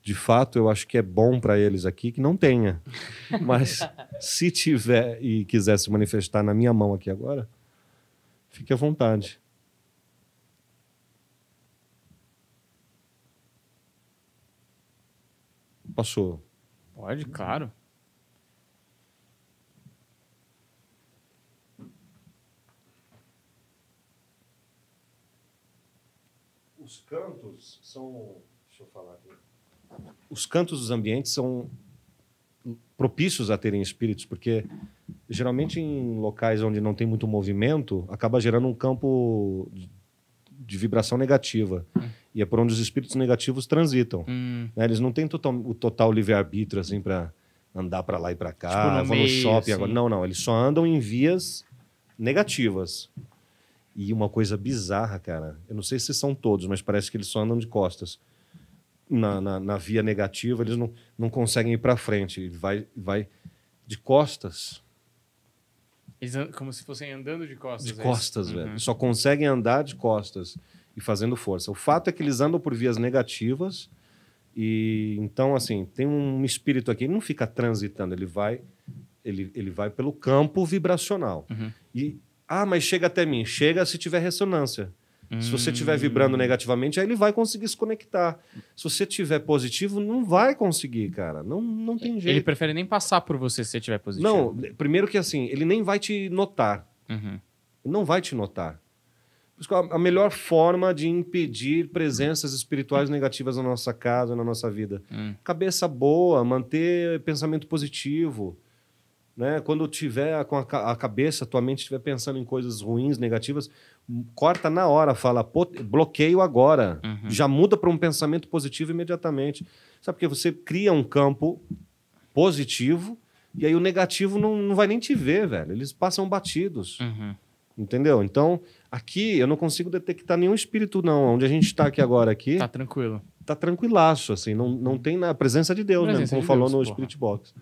de fato eu acho que é bom para eles aqui que não tenha. Mas se tiver e quiser se manifestar na minha mão aqui agora, fique à vontade. Passou. Pode, claro. os cantos são. Deixa eu falar aqui. Os cantos dos ambientes são propícios a terem espíritos, porque geralmente em locais onde não tem muito movimento, acaba gerando um campo de vibração negativa. E é por onde os espíritos negativos transitam. Hum. Né? Eles não têm total, o total livre-arbítrio assim, para andar para lá e para tipo cá, tipo, no vão no shopping assim. agora. Não, não. Eles só andam em vias negativas. E uma coisa bizarra, cara. Eu não sei se são todos, mas parece que eles só andam de costas. Na, na, na via negativa, eles não, não conseguem ir para frente. Vai, vai de costas. Eles como se fossem andando de costas. De é costas, velho. Uhum. Só conseguem andar de costas e fazendo força. O fato é que eles andam por vias negativas. E então, assim, tem um espírito aqui, ele não fica transitando, ele vai, ele, ele vai pelo campo vibracional. Uhum. E ah, mas chega até mim. Chega se tiver ressonância. Se você estiver vibrando hum. negativamente, aí ele vai conseguir se conectar. Se você estiver positivo, não vai conseguir, cara. Não, não tem jeito. Ele prefere nem passar por você se você estiver positivo. Não, primeiro que assim, ele nem vai te notar. Uhum. Não vai te notar. A melhor forma de impedir presenças espirituais negativas na nossa casa, na nossa vida. Hum. Cabeça boa, manter pensamento positivo. Né? Quando tiver com a, cabeça, tua mente estiver pensando em coisas ruins, negativas, corta na hora, fala bloqueio agora. Uhum. Já muda para um pensamento positivo imediatamente. Sabe porque você cria um campo positivo e aí o negativo não, não vai nem te ver, velho. Eles passam batidos. Uhum. Entendeu? Então, aqui eu não consigo detectar nenhum espírito, não. Onde a gente está aqui agora aqui. Tá tranquilo. Tá tranquilaço, assim. Não, não tem na presença de Deus presença mesmo, como de falou Deus, no porra. Spirit Box.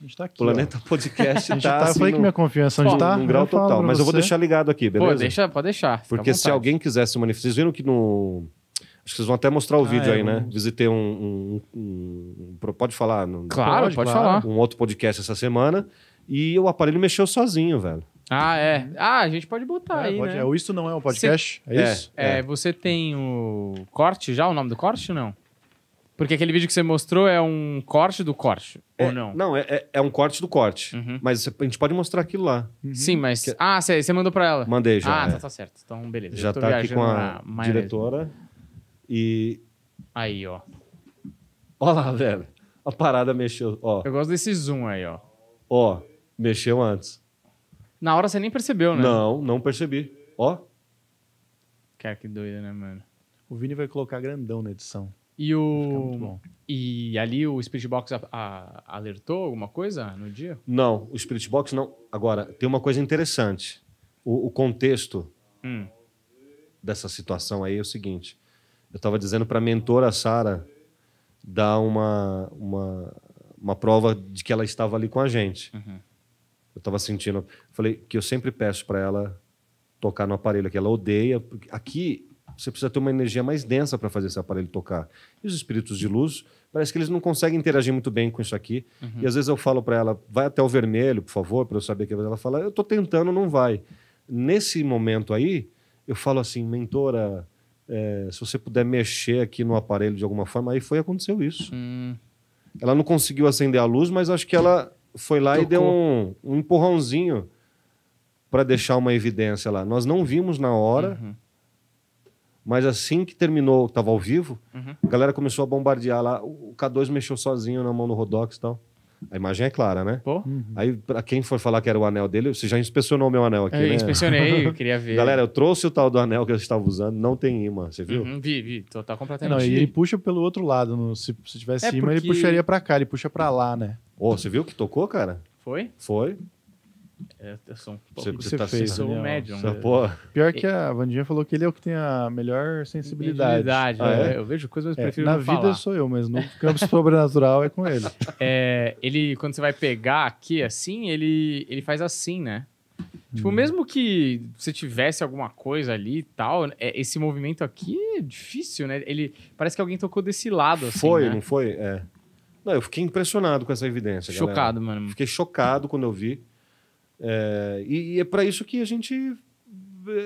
A gente tá aqui. Planeta ó. Podcast tá, tá assim, foi no, que minha confiança onde tá. Num grau total. Mas eu vou deixar ligado aqui, beleza? Pô, deixa, pode deixar. Porque se alguém quiser se manifestar, vocês viram que no. Acho que vocês vão até mostrar o ah, vídeo é, aí, né? Visitei um, um, um, Pode falar? Claro, pode, pode falar. Um outro podcast essa semana. E o aparelho mexeu sozinho, velho. Ah, é. Ah, a gente pode botar é, aí, pode, né? É, o Isto Não É um Podcast? Cê... É, é isso? É, é, você tem o corte já, o nome do corte ou não? Porque aquele vídeo que você mostrou é um corte do corte, é, ou não? Não, é, é, é, um corte do corte. Uhum. Mas a gente pode mostrar aquilo lá. Uhum. Sim, mas... Que... Ah, você mandou pra ela? Mandei já. Ah, tá, é. tá, tá, certo. Então, beleza. Já tá aqui com a diretora. E... Aí, ó. Olha lá, velho. A parada mexeu, ó. Eu gosto desse zoom aí, ó. Ó, mexeu antes. Na hora você nem percebeu, né? Não, não percebi. Ó. Cara, que doido, né, mano? O Vini vai colocar grandão na edição. E o. E ali o Spirit Box a, a, alertou alguma coisa no dia? Não, o Spirit Box não. Agora, tem uma coisa interessante. O, o contexto hum. dessa situação aí é o seguinte. Eu estava dizendo para a mentora Sara dar uma, uma, uma prova de que ela estava ali com a gente. Uhum. Eu estava sentindo. Falei que eu sempre peço para ela tocar no aparelho, que ela odeia. porque Aqui você precisa ter uma energia mais densa para fazer esse aparelho tocar. E os espíritos de luz, parece que eles não conseguem interagir muito bem com isso aqui. Uhum. E às vezes eu falo para ela, vai até o vermelho, por favor, para eu saber que ela fala, eu estou tentando, não vai. Nesse momento aí, eu falo assim, mentora, é, se você puder mexer aqui no aparelho de alguma forma, aí foi aconteceu isso. Hum. Ela não conseguiu acender a luz, mas acho que ela foi lá Tocou. e deu um, um empurrãozinho para deixar uma evidência lá. Nós não vimos na hora. Uhum mas assim que terminou, estava ao vivo, uhum. a galera começou a bombardear lá. O K2 mexeu sozinho na mão do Rodox e tal. A imagem é clara, né? Pô. Uhum. Aí, pra quem for falar que era o anel dele, você já inspecionou o meu anel aqui, eu é, né? Inspecionei, eu queria ver. Galera, eu trouxe o tal do anel que eu estava usando, não tem imã, você viu? Uhum, vi, vi, tô, tá completamente. Não, e ele puxa pelo outro lado, no, se, se tivesse é imã, porque... ele puxaria pra cá, ele puxa pra lá, né? Ô, oh, você viu que tocou, cara? Foi? Foi. É, eu é, um pouco você, você tá fez, médium. Né? Pior que a Vandinha falou que ele é o que tem a melhor sensibilidade. sensibilidade ah, é? é? Eu vejo coisas, mas é, prefiro Na vida falar. sou eu, mas no campo sobrenatural é com ele. É, ele, quando você vai pegar aqui assim, ele, ele faz assim, né? Tipo, hum. mesmo que você tivesse alguma coisa ali e tal, é, esse movimento aqui é difícil, né? Ele parece que alguém tocou desse lado. Assim, foi, né? não foi? É. Não, eu fiquei impressionado com essa evidência. Chocado, galera. mano. Fiquei chocado quando eu vi. É, e, e, é para isso que a gente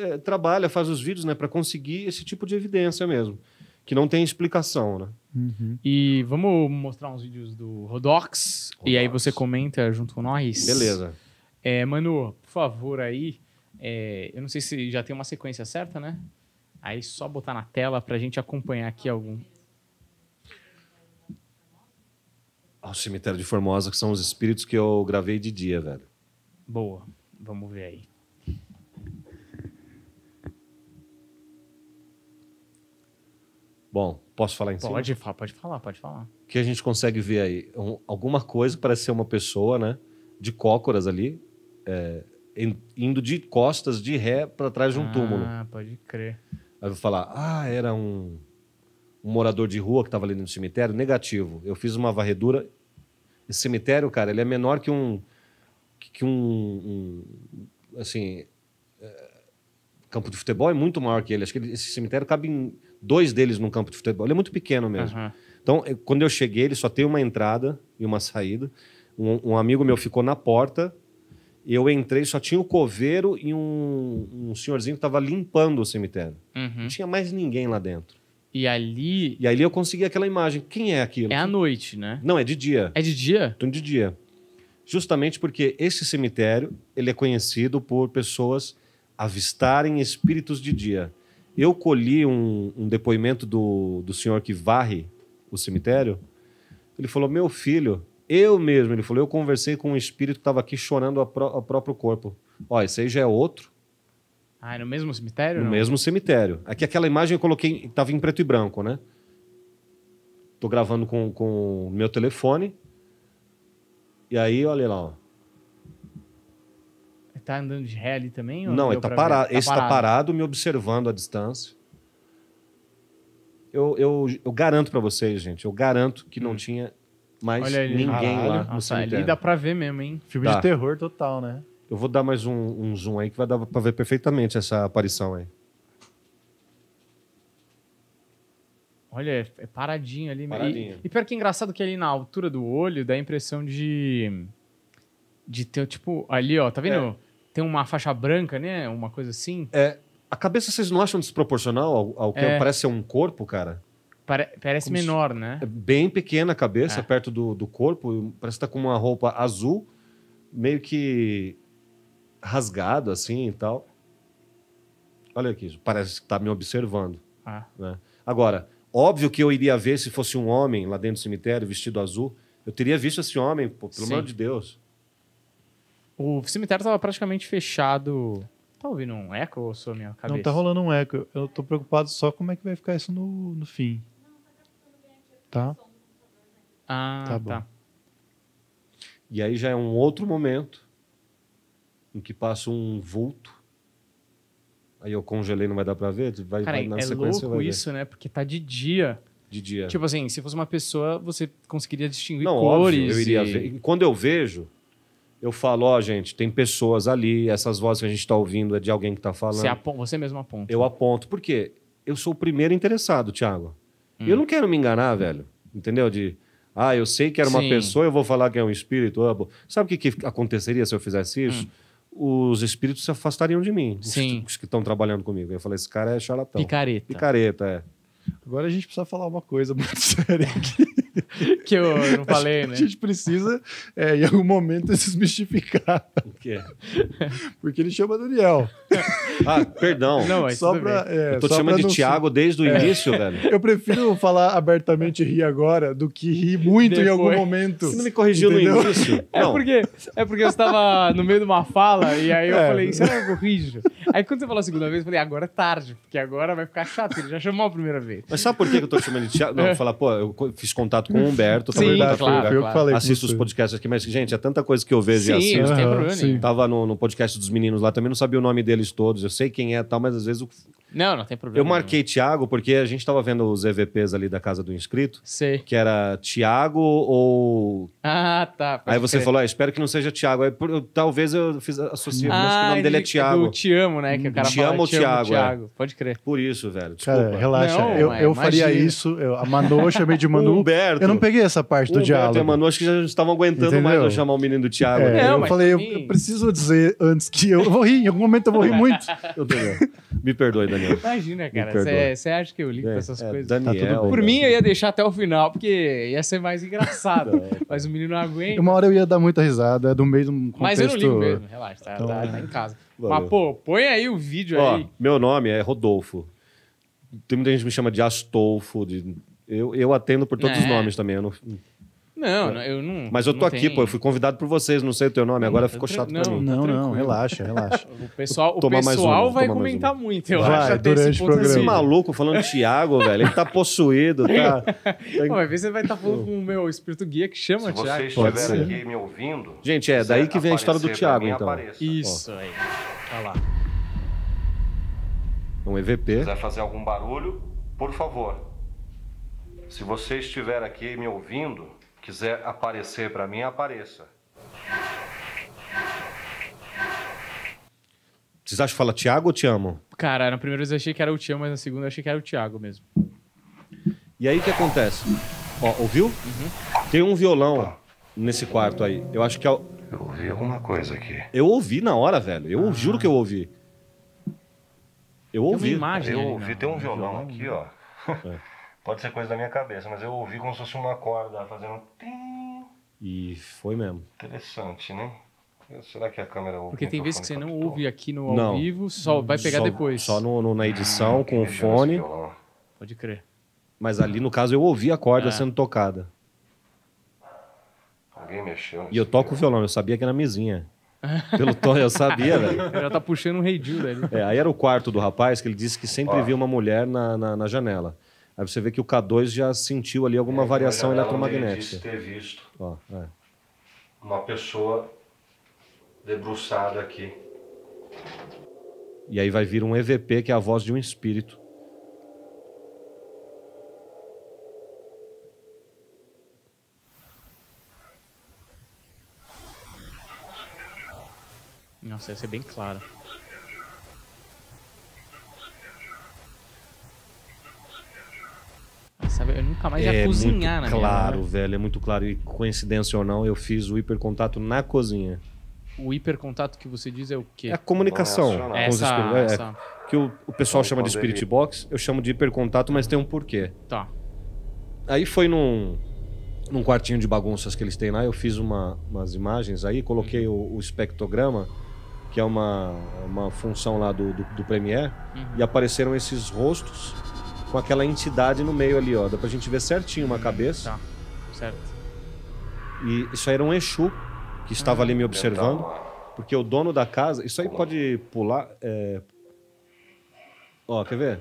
é, trabalha, faz os vídeos, né? Para conseguir esse tipo de evidência mesmo, que não tem explicação, né? Uhum. E vamos mostrar uns vídeos do Rodox, Rodox, e aí você comenta junto com nós. Beleza. É, Manu, por favor aí, é, eu não sei se já tem uma sequência certa, né? Aí só botar na tela para a gente acompanhar aqui algum. Ao cemitério de Formosa, que são os espíritos que eu gravei de dia, velho. Boa. Vamos ver aí. Bom, posso falar em pode cima? Falar, pode falar, pode falar. O que a gente consegue ver aí? Um, alguma coisa que parece ser uma pessoa, né? De cócoras ali, é, indo de costas, de ré, para trás de um ah, túmulo. Ah, pode crer. Aí eu vou falar, ah, era um, um morador de rua que estava ali no cemitério? Negativo. Eu fiz uma varredura. Esse cemitério, cara, ele é menor que um, que um, um assim é, campo de futebol é muito maior que ele. Acho que ele, esse cemitério cabe em dois deles num campo de futebol. Ele é muito pequeno mesmo. Uhum. Então, eh, quando eu cheguei, ele só tem uma entrada e uma saída. Um, um, amigo meu ficou na porta. Eu entrei, só tinha o coveiro e um, um senhorzinho que estava limpando o cemitério. Uhum. Não tinha mais ninguém lá dentro. E ali. E ali eu consegui aquela imagem. Quem é aquilo? É à noite, né? Não, é de dia. É de dia? Tudo de dia justamente porque esse cemitério ele é conhecido por pessoas avistarem espíritos de dia. Eu colhi um, um depoimento do, do senhor que varre o cemitério. Ele falou: Meu filho, eu mesmo. Ele falou: Eu conversei com um espírito que estava aqui chorando o próprio corpo. Ó, esse aí já é outro. Ah, é no mesmo cemitério? No não? mesmo cemitério. Aqui aquela imagem eu coloquei, estava em preto e branco, né? Tô gravando com o meu telefone. E aí, olha lá, ó. Tá andando de ré ali também? Não, ele tá, parado, tá esse tá parado. tá parado, me observando à distância. Eu, eu, eu garanto para vocês, gente, eu garanto que hum. não tinha mais olha ninguém Caralho. lá Nossa, no cemitério. Ali dá pra ver mesmo, hein? Filme tá. de terror total, né? Eu vou dar mais um, um zoom aí que vai dar pra ver perfeitamente essa aparição aí. Olha, é, é paradinho ali. Né? Paradinho. E, e pior que é engraçado que ali na altura do olho dá a impressão de... De ter, tipo, ali, ó, tá vendo? É. Tem uma faixa branca, né? Uma coisa assim. É. A cabeça vocês não acham desproporcional ao, ao que é. parece ser um corpo, cara? parece Como menor, se... né? É bem pequena a cabeça, é. perto do, do corpo. Parece que tá com uma roupa azul, meio que rasgado assim e tal. Olha aqui, parece que tá me observando. Ah. Né? Agora, Óbvio que eu iria ver se fosse um homem lá dentro do cemitério, vestido azul. Eu teria visto esse homem, pô, pelo amor de Deus. O cemitério estava praticamente fechado. Tá ouvindo um eco ou sou minha cabeça? Não tá rolando um eco. Eu tô preocupado só como é que vai ficar isso no, no fim. Tá? Ah, tá. Bom. Tá. E aí já é um outro momento em que passa um vulto Aí eu congelei, não vai dar pra ver? Vai, Cara, vai, na é sequência, louco isso, né? Porque tá de dia. De dia. Tipo assim, se fosse uma pessoa, você conseguiria distinguir não, cores. Óbvio, eu iria e... ver. E quando eu vejo, eu falo, ó, oh, gente, tem pessoas ali, essas vozes que a gente tá ouvindo é de alguém que tá falando. Você, aponta, você mesmo aponta. Eu aponto. Por quê? Eu sou o primeiro interessado, Thiago. Hum. Eu não quero me enganar, velho. Entendeu? De. Ah, eu sei que era uma Sim. pessoa, eu vou falar que é um espírito. Sabe o que, que aconteceria se eu fizesse isso? Hum os espíritos se afastariam de mim. Sim. Os, que estão trabalhando comigo. Eu falei, esse cara é charlatão. Picareta. Picareta, é. Agora a gente precisa falar uma coisa muito séria aqui. que eu não falei, a né? A gente precisa, é, em algum momento, desmistificar. O quê? Porque ele chama Daniel. ah, perdão. Não, é só pra, é, eu tô te chamando de Tiago desde o é. início, velho. Eu prefiro falar abertamente rir agora do que rir muito Depois. em algum momento. Você não me corrigiu entendeu? no início? É não. porque, é porque eu estava no meio de uma fala e aí eu é. falei, que eu corrijo. Aí quando você falou a segunda vez, eu falei, agora é tarde, porque agora vai ficar chato, ele já chamou a primeira vez. Mas sabe por que eu tô te chamando de Tiago? Não, é. falar, pô, eu fiz contato contato com o uhum. Humberto. Sim, verdade, tá, claro, foi, eu falei Assisto os podcasts aqui, mas, gente, é tanta coisa que eu vejo sim, e assisto. Não tem Sim. Tava no, no podcast dos meninos lá também, não sabia o nome deles todos. Eu sei quem é tal, mas às vezes o não, não tem problema. Eu marquei Thiago porque a gente tava vendo os EVPs ali da casa do inscrito. Sei. Que era Thiago ou. Ah, tá. Aí você crer. falou, ah, espero que não seja Thiago. Aí, por- talvez eu fiz associo, ah, mas o nome dele é Thiago. Eu te amo, né? Que o cara Te fala, amo, te Tiago. É. Thiago, Pode crer. Por isso, velho. Desculpa. Cara, relaxa. Não, eu eu faria isso. Eu, a Manu, eu chamei de Manu. Humberto. Eu não peguei essa parte do Humberto diálogo. e a Manu, acho que já estavam aguentando mais eu chamar o menino do Thiago. É, eu falei, eu, eu preciso dizer antes que eu, vou rir, em algum momento eu vou rir muito. Eu Me perdoe, Imagina, cara. Você acha que eu ligo é, pra essas é, coisas? Daniel, tá tudo é bem, Por mim, eu ia deixar até o final, porque ia ser mais engraçado. É, é. mas o menino não aguenta. Uma hora eu ia dar muita risada, é do mesmo contexto. Mas eu não ligo mesmo, relaxa, tá, então, tá, tá em casa. Valeu. Mas, pô, põe aí o vídeo Ó, aí. Meu nome é Rodolfo. Tem muita gente que me chama de Astolfo, de... Eu, eu atendo por todos é. os nomes também. Eu não... Não, não, eu não. Mas eu tô aqui, tem... pô. Eu fui convidado por vocês, não sei o teu nome, agora ficou chato pra mim. Não, não, relaxa, relaxa. O pessoal, o pessoal uma, vai comentar muito, eu vai, acho, até durante esse programa. Assim. Esse maluco falando Thiago, velho, ele tá possuído, tá. Tem... Pô, às você vai estar tá falando com o meu espírito guia que chama Se Thiago. você estiver aqui me ouvindo. Gente, é daí que vem a história do Thiago, então. Apareça. Isso aí. Olha tá lá. Um EVP. Se quiser fazer algum barulho, por favor. Se você estiver aqui me ouvindo quiser aparecer para mim, apareça. Vocês acham que fala Thiago ou Te Amo? Cara, na primeira vez eu achei que era o Te mas na segunda eu achei que era o Thiago mesmo. E aí o que acontece? Ó, ouviu? Uhum. Tem um violão nesse quarto aí. Eu acho que é o... Eu ouvi alguma coisa aqui. Eu ouvi na hora, velho. Eu ah. juro que eu ouvi. Eu ouvi. Tem imagem eu ali, ouvi, não. tem um é violão, violão aqui, ó. É. Pode ser coisa da minha cabeça, mas eu ouvi como se fosse uma corda fazendo. E foi mesmo. Interessante, né? Será que a câmera ouve? Porque tem vezes que você captou? não ouve aqui no ao não, vivo, só vai pegar só, depois. Só no, no, na edição, hum, com o fone. Né? Pode crer. Mas ali, no caso, eu ouvi a corda é. sendo tocada. Alguém mexeu. E eu toco o né? violão, eu sabia que era na mesinha. Pelo tom, eu sabia, velho. Ela tá puxando um redil velho. É, aí era o quarto do rapaz que ele disse que sempre Ó. via uma mulher na, na, na janela. Aí você vê que o K2 já sentiu ali alguma é, variação eletromagnética. Eu ter visto Ó, é. uma pessoa debruçada aqui. E aí vai vir um EVP, que é a voz de um espírito. Nossa, ia ser bem claro. Assim, sabe? Eu nunca mais ia é cozinhar muito na claro, minha velho, é muito claro. E coincidência ou não, eu fiz o hipercontato na cozinha. O hipercontato que você diz é o quê? É a comunicação com os essa, É, essa... Que o, o pessoal chama de Spirit Box, eu chamo de hipercontato, mas tem um porquê. Tá. Aí foi num, num quartinho de bagunças que eles têm lá, eu fiz uma, umas imagens aí, coloquei uhum. o, o espectrograma que é uma, uma função lá do, do, do Premiere, uhum. e apareceram esses rostos com aquela entidade no meio ali, ó. Dá pra gente ver certinho uma hum, cabeça. Tá, certo. E isso aí era um Exu que estava hum, ali me observando. Porque o dono da casa. Isso aí pode pular. É... Ó, quer ver?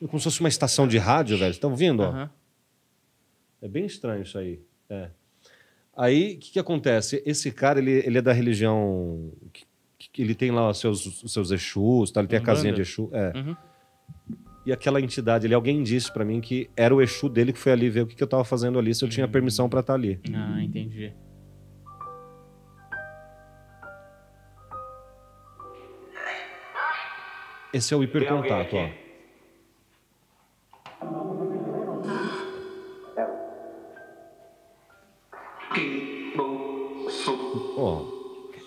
É como se fosse uma estação de rádio, velho. Estão ouvindo? ó É bem estranho isso aí. É. Aí, o que, que, acontece? Esse cara, ele, ele é da religião. Que, que ele tem lá os seus, os seus Exus, tá? ele tem a casinha de Exu. É. Uhum e aquela entidade ali, alguém disse para mim que era o Exu dele que foi ali ver o que, que eu tava fazendo ali, se eu tinha permissão para estar tá ali. Ah, entendi. Esse é o hipercontato, ó.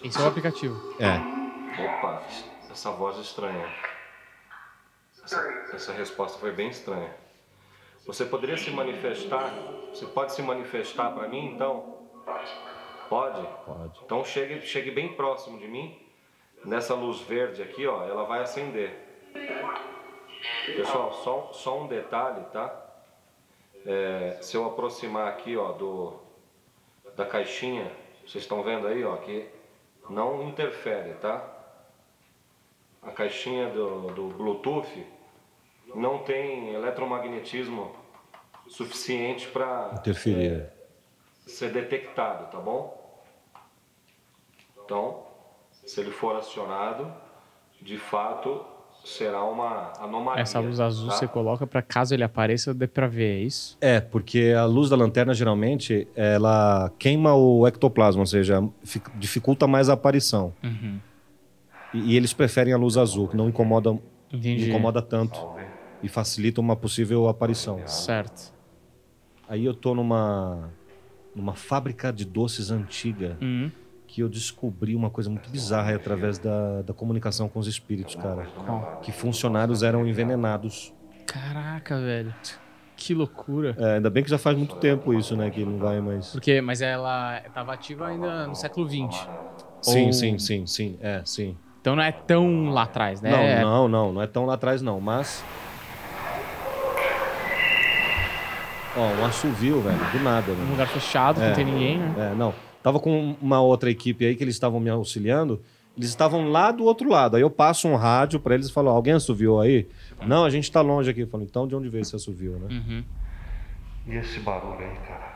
Esse é o aplicativo. É. Opa, essa voz estranha. Essa, essa resposta foi bem estranha. Você poderia se manifestar? Você pode se manifestar para mim, então? Pode? Pode. Então chegue, chegue bem próximo de mim. Nessa luz verde aqui, ó, ela vai acender. Pessoal, só, só um detalhe, tá? É, se eu aproximar aqui, ó, do, da caixinha, vocês estão vendo aí, ó, que não interfere, tá? A caixinha do, do Bluetooth não tem eletromagnetismo suficiente para interferir, é, ser detectado, tá bom? Então, se ele for acionado, de fato será uma anomalia. Essa luz tá? azul tá? você coloca para caso ele apareça, dê para ver, é isso? É, porque a luz da lanterna geralmente ela queima o ectoplasma, ou seja, dificulta mais a aparição. Uhum. E, eles preferem a luz azul, que não incomoda, incomoda tanto. Salve e facilita uma possível aparição. Certo. Aí eu tô numa numa fábrica de doces antiga uhum. que eu descobri uma coisa muito bizarra através da, da comunicação com os espíritos, cara. Qual? Que funcionários eram envenenados. Caraca, velho. Que loucura. É, ainda bem que já faz muito tempo isso, né? Que não vai mais. Porque, mas ela estava ativa ainda no século XX. Sim, Ou... sim, sim, sim. É, sim. Então não é tão lá atrás, né? Não, não, não, não é tão lá atrás, não. Mas Ó, um assovio, velho, do nada. Né? Um lugar fechado, é, não tem ninguém, né? É, não. Tava com uma outra equipe aí que eles estavam me auxiliando. Eles estavam lá do outro lado. Aí eu passo um rádio para eles e falo, alguém assoviou aí? Não, a gente tá longe aqui. Eu falo, então de onde veio esse assovio, né? Uhum. E esse barulho aí, cara?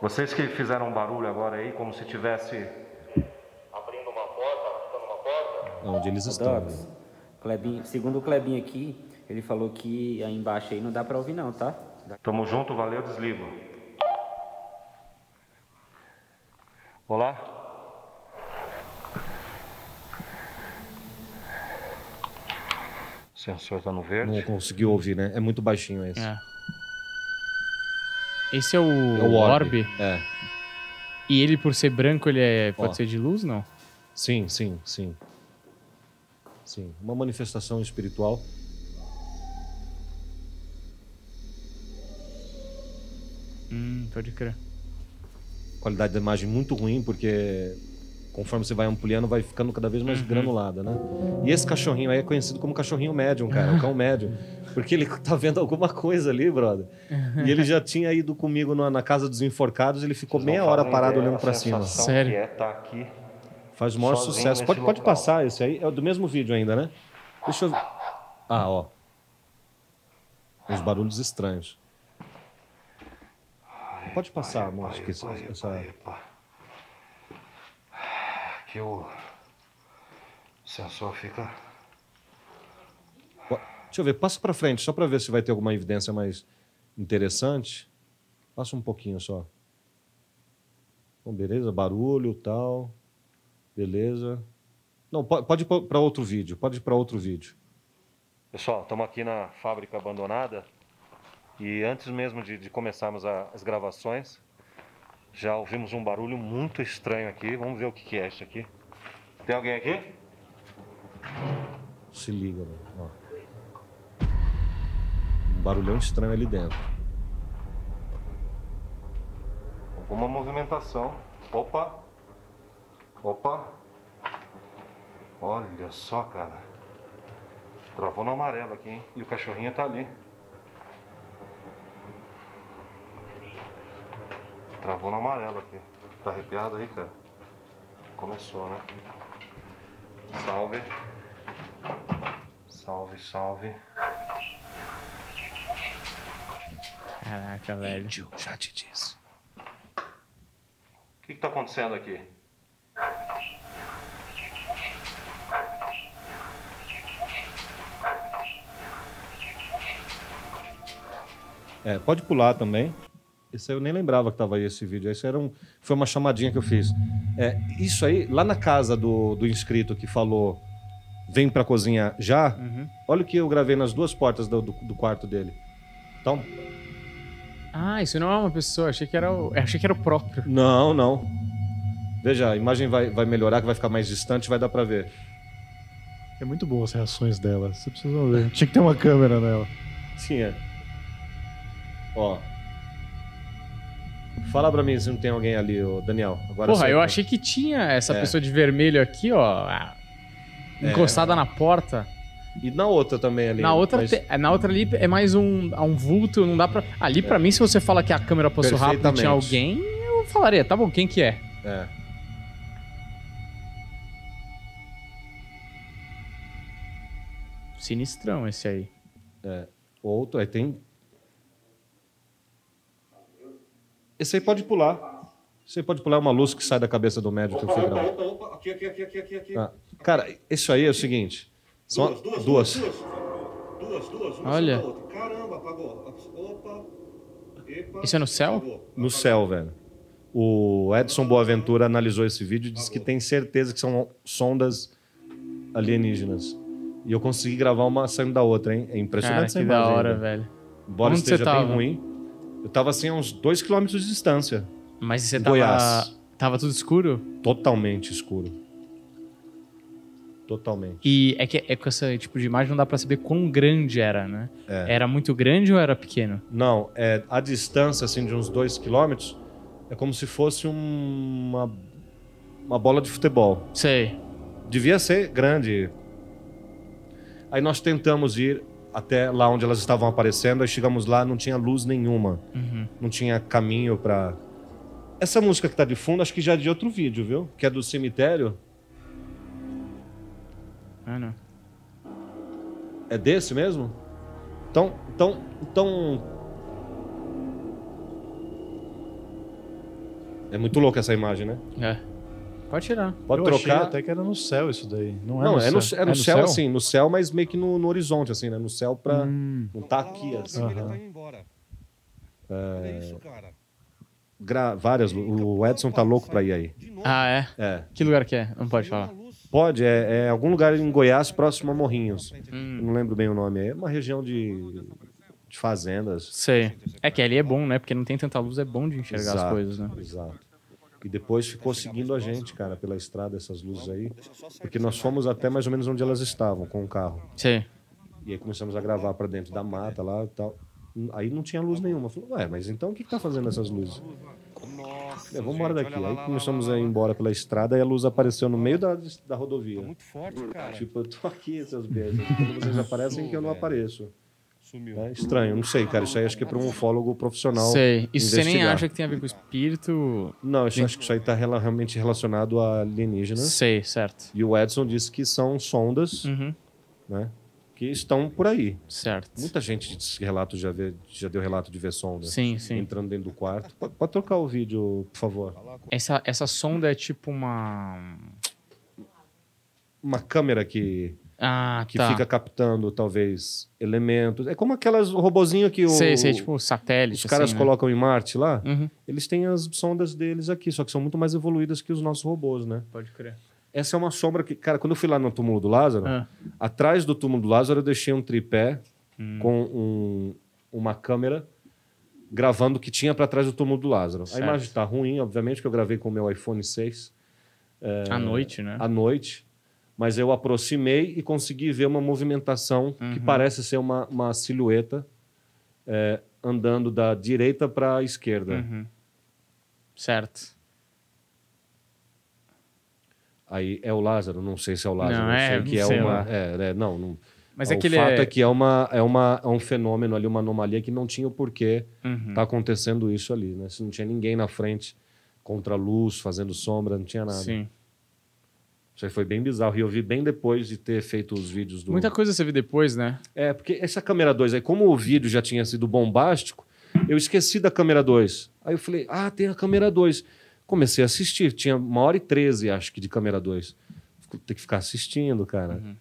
Vocês que fizeram um barulho agora aí, como se tivesse... Abrindo uma porta, arrancando uma porta? É onde eles estão. Né? Clebinho, segundo o Clebinho aqui, ele falou que aí embaixo aí não dá para ouvir não, tá? Tamo junto, valeu, desligo. Olá? O sensor tá no verde. Não conseguiu ouvir, né? É muito baixinho esse. É. Esse é o, é o orb. orb. É. E ele, por ser branco, ele é... pode ser de luz, não? Sim, sim, sim. Sim, uma manifestação espiritual Hum, pode crer. Qualidade da imagem muito ruim, porque conforme você vai ampliando, vai ficando cada vez mais uhum. granulada, né? E esse cachorrinho aí é conhecido como cachorrinho médium, cara, o cão médium. Porque ele tá vendo alguma coisa ali, brother. E ele já tinha ido comigo na, na casa dos enforcados, ele ficou meia hora parado olhando para cima. Sério? É tá aqui Faz o maior sucesso. Pode, pode passar esse aí, é do mesmo vídeo ainda, né? Deixa eu ver. Ah, ó. Uns barulhos estranhos. Pode passar, acho que essa... Que o sensor fica... Deixa eu ver, passa para frente, só para ver se vai ter alguma evidência mais interessante. Passa um pouquinho só. Bom, beleza, barulho, tal. Beleza. Não, pode ir para outro vídeo, pode ir para outro vídeo. Pessoal, estamos aqui na fábrica abandonada. E antes mesmo de, de começarmos a, as gravações, já ouvimos um barulho muito estranho aqui. Vamos ver o que, que é isso aqui. Tem alguém aqui? Se liga, mano. Ó. Um barulhão estranho ali dentro. Alguma movimentação. Opa! Opa! Olha só, cara. Travou no amarelo aqui, hein? E o cachorrinho tá ali. Travou na amarela aqui. Tá arrepiado aí, cara? Começou, né? Salve. Salve, salve. Caraca, velho. Índio, já te disse. O que, que tá acontecendo aqui? É, pode pular também. Esse aí eu nem lembrava que estava aí esse vídeo. Esse era um, foi uma chamadinha que eu fiz. É, isso aí, lá na casa do, do inscrito que falou vem para cozinha já, uhum. olha o que eu gravei nas duas portas do, do, do, quarto dele. Então... Ah, isso não é uma pessoa. Achei que era o, é, achei que era o próprio. Não, não. Veja, a imagem vai, vai melhorar, que vai ficar mais distante, vai dar para ver. É muito boa as reações dela. Você precisa ver. Tinha que ter uma câmera nela. Sim é. Ó. Fala pra mim se não tem alguém ali, o Daniel. Agora Porra, eu, achei que tinha essa é. pessoa de vermelho aqui, ó. Ah, é. Encostada é. na porta. E na outra também ali. Na outra, mas... te... É, na outra ali é mais um, um vulto, não dá pra. Ali é. pra mim, se você fala que a câmera passou rápido tinha alguém, eu falaria, tá bom, quem que é? É. Sinistrão esse aí. É. Outro, aí tem Esse aí pode pular. Você pode pular é uma luz que sai da cabeça do médico. opa, opa, opa, opa, aqui, aqui, aqui, aqui, aqui. Ah. Cara, isso aí é o seguinte. São duas, duas. Duas, duas, duas, duas uma Olha. Caramba, apagou. Opa. Epa. Isso é no céu? Apagou. Apagou. No céu, velho. O Edson Boaventura analisou esse vídeo e disse que tem certeza que são sondas alienígenas. E eu consegui gravar uma saindo da outra, hein? É impressionante Cara, essa que imagem. da hora, velho. Embora Onde esteja bem ruim. Eu tava assim a uns dois quilômetros de distância. Mas você tava. Goiás. Tava tudo escuro? Totalmente escuro. Totalmente. E é que é com esse tipo de imagem não dá para saber quão grande era, né? É. Era muito grande ou era pequeno? Não, é, a distância assim de uns dois quilômetros é como se fosse um, uma, uma bola de futebol. Sei. Devia ser grande. Aí nós tentamos ir até lá onde elas estavam aparecendo. Aí chegamos lá, não tinha luz nenhuma. Uhum. Não tinha caminho para Essa música que tá de fundo, acho que já é de outro vídeo, viu? Que é do cemitério. Ah, não. É desse mesmo? Então, então, então É muito louca essa imagem, né? É. Pode tirar. Pode eu trocar. até que era no céu isso daí. Não é não, no é no, céu. É no, é no céu, céu, assim, no céu, mas meio que no, no horizonte, assim, né? No céu pra. Hum. Não tá aqui, assim. Uhum. Tá embora. É... isso, cara. Gra... várias. O Edson tá louco pra ir aí. Ah, é? É. Que lugar que é? Não pode falar. Pode, é, é algum lugar em Goiás próximo a Morrinhos. Hum. hum. Não lembro bem o nome. É uma região de, de fazendas. Sei. É que ali é bom, né? Porque não tem tanta luz, é bom de enxergar exato, as coisas, né? Exato. E depois ficou seguindo a gente, cara, pela estrada, essas luzes aí. Porque nós fomos até mais ou menos onde elas estavam, com o carro. Sim. E aí começamos a gravar para dentro da mata lá e tal. Aí não tinha luz nenhuma. falou ué, mas então o que, que tá fazendo essas luzes? Nossa, é, vamos embora daqui. Lá, aí começamos lá, a ir embora pela estrada e a luz apareceu no meio da, da rodovia. Tá muito forte, cara. Tipo, eu tô aqui, seus beijos. Vocês aparecem que eu não apareço. Sumiu. É estranho, não sei, cara. Isso aí acho que é para um ufólogo profissional. Sei. Isso investigar. você nem acha que tem a ver com espírito? Não, eu acho que isso aí está realmente relacionado a alienígenas. Sei, certo. E o Edson disse que são sondas, uhum. né? Que estão por aí. Certo. Muita gente relato já, vê, já deu relato de ver sondas Sim, sim. Entrando dentro do quarto. Pode, pode trocar o vídeo, por favor. Essa, essa sonda é tipo uma. Uma câmera que ah, que tá. fica captando, talvez, elementos. É como aquelas robozinho que o, sei, sei, tipo satélite, os caras assim, né? colocam em Marte lá. Uhum. Eles têm as sondas deles aqui, só que são muito mais evoluídas que os nossos robôs, né? Pode crer. Essa é uma sombra que... Cara, quando eu fui lá no túmulo do Lázaro, ah. atrás do túmulo do Lázaro eu deixei um tripé hum. com um, uma câmera gravando o que tinha para trás do túmulo do Lázaro. Certo. A imagem está ruim, obviamente, que eu gravei com o meu iPhone 6. É, à noite, né? À noite mas eu aproximei e consegui ver uma movimentação uhum. que parece ser uma, uma silhueta é, andando da direita para a esquerda. Uhum. Certo. Aí é o Lázaro, não sei se é o Lázaro, não, não é, sei que não é sei uma. É, é, não, não. Mas é, é o fato é, é... que é, uma, é, uma, é um fenômeno ali, uma anomalia que não tinha o porquê uhum. tá acontecendo isso ali, né? Se não tinha ninguém na frente contra a luz, fazendo sombra, não tinha nada. Sim. Isso aí foi bem bizarro. E eu vi bem depois de ter feito os vídeos do. Muita coisa você viu depois, né? É, porque essa câmera 2 aí, como o vídeo já tinha sido bombástico, eu esqueci da câmera 2. Aí eu falei, ah, tem a câmera 2. Comecei a assistir, tinha uma hora e 13, acho que, de câmera 2. Tem que ficar assistindo, cara. Uhum.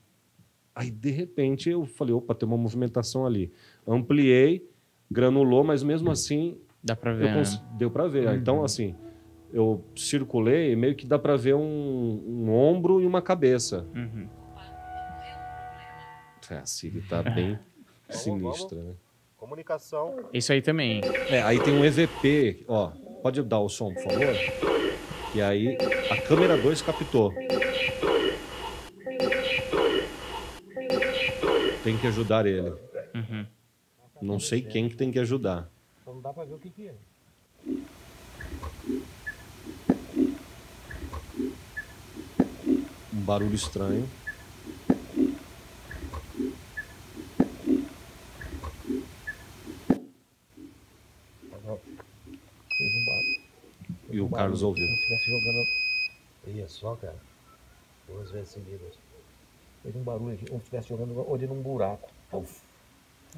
Aí, de repente, eu falei, opa, tem uma movimentação ali. Ampliei, granulou, mas mesmo hum. assim. Dá pra ver. Né? Deu pra ver. Então, uhum. Então, assim eu circulei, meio que dá para ver um, um, ombro e uma cabeça. Uhum. É, a Siri tá bem sinistra, né? Comunicação. Isso aí também. É, aí tem um EVP, ó. Pode dar o som, por favor? E aí a câmera 2 captou. Tem que ajudar ele. Uhum. Não sei quem que tem que ajudar. Então não dá pra ver o que, que é. barulho estranho. E o Carlos ouviu. Se estivesse jogando. olha é só, cara. Duas vezes seguidas. Fez um barulho aqui, como se estivesse jogando olho num buraco. Uf.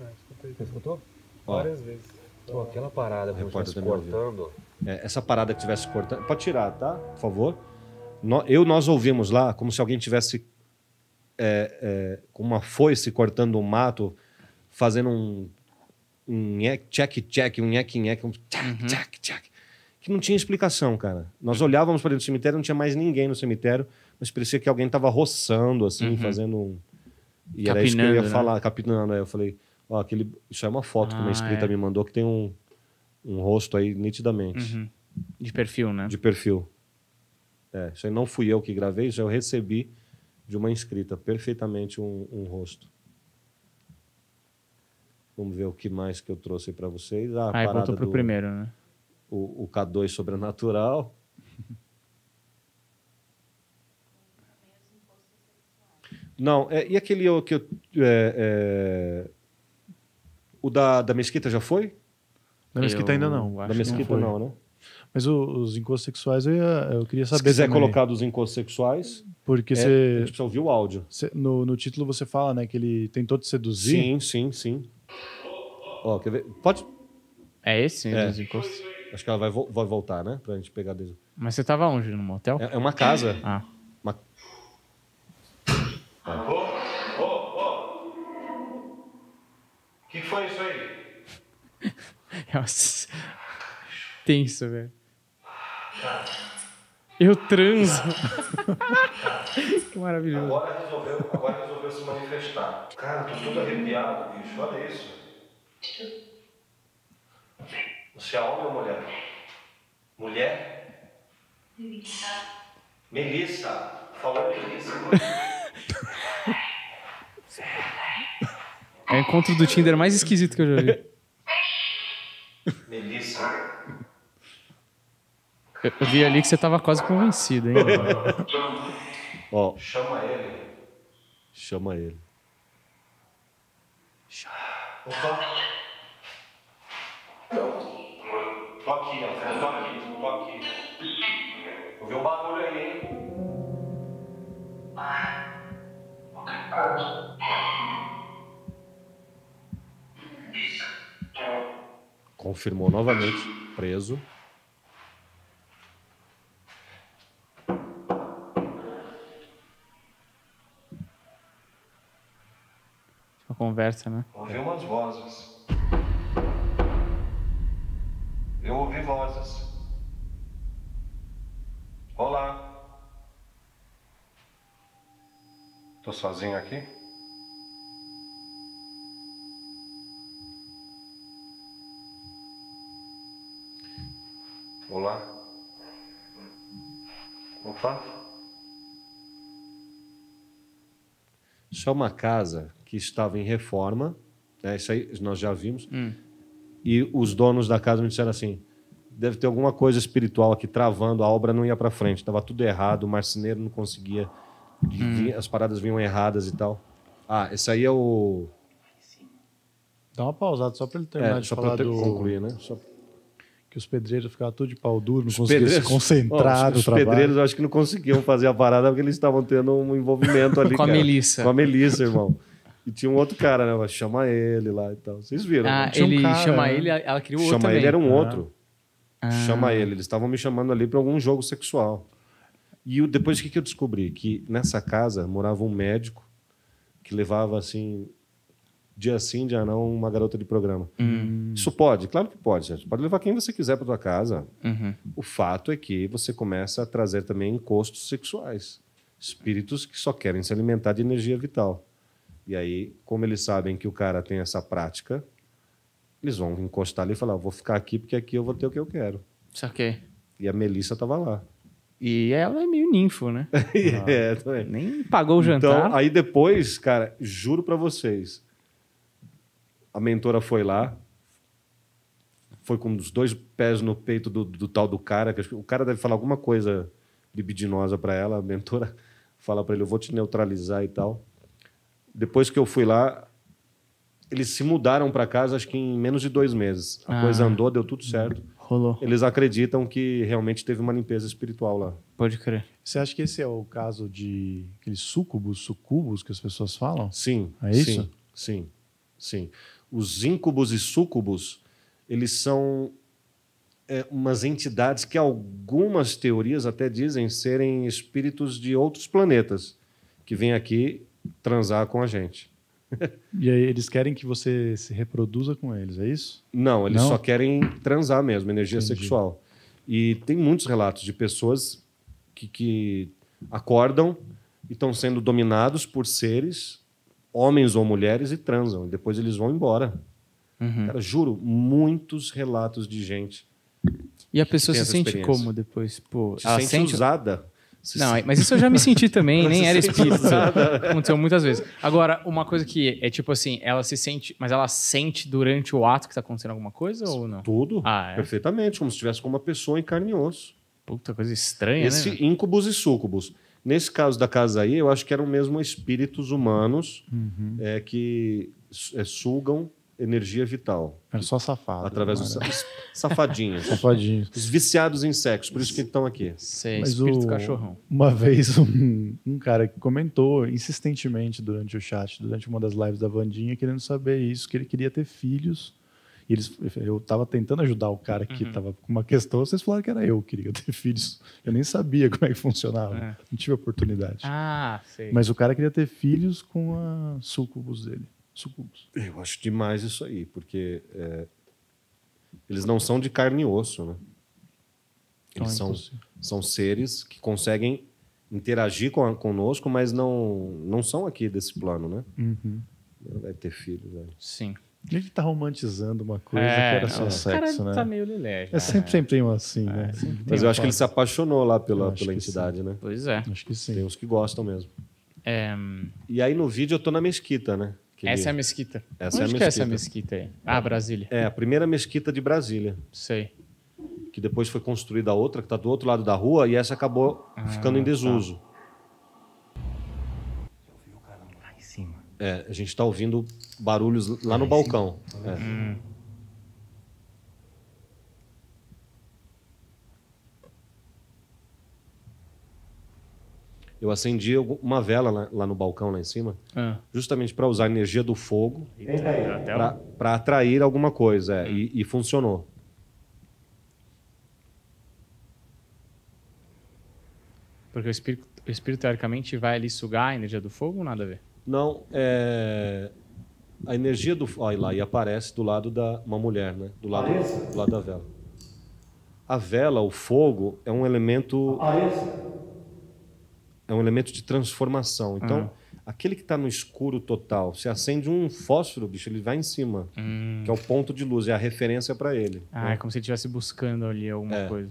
Ah, escutei. Você escutou? Ó, Várias vezes. Pô, aquela parada que cortando. É, essa parada que estivesse cortando. Pode tirar, tá? Por favor eu nós ouvimos lá como se alguém tivesse é, é, com uma foice cortando um mato, fazendo um um check check um nhec nhec um tchac uhum. que não tinha explicação, cara. Nós olhávamos para dentro do cemitério, não tinha mais ninguém no cemitério, mas parecia que alguém tava roçando assim, uhum. fazendo um e capinando, era isso que eu ia né? falar, capinando. Aí eu falei, ó, aquele isso é uma foto ah, que uma ah, escrita é. me mandou que tem um um rosto aí nitidamente. Uhum. De perfil, né? De perfil. É, isso aí não fui eu que gravei, já eu recebi de uma inscrita perfeitamente um, um rosto. Vamos ver o que mais que eu trouxe para vocês. Ah, aí voltou para o primeiro, né? O, o K2 sobrenatural. Não, é, e aquele que eu. É, é, o da, da Mesquita já foi? Da Mesquita eu... ainda não. da Mesquita não, não, né? Mas o, os encostos sexuais eu, ia, eu queria saber. Se quiser também. colocar dos encostos sexuais. Porque é, você. A gente precisa ouvir o áudio. Cê, no, no título você fala, né, que ele tentou te seduzir. Sim, sim, sim. Ó, quer ver? Pode. É esse é. dos encostos? Acho que ela vai, vo vai voltar, né? Pra gente pegar desde. Mas você tava onde? No motel? É, é uma casa. Ah. Uma... Ah. Oh, oh, ô! Que foi isso aí? Nossa. É tenso, velho. Eu transo. que maravilhoso. Agora resolveu, agora resolveu se manifestar. Cara, tô todo arrepiado, bicho. Olha isso. Você é homem ou mulher? Mulher? Melissa. Melissa. Falou Melissa. é o encontro do Tinder mais esquisito que eu já vi. Melissa. Eu vi ali que você tava quase convencido, hein? Ó. Chama ele. Chama ele. Opa. Tô aqui, ó. Tô aqui, tô aqui. Ouviu um barulho aí, hein? Confirmou novamente, preso. conversa, né? Ouvi umas vozes. Eu ouvi vozes. Olá. Tô sozinho aqui? Olá. Opa. Só uma casa que estava em reforma, né? isso aí nós já vimos, hum. e os donos da casa me disseram assim, deve ter alguma coisa espiritual aqui travando, a obra não ia para frente, estava tudo errado, o marceneiro não conseguia, hum. as paradas vinham erradas e tal. Ah, esse aí é o... Dá uma pausada só para ele terminar é, de só falar do... concluir, né? Só... Que os pedreiros ficavam tudo de pau duro, não os conseguiam pedreiros... se concentrar oh, os, os trabalho. Os pedreiros acho que não conseguiam fazer a parada porque eles estavam tendo um envolvimento ali, Com cara. a Melissa. Com a Melissa, irmão. E tinha um outro cara, né? chama ele lá e tal. Vocês viram? Né? Ah, ele um cara, chama né? ele, ela criou o outro. Chama ele era um ah. outro. Ah. Chama ele. Eles estavam me chamando ali para algum jogo sexual. E eu, depois o que, que eu descobri? Que nessa casa morava um médico que levava assim dia sim, dia não, uma garota de programa. Hum. Isso pode, claro que pode. Gente. Pode levar quem você quiser para tua casa. Uhum. O fato é que você começa a trazer também encostos sexuais, espíritos que só querem se alimentar de energia vital. E aí, como eles sabem que o cara tem essa prática, eles vão encostar ali e falar: vou ficar aqui porque aqui eu vou ter o que eu quero. Saquei. E a Melissa tava lá. E ela é meio ninfo, né? É, é, também. Nem pagou o então, jantar. Então, aí depois, cara, juro para vocês, a mentora foi lá, foi com os dois pés no peito do, do tal do cara, que o cara deve falar alguma coisa libidinosa para ela, a mentora fala para ele, eu vou te neutralizar e tal depois que eu fui lá, eles se mudaram para casa, acho que em menos de dois meses. A ah. coisa andou, deu tudo certo. Rolou. Eles acreditam que realmente teve uma limpeza espiritual lá. Pode crer. Você acha que esse é o caso de aqueles sucubos, sucubos que as pessoas falam? Sim. É isso? Sim, sim. sim. Os íncubos e sucubos, eles são é, umas entidades que algumas teorias até dizem serem espíritos de outros planetas que vêm aqui transar com a gente. E aí eles querem que você se reproduza com eles, é isso? Não, eles Não? só querem transar mesmo, energia Entendi. sexual. E tem muitos relatos de pessoas que, que acordam e estão sendo dominados por seres, homens ou mulheres, e transam. E depois eles vão embora. Uhum. Cara, juro, muitos relatos de gente. E a pessoa se sente como depois? Pô, se sente, sente usada não, mas isso eu já me senti também, nem se era espírito Aconteceu muitas vezes. Agora, uma coisa que é tipo assim, ela se sente, mas ela sente durante o ato que está acontecendo alguma coisa ou não? Tudo. Ah, é? Perfeitamente, como se estivesse com uma pessoa em carne e osso. Puta coisa estranha, né, Esse né? Incubus e sucubus. Nesse caso da casa aí, eu acho que eram mesmo espíritos humanos uhum. é, que é, sugam energia vital. Era só safado. Através dos safadinhos. safadinhos. Os viciados em sexo, por isso que estão aqui. Sim, Mas espírito o, cachorrão. Uma vez um, um, cara que comentou insistentemente durante o chat, durante uma das lives da Vandinha, querendo saber isso, que ele queria ter filhos. E eles, eu estava tentando ajudar o cara que estava uhum. com uma questão, vocês falaram que era eu que queria ter filhos. Eu nem sabia como é que funcionava. É. Não tive oportunidade. Ah, sei. Mas o cara queria ter filhos com a sucubus dele. Eu acho demais isso aí, porque é, eles não são de carne e osso, né? Então eles é são, são seres que conseguem interagir com a, conosco, mas não, não são aqui desse plano, né? Uhum. Deve ter filho, velho. Né? Sim. Ele tá romantizando uma coisa é, que era só sexo, né? tá meio lelé. É sempre, né? sempre tem um assim, é, né? Mas eu acho que ele se apaixonou lá pela, pela entidade, sim. né? Pois é. Acho que sim. Tem uns que gostam mesmo. É... E aí no vídeo eu tô na mesquita, né? Essa é a mesquita. Essa Onde é a mesquita. que é essa mesquita aí? Ah, Brasília. É, a primeira mesquita de Brasília. Sei. Que depois foi construída outra, que está do outro lado da rua, e essa acabou ah, ficando em tá. desuso. Tá. Lá em cima. É, a gente está ouvindo barulhos lá, lá no balcão. É. Hum. eu acendi uma vela lá, lá, no balcão, lá em cima, ah. justamente para usar a energia do fogo para atrair alguma coisa. É, hum. e, e, funcionou. Porque o espírito, o espírito, teoricamente, vai ali sugar a energia do fogo ou nada a ver? Não, é... A energia do... Olha lá, e aparece do lado da... Uma mulher, né? Do lado, do lado da vela. A vela, o fogo, é um elemento... Aparece é um elemento de transformação. Então, uhum. aquele que está no escuro total, se acende um fósforo, bicho, ele vai em cima, hum. que é o ponto de luz, é a referência para ele. Ah, né? é como se ele estivesse buscando ali alguma é. coisa.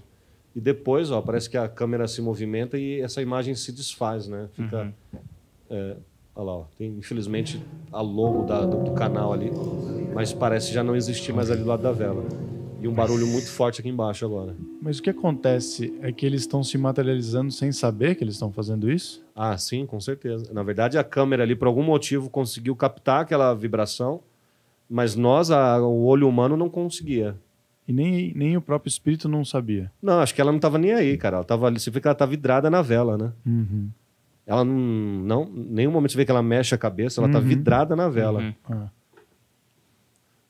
E depois, ó, parece que a câmera se movimenta e essa imagem se desfaz, né? Fica. Uhum. É, olha lá, ó, tem infelizmente a logo da, do, do, canal ali, mas parece já não existir mais ali do lado da vela. E um barulho muito forte aqui embaixo agora. Mas o que acontece é que eles estão se materializando sem saber que eles estão fazendo isso? Ah, sim, com certeza. Na verdade, a câmera ali, por algum motivo, conseguiu captar aquela vibração, mas nós, a, o olho humano, não conseguia. E nem, nem o próprio espírito não sabia. Não, acho que ela não estava nem aí, cara. Ela tava ali, você vê que ela tá vidrada na vela, né? Uhum. Ela não, não. Nenhum momento você vê que ela mexe a cabeça, ela está uhum. vidrada na vela. Uhum. Ah.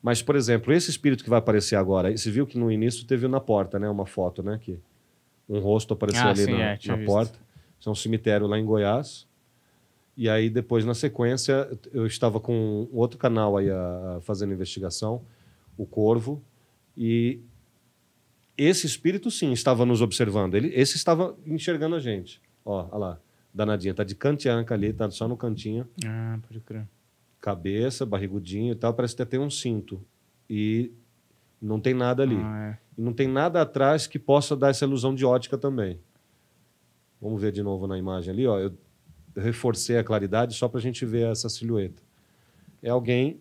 Mas, por exemplo, esse espírito que vai aparecer agora, você viu que no início teve na porta, né? Uma foto, né? Que um rosto apareceu ah, ali sim, na, é, na porta. Isso é um cemitério lá em Goiás. E aí, depois, na sequência, eu estava com outro canal aí a, a fazendo investigação, o Corvo, e esse espírito, sim, estava nos observando. Ele, esse estava enxergando a gente. Ó, olha lá, danadinha, tá de cantianca ali, tá só no cantinho. Ah, pode crer cabeça, barrigudinho e tal, parece que tem um cinto. E não tem nada ali. Ah, é. E não tem nada atrás que possa dar essa ilusão de ótica também. Vamos ver de novo na imagem ali, ó. Eu reforcei a claridade só para a gente ver essa silhueta. É alguém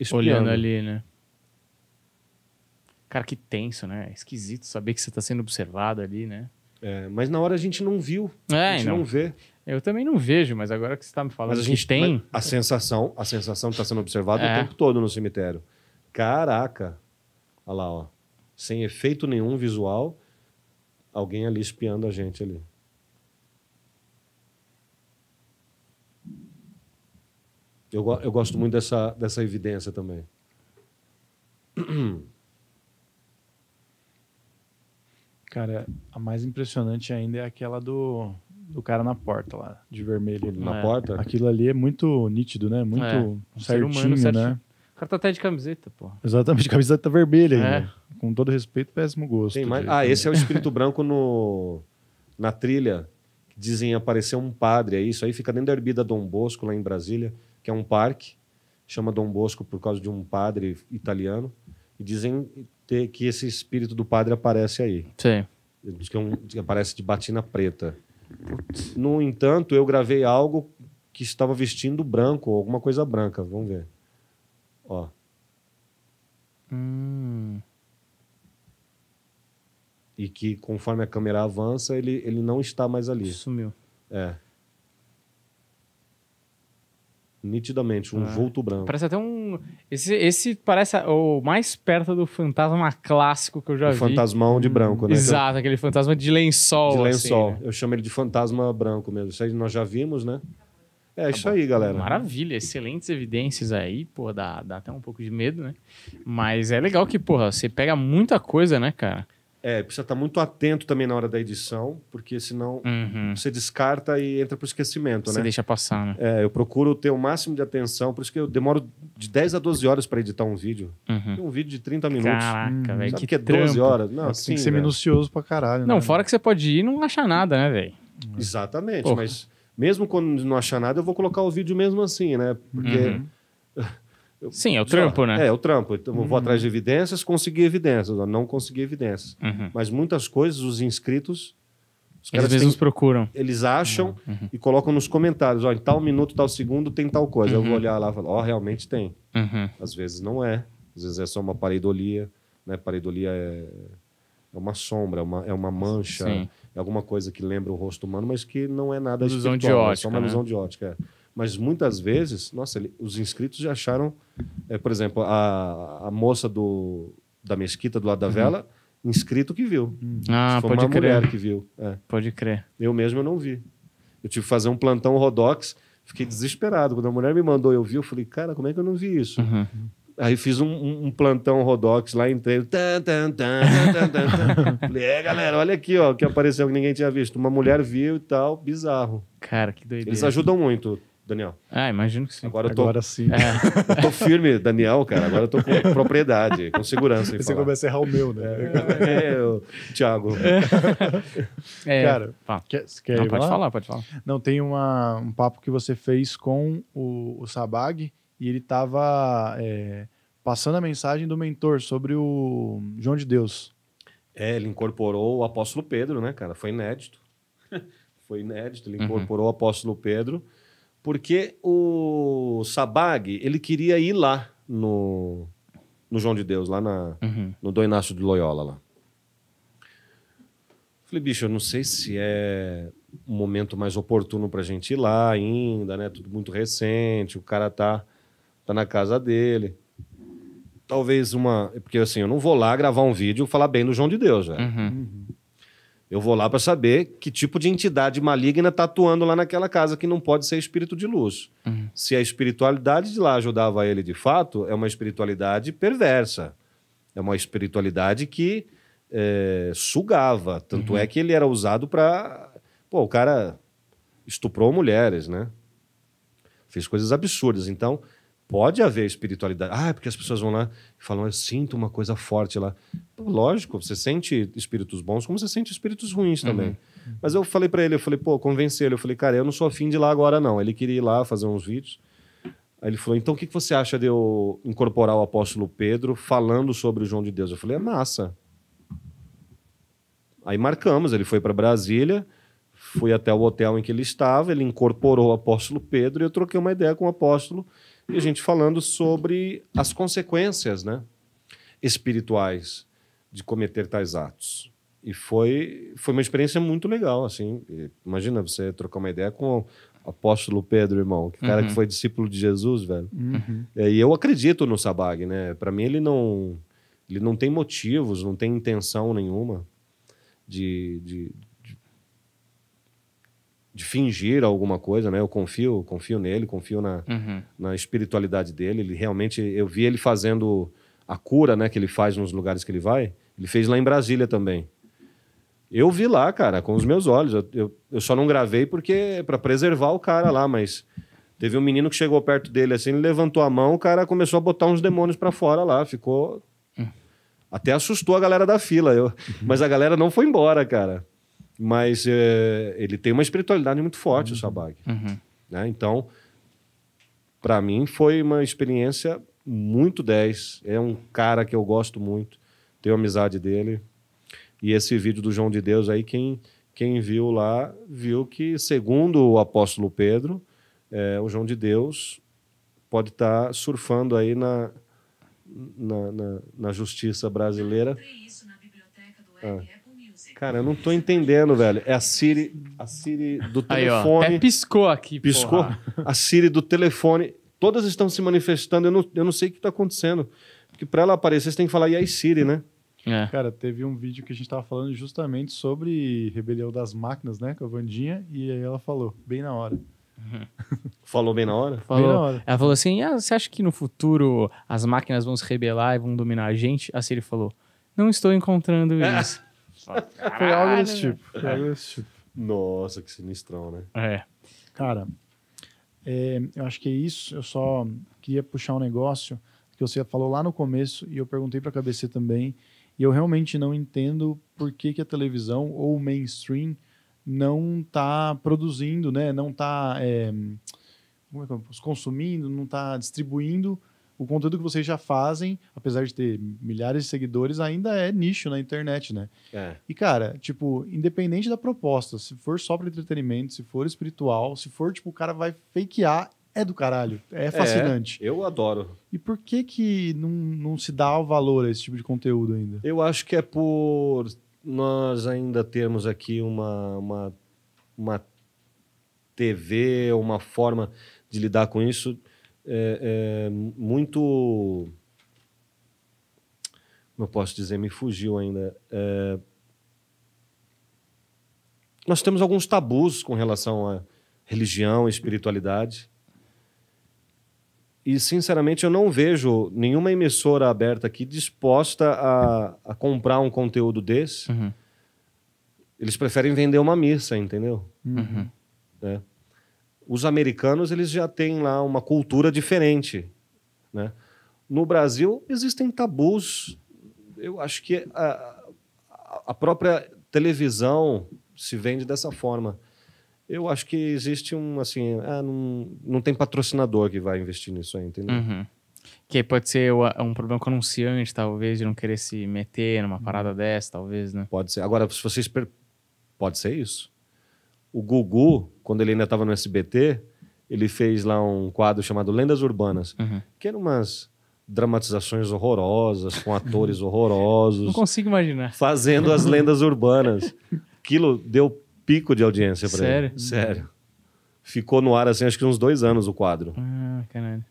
espiando. olhando ali, né? Cara, que tenso, né? Esquisito saber que você está sendo observado ali, né? É, mas na hora a gente não viu. É, a gente não, não vê. Eu também não vejo, mas agora que você está me falando, mas a gente tem. A sensação, a sensação está sendo observada é. o tempo todo no cemitério. Caraca! Olha lá, ó. Sem efeito nenhum visual, alguém ali espiando a gente ali. Eu, eu gosto muito dessa, dessa evidência também. Cara, a mais impressionante ainda é aquela do do cara na porta lá, de vermelho. Na é. porta? Aquilo ali é muito nítido, né? Muito é. humano, certinho, né? O cara tá até de camiseta, pô. Exatamente, camiseta vermelha é. Com todo respeito, péssimo gosto. Tem mais... Ah, esse é o espírito branco no... na trilha. dizem aparecer um padre, é isso aí. Fica dentro da Herbida Dom Bosco, lá em Brasília, que é um parque. Chama Dom Bosco por causa de um padre italiano. E dizem ter... que esse espírito do padre aparece aí. Sim. Diz que, é um... que aparece de batina preta. No entanto, eu gravei algo que estava vestindo branco, alguma coisa branca. Vamos ver. Ó. Hum. E que conforme a câmera avança, ele, ele não está mais ali. Sumiu. É nitidamente, um ah. vulto branco. Parece até um. Esse, esse parece o mais perto do fantasma clássico que eu já o vi. Fantasmão de hum, branco, né? Exato, aquele fantasma de lençol. De assim, lençol. Assim, né? Eu chamo ele de fantasma branco mesmo. Isso aí nós já vimos, né? É tá isso bom. aí, galera. Maravilha, excelentes evidências aí, pô, dá, dá até um pouco de medo, né? Mas é legal que, porra, você pega muita coisa, né, cara? É, precisa estar muito atento também na hora da edição, porque senão uhum. você descarta e entra para o esquecimento, você né? Você deixa passar, né? É, eu procuro ter o máximo de atenção, por isso que eu demoro de 10 a 12 horas para editar um vídeo. Uhum. Um vídeo de 30 minutos. Caraca, hum, velho, que, que é 12 trampo. horas. Não, assim, tem que ser véio. Né? minucioso para caralho. Não, né? fora que você pode ir e não achar nada, né, velho? Exatamente, Porra. mas mesmo quando não achar nada, eu vou colocar o vídeo mesmo assim, né? Porque... Uhum Sim, é o trampo, né? É, é o trampo. Então, uhum. Eu vou hum. atrás de evidências, consegui evidências, não consegui evidências. Uhum. Mas muitas coisas os inscritos. Os eles mesmos procuram. Eles acham uhum, uhum. e colocam nos comentários: ó, em tal minuto, tal segundo tem tal coisa. Eu vou uhum. olhar lá e falar: ó, realmente tem. Uhum. Às vezes não é. Às vezes é só uma pareidolia. Né? Pareidolia é, é uma sombra, é uma, é uma mancha, Sim. é alguma coisa que lembra o rosto humano, mas que não é nada ilusão né? é né? de ótica. É só uma né? ilusão de ótica. É. Mas muitas vezes, nossa, ele, os inscritos já acharam, é, por exemplo, a, a moça do, da mesquita do lado da uhum. vela, inscrito que viu. Uhum. Ah, Foi pode uma crer. mulher que viu. É. Pode crer. Eu mesmo eu não vi. Eu tive que fazer um plantão Rodox, fiquei desesperado. Quando a mulher me mandou eu vi, eu falei, cara, como é que eu não vi isso? Uhum. Aí fiz um, um, plantão Rodox lá, entrei. Tan, tan, tan, tan, tan, Falei, é, galera, olha aqui, ó, que apareceu que ninguém tinha visto. Uma mulher viu e tal, bizarro. Cara, que doideira. Eles ajudam muito. Daniel. Ah, imagino que sim. Agora, tô, agora sim. É. Eu tô firme, Daniel, cara. Agora eu tô com propriedade, com segurança. Você começa a errar o meu, né? É, é eu, Thiago. É. Cara, tá. quer, quer Não, pode lá? falar, pode falar. Não, tem uma, um papo que você fez com o, o Sabag e ele tava é, passando a mensagem do mentor sobre o João de Deus. É, ele incorporou o apóstolo Pedro, né, cara? Foi inédito. Foi inédito, ele uhum. incorporou o apóstolo Pedro porque o Sabag, ele queria ir lá no, no João de Deus, lá na, uhum. no Dom Inácio de Loyola. Lá. Falei, bicho, eu não sei se é um momento mais oportuno para a gente ir lá ainda, né? Tudo muito recente, o cara tá, tá na casa dele. Talvez uma. Porque assim, eu não vou lá gravar um vídeo e falar bem do João de Deus, né? Uhum. Uhum. Eu vou lá para saber que tipo de entidade maligna está atuando lá naquela casa que não pode ser espírito de luz. Uhum. Se a espiritualidade de lá ajudava ele de fato, é uma espiritualidade perversa. É uma espiritualidade que é, sugava. Tanto uhum. é que ele era usado para. Pô, o cara estuprou mulheres, né? Fez coisas absurdas. Então, Pode haver espiritualidade. Ah, é porque as pessoas vão lá e falam, eu sinto uma coisa forte lá. Lógico, você sente espíritos bons como você sente espíritos ruins uhum. também. Uhum. Mas eu falei para ele, eu falei, pô, convenci ele. Eu falei, cara, eu não sou afim de ir lá agora, não. Ele queria ir lá fazer uns vídeos. Aí ele falou, então o que, você acha de eu incorporar o apóstolo Pedro falando sobre o João de Deus? Eu falei, é massa. Aí marcamos, ele foi para Brasília fui até o hotel em que ele estava, ele incorporou o apóstolo Pedro e eu troquei uma ideia com o apóstolo e a gente falando sobre as consequências né, espirituais de cometer tais atos. E foi, foi uma experiência muito legal, assim. Imagina você trocar uma ideia com o apóstolo Pedro, irmão, que cara que uhum. foi discípulo de Jesus, velho. Uhum. É, e eu acredito no Sabag, né? Para mim ele não ele não tem motivos, não tem intenção nenhuma de, de de fingir alguma coisa, né? Eu confio, confio nele, confio na, uhum. na espiritualidade dele. Ele realmente, eu vi ele fazendo a cura, né? Que ele faz nos lugares que ele vai. Ele fez lá em Brasília também. Eu vi lá, cara, com os meus olhos. Eu, eu, eu só não gravei porque é para preservar o cara lá, mas teve um menino que chegou perto dele assim, ele levantou a mão, o cara começou a botar uns demônios para fora lá, ficou hum. até assustou a galera da fila. Eu... Mas a galera não foi embora, cara. Mas é, ele tem uma espiritualidade muito forte, uhum. o Sabag. Uhum. Né? Então, para mim, foi uma experiência muito 10. É um cara que eu gosto muito, tenho amizade dele. E esse vídeo do João de Deus aí, quem, quem viu lá, viu que, segundo o apóstolo Pedro, é, o João de Deus pode estar tá surfando aí na, na, na, na justiça brasileira. Eu isso na biblioteca do ah. Cara, eu não tô entendendo, velho. É a Siri, a Siri do telefone. Aí, ó. É piscou aqui, Piscou. Porra. A Siri do telefone. Todas estão se manifestando. Eu não, eu não sei o que tá acontecendo. Porque para ela aparecer, você tem que falar e aí Siri, né? É. Cara, teve um vídeo que a gente tava falando justamente sobre rebelião das máquinas, né? Com a Vandinha. E aí ela falou, bem na hora. Uhum. Falou bem na hora? Falou. Bem na hora. Ela falou assim: ah, você acha que no futuro as máquinas vão se rebelar e vão dominar a gente? A Siri falou: não estou encontrando isso. Foi algo desse tipo. Foi algo desse tipo. Nossa, que sinistrão, né? É. Cara, é, eu acho que é isso. Eu só queria puxar um negócio que você falou lá no começo e eu perguntei para a KBC também. E eu realmente não entendo por que, que a televisão ou o mainstream não está produzindo, né? Não está é, é consumindo, não está distribuindo o conteúdo que vocês já fazem, apesar de ter milhares de seguidores, ainda é nicho na internet, né? É. E, cara, tipo, independente da proposta, se for só para entretenimento, se for espiritual, se for, tipo, o cara vai fakear, é do caralho. É, é fascinante. É, eu adoro. E por que que não, não se dá o valor a esse tipo de conteúdo ainda? Eu acho que é por nós ainda termos aqui uma, uma, uma TV, uma forma de lidar com isso é, é, muito. Como eu posso dizer? Me fugiu ainda. É, nós temos alguns tabus com relação a religião e espiritualidade. E, sinceramente, eu não vejo nenhuma emissora aberta aqui disposta a, a comprar um conteúdo desse. Uhum. Eles preferem vender uma missa, entendeu? Uhum. É os americanos eles já têm lá uma cultura diferente, né? No Brasil existem tabus. Eu acho que a, ah, a própria televisão se vende dessa forma. Eu acho que existe um assim, ah, não, não tem patrocinador que vai investir nisso aí, entendeu? Uhum. Que pode ser um problema com anunciante, talvez, de não querer se meter numa uhum. parada dessa, talvez, né? Pode ser. Agora, se vocês. Per... Pode ser isso. O Gugu, quando ele ainda estava no SBT, ele fez lá um quadro chamado Lendas Urbanas, uhum. que eram umas dramatizações horrorosas, com atores horrorosos. Não consigo imaginar. Fazendo as lendas urbanas. Aquilo deu pico de audiência para ele. Sério? sério. Ficou no ar, assim, acho que uns dois anos o quadro. Ah, caralho.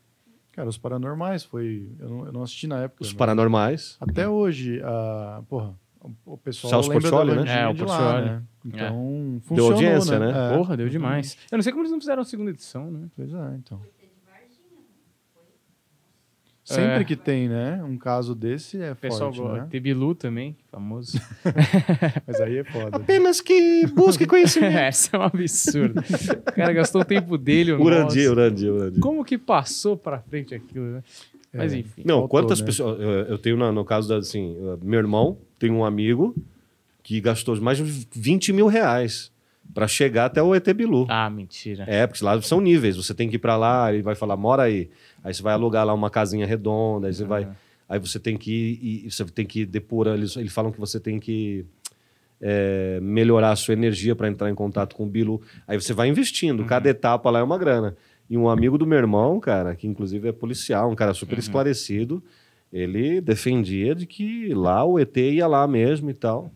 Cara, Os Paranormais foi... Eu não, eu não assisti na época. Os Paranormais. Até hoje, a... Porra, o pessoal Celso Portioli, né? É, né? É, o Portioli. Né? Então, é. Deu audiência, né? né? É. Porra, deu demais. Uhum. Eu não sei como eles não fizeram a segunda edição, né? Pois é, então. Né? Sempre é. que tem, né? Um caso desse é Pessoal, forte, né? Teve Lu também, famoso. Mas aí é foda. Apenas que busque conhecimento. Essa é um absurdo. o cara gastou o tempo dele. Urandir, Urandir, Urandir. Como que passou pra frente aquilo, né? Mas é. enfim. Não, faltou, quantas né? pessoas. Eu, eu tenho na, no caso da, assim, meu irmão, tem um amigo que gastou mais de 20 mil reais para chegar até o ET Bilu. Ah, mentira. É, porque lá são níveis. Você tem que ir para lá, ele vai falar, mora aí. Aí você vai alugar lá uma casinha redonda, aí você uhum. vai. Aí você tem que ir, você tem que depurar. Eles, eles falam que você tem que é, melhorar a sua energia para entrar em contato com o Bilu. Aí você vai investindo, uhum. cada etapa lá é uma grana. E um amigo do meu irmão, cara, que inclusive é policial, um cara super uhum. esclarecido, ele defendia de que lá o ET ia lá mesmo e tal.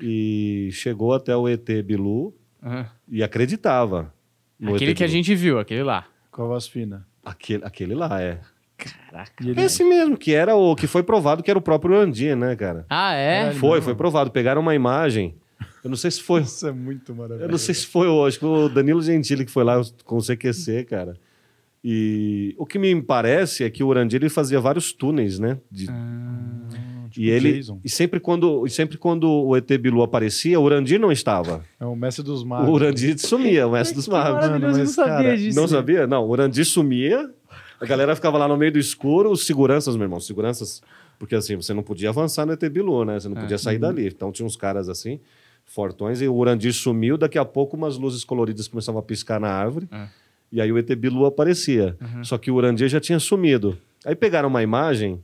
E chegou até o ET Bilu uhum. e acreditava. aquele que Bilu. a gente viu, aquele lá. Com a voz fina. Aquele, aquele lá, é. Caraca. Esse mesmo, que era o que foi provado que era o próprio Andir, né, cara? Ah, é? Foi, foi provado. Pegaram uma imagem. Eu não sei se foi. Isso é muito maravilhoso. Eu não sei se foi hoje. O Danilo Gentili que foi lá com o CQC, cara. E o que me parece é que o Orandir ele fazia vários túneis, né? De... Ah, tipo e ele Jason. e sempre quando e sempre quando o ET Bilu aparecia, o Orandir não estava. É o mestre dos magos. O Orandir sumia, o mestre dos magos. Mano, mas, não sabia cara, disso. Não sabia? Não, o Orandir sumia. A galera ficava lá no meio do escuro, os seguranças, meu irmão, os seguranças, porque assim, você não podia avançar no ET Bilu, né? Você não é. podia é, sair uhum. dali. Então tinha uns caras assim, fortões e o Orandir sumiu, daqui a pouco umas luzes coloridas começavam a piscar na árvore. É. E aí o ET Bilu aparecia. Uhum. Só que o Urandia já tinha sumido. Aí pegaram uma imagem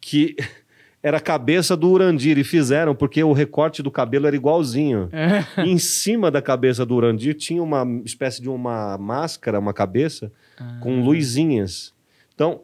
que era a cabeça do Urandir e fizeram porque o recorte do cabelo era igualzinho. É. em cima da cabeça do Urandir tinha uma espécie de uma máscara, uma cabeça ah. com luzinhas. Então,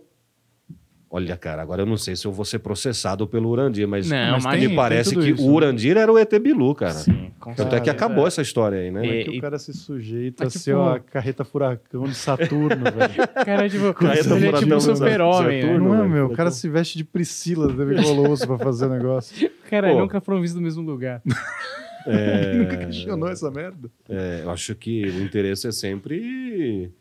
Olha, cara, agora eu não sei se eu vou ser processado pelo Urandir, mas, não, mas tem, me parece que isso, o né? Urandir né? era o ET Bilu, cara. Sim, com é certeza. Até que acabou é. essa história aí, né? É e, é que e... o cara se sujeita tipo... a ser tipo, uma carreta furacão de Saturno, velho. cara, tipo, é tipo um super-homem. Né? Não é, meu. O cara se veste de Priscila, deve Colosso pra fazer o negócio. Cara, Pô. nunca foram vistos no mesmo lugar. É... Nunca questionou essa merda. É, eu acho que o interesse é sempre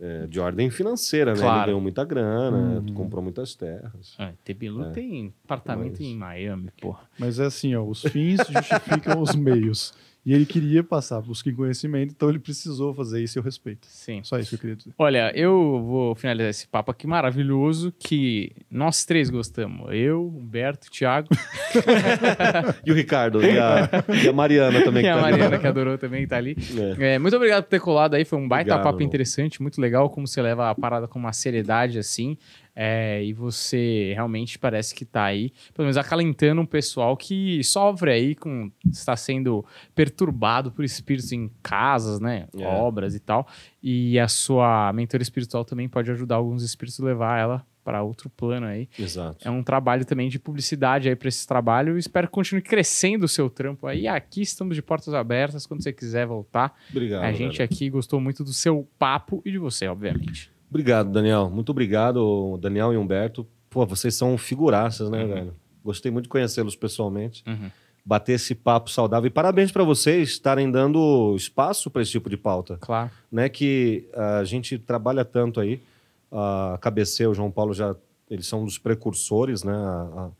é, de ordem financeira, claro. né? Ele ganhou muita grana, uhum. comprou muitas terras. É, Tebilu é. tem apartamento Mas... em Miami, porra. Mas é assim, ó, os fins justificam os meios. E ele queria passar para os que conhecimento, então ele precisou fazer isso e eu respeito. Sim. Só isso que eu queria dizer. Olha, eu vou finalizar esse papo aqui maravilhoso que nós três gostamos. Eu, Humberto, Thiago. e o Ricardo. E a, e a Mariana também. E a tá Mariana, ali. que adorou também, está ali. É. É, muito obrigado por ter colado aí. Foi um baita obrigado, papo interessante, muito legal como você leva a parada com uma seriedade assim. É, e você realmente parece que está aí, pelo menos acalentando um pessoal que sofre aí com está sendo perturbado por espíritos em casas, né, é. obras e tal. E a sua mentora espiritual também pode ajudar alguns espíritos a levar ela para outro plano aí. Exato. É um trabalho também de publicidade aí para esse trabalho. espero que continue crescendo o seu trampo aí. Aqui estamos de portas abertas quando você quiser voltar. Obrigado. A gente velho. aqui gostou muito do seu papo e de você, obviamente. Obrigado, Daniel. Muito obrigado, Daniel e Humberto. Pô, vocês são figuraças, né, uhum. velho? Gostei muito de conhecê-los pessoalmente. Uhum. Bater esse papo saudável. E parabéns para vocês estarem dando espaço para esse tipo de pauta. Claro. Né, que ah, a gente trabalha tanto aí. A KBC, o João Paulo já... Eles são um dos precursores, né? A,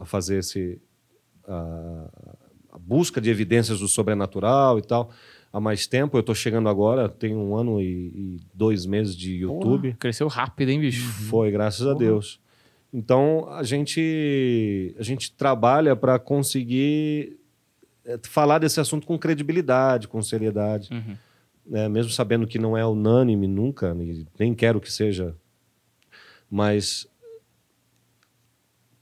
a fazer esse... A, a busca de evidências do sobrenatural e tal há mais tempo. Eu tô chegando agora, tem um ano e, e, dois meses de YouTube. Porra, cresceu rápido, hein, bicho? Uhum. Foi, graças Porra. a Deus. Então a gente a gente trabalha para conseguir eh, falar desse assunto com credibilidade, com seriedade, uhum. né? mesmo sabendo que não é unânime nunca, nem quero que seja. Mas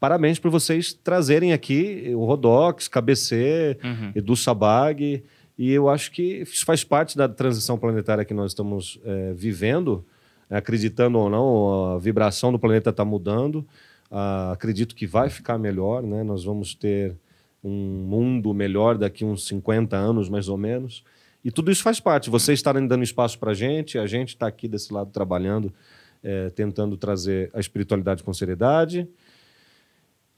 parabéns para vocês trazerem aqui o Rodox, KBC, uhum. Edu Sabag e eu acho que isso faz parte da transição planetária que nós estamos é, vivendo, né? acreditando ou não, a vibração do planeta está mudando. Ah, acredito que vai ficar melhor, né? Nós vamos ter um mundo melhor daqui uns 50 anos, mais ou menos. E tudo isso faz parte. Vocês estarem dando espaço para a gente, a gente está aqui desse lado trabalhando, é, tentando trazer a espiritualidade com seriedade,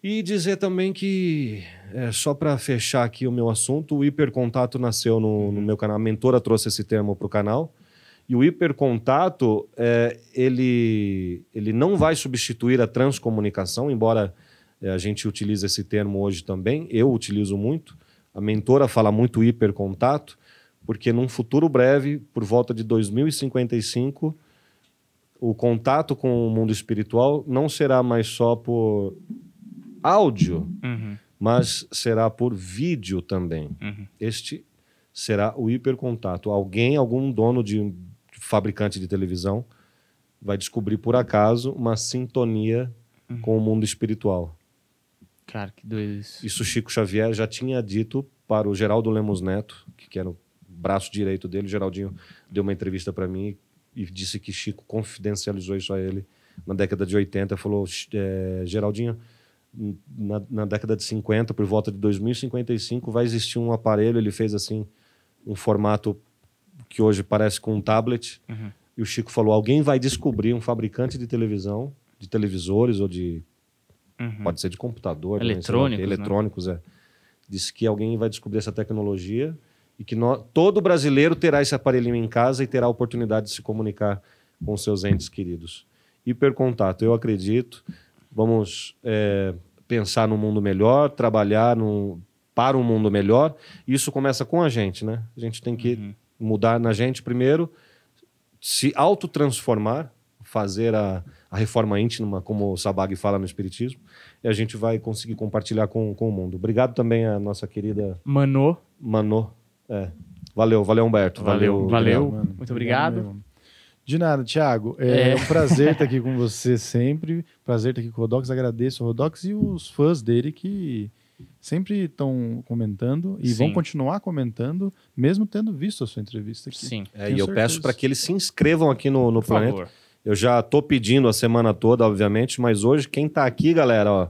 e dizer também que, é, só para fechar aqui o meu assunto, o hipercontato nasceu no, no uhum. meu canal. A mentora trouxe esse termo para o canal. E o hipercontato, é, ele, ele não vai substituir a transcomunicação, embora é, a gente utilize esse termo hoje também. Eu utilizo muito. A mentora fala muito hipercontato, porque num futuro breve, por volta de 2055, o contato com o mundo espiritual não será mais só por áudio, uhum. mas será por vídeo também. Uhum. Este será o hipercontato. Alguém, algum dono de fabricante de televisão, vai descobrir por acaso uma sintonia uhum. com o mundo espiritual. Cara, que doido isso. Isso Chico Xavier já tinha dito para o Geraldo Lemos Neto, que era o braço direito dele. O Geraldinho deu uma entrevista para mim e disse que Chico confidencializou isso a ele na década de 80. Falou: é, Geraldinho, na, na, década de 50, por volta de 2055, vai existir um aparelho. Ele fez assim um formato que hoje parece com um tablet. Uhum. E o Chico falou: alguém vai descobrir um fabricante de televisão, de televisores ou de. Uhum. Pode ser de computador, né, eletrônicos. Né? Eletrônicos, né? é. Disse que alguém vai descobrir essa tecnologia e que todo brasileiro terá esse aparelhinho em casa e terá a oportunidade de se comunicar com seus entes queridos. Hipercontato, eu acredito. Vamos é, pensar num mundo melhor, trabalhar num, para um mundo melhor. Isso começa com a gente, né? A gente tem que uhum. mudar na gente primeiro, se autotransformar, fazer a, a reforma íntima, como o Sabag fala no Espiritismo, e a gente vai conseguir compartilhar com, com o mundo. Obrigado também à nossa querida... Manô. Manô, é. Valeu, valeu Humberto. Valeu, valeu. valeu. Muito obrigado. Valeu. De nada, Thiago. É, é. um prazer estar aqui com você sempre. Prazer estar aqui com o Rodox. Agradeço o Rodox e os fãs dele que sempre estão comentando e Sim. vão continuar comentando, mesmo tendo visto a sua entrevista aqui. Sim. É, e eu peço para que eles se inscrevam aqui no, no Por Planeta. Favor. Eu já estou pedindo a semana toda, obviamente, mas hoje quem está aqui, galera, ó,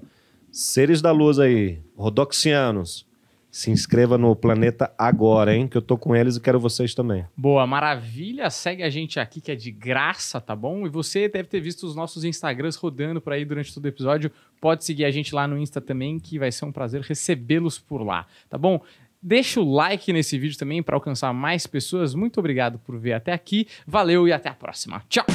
seres da luz aí, rodoxianos, se inscreva no Planeta agora, hein? Que eu tô com eles e quero vocês também. Boa, maravilha. Segue a gente aqui que é de graça, tá bom? E você deve ter visto os nossos Instagrams rodando por aí durante todo o episódio. Pode seguir a gente lá no Insta também, que vai ser um prazer recebê-los por lá, tá bom? Deixa o like nesse vídeo também para alcançar mais pessoas. Muito obrigado por ver até aqui. Valeu e até a próxima. Tchau.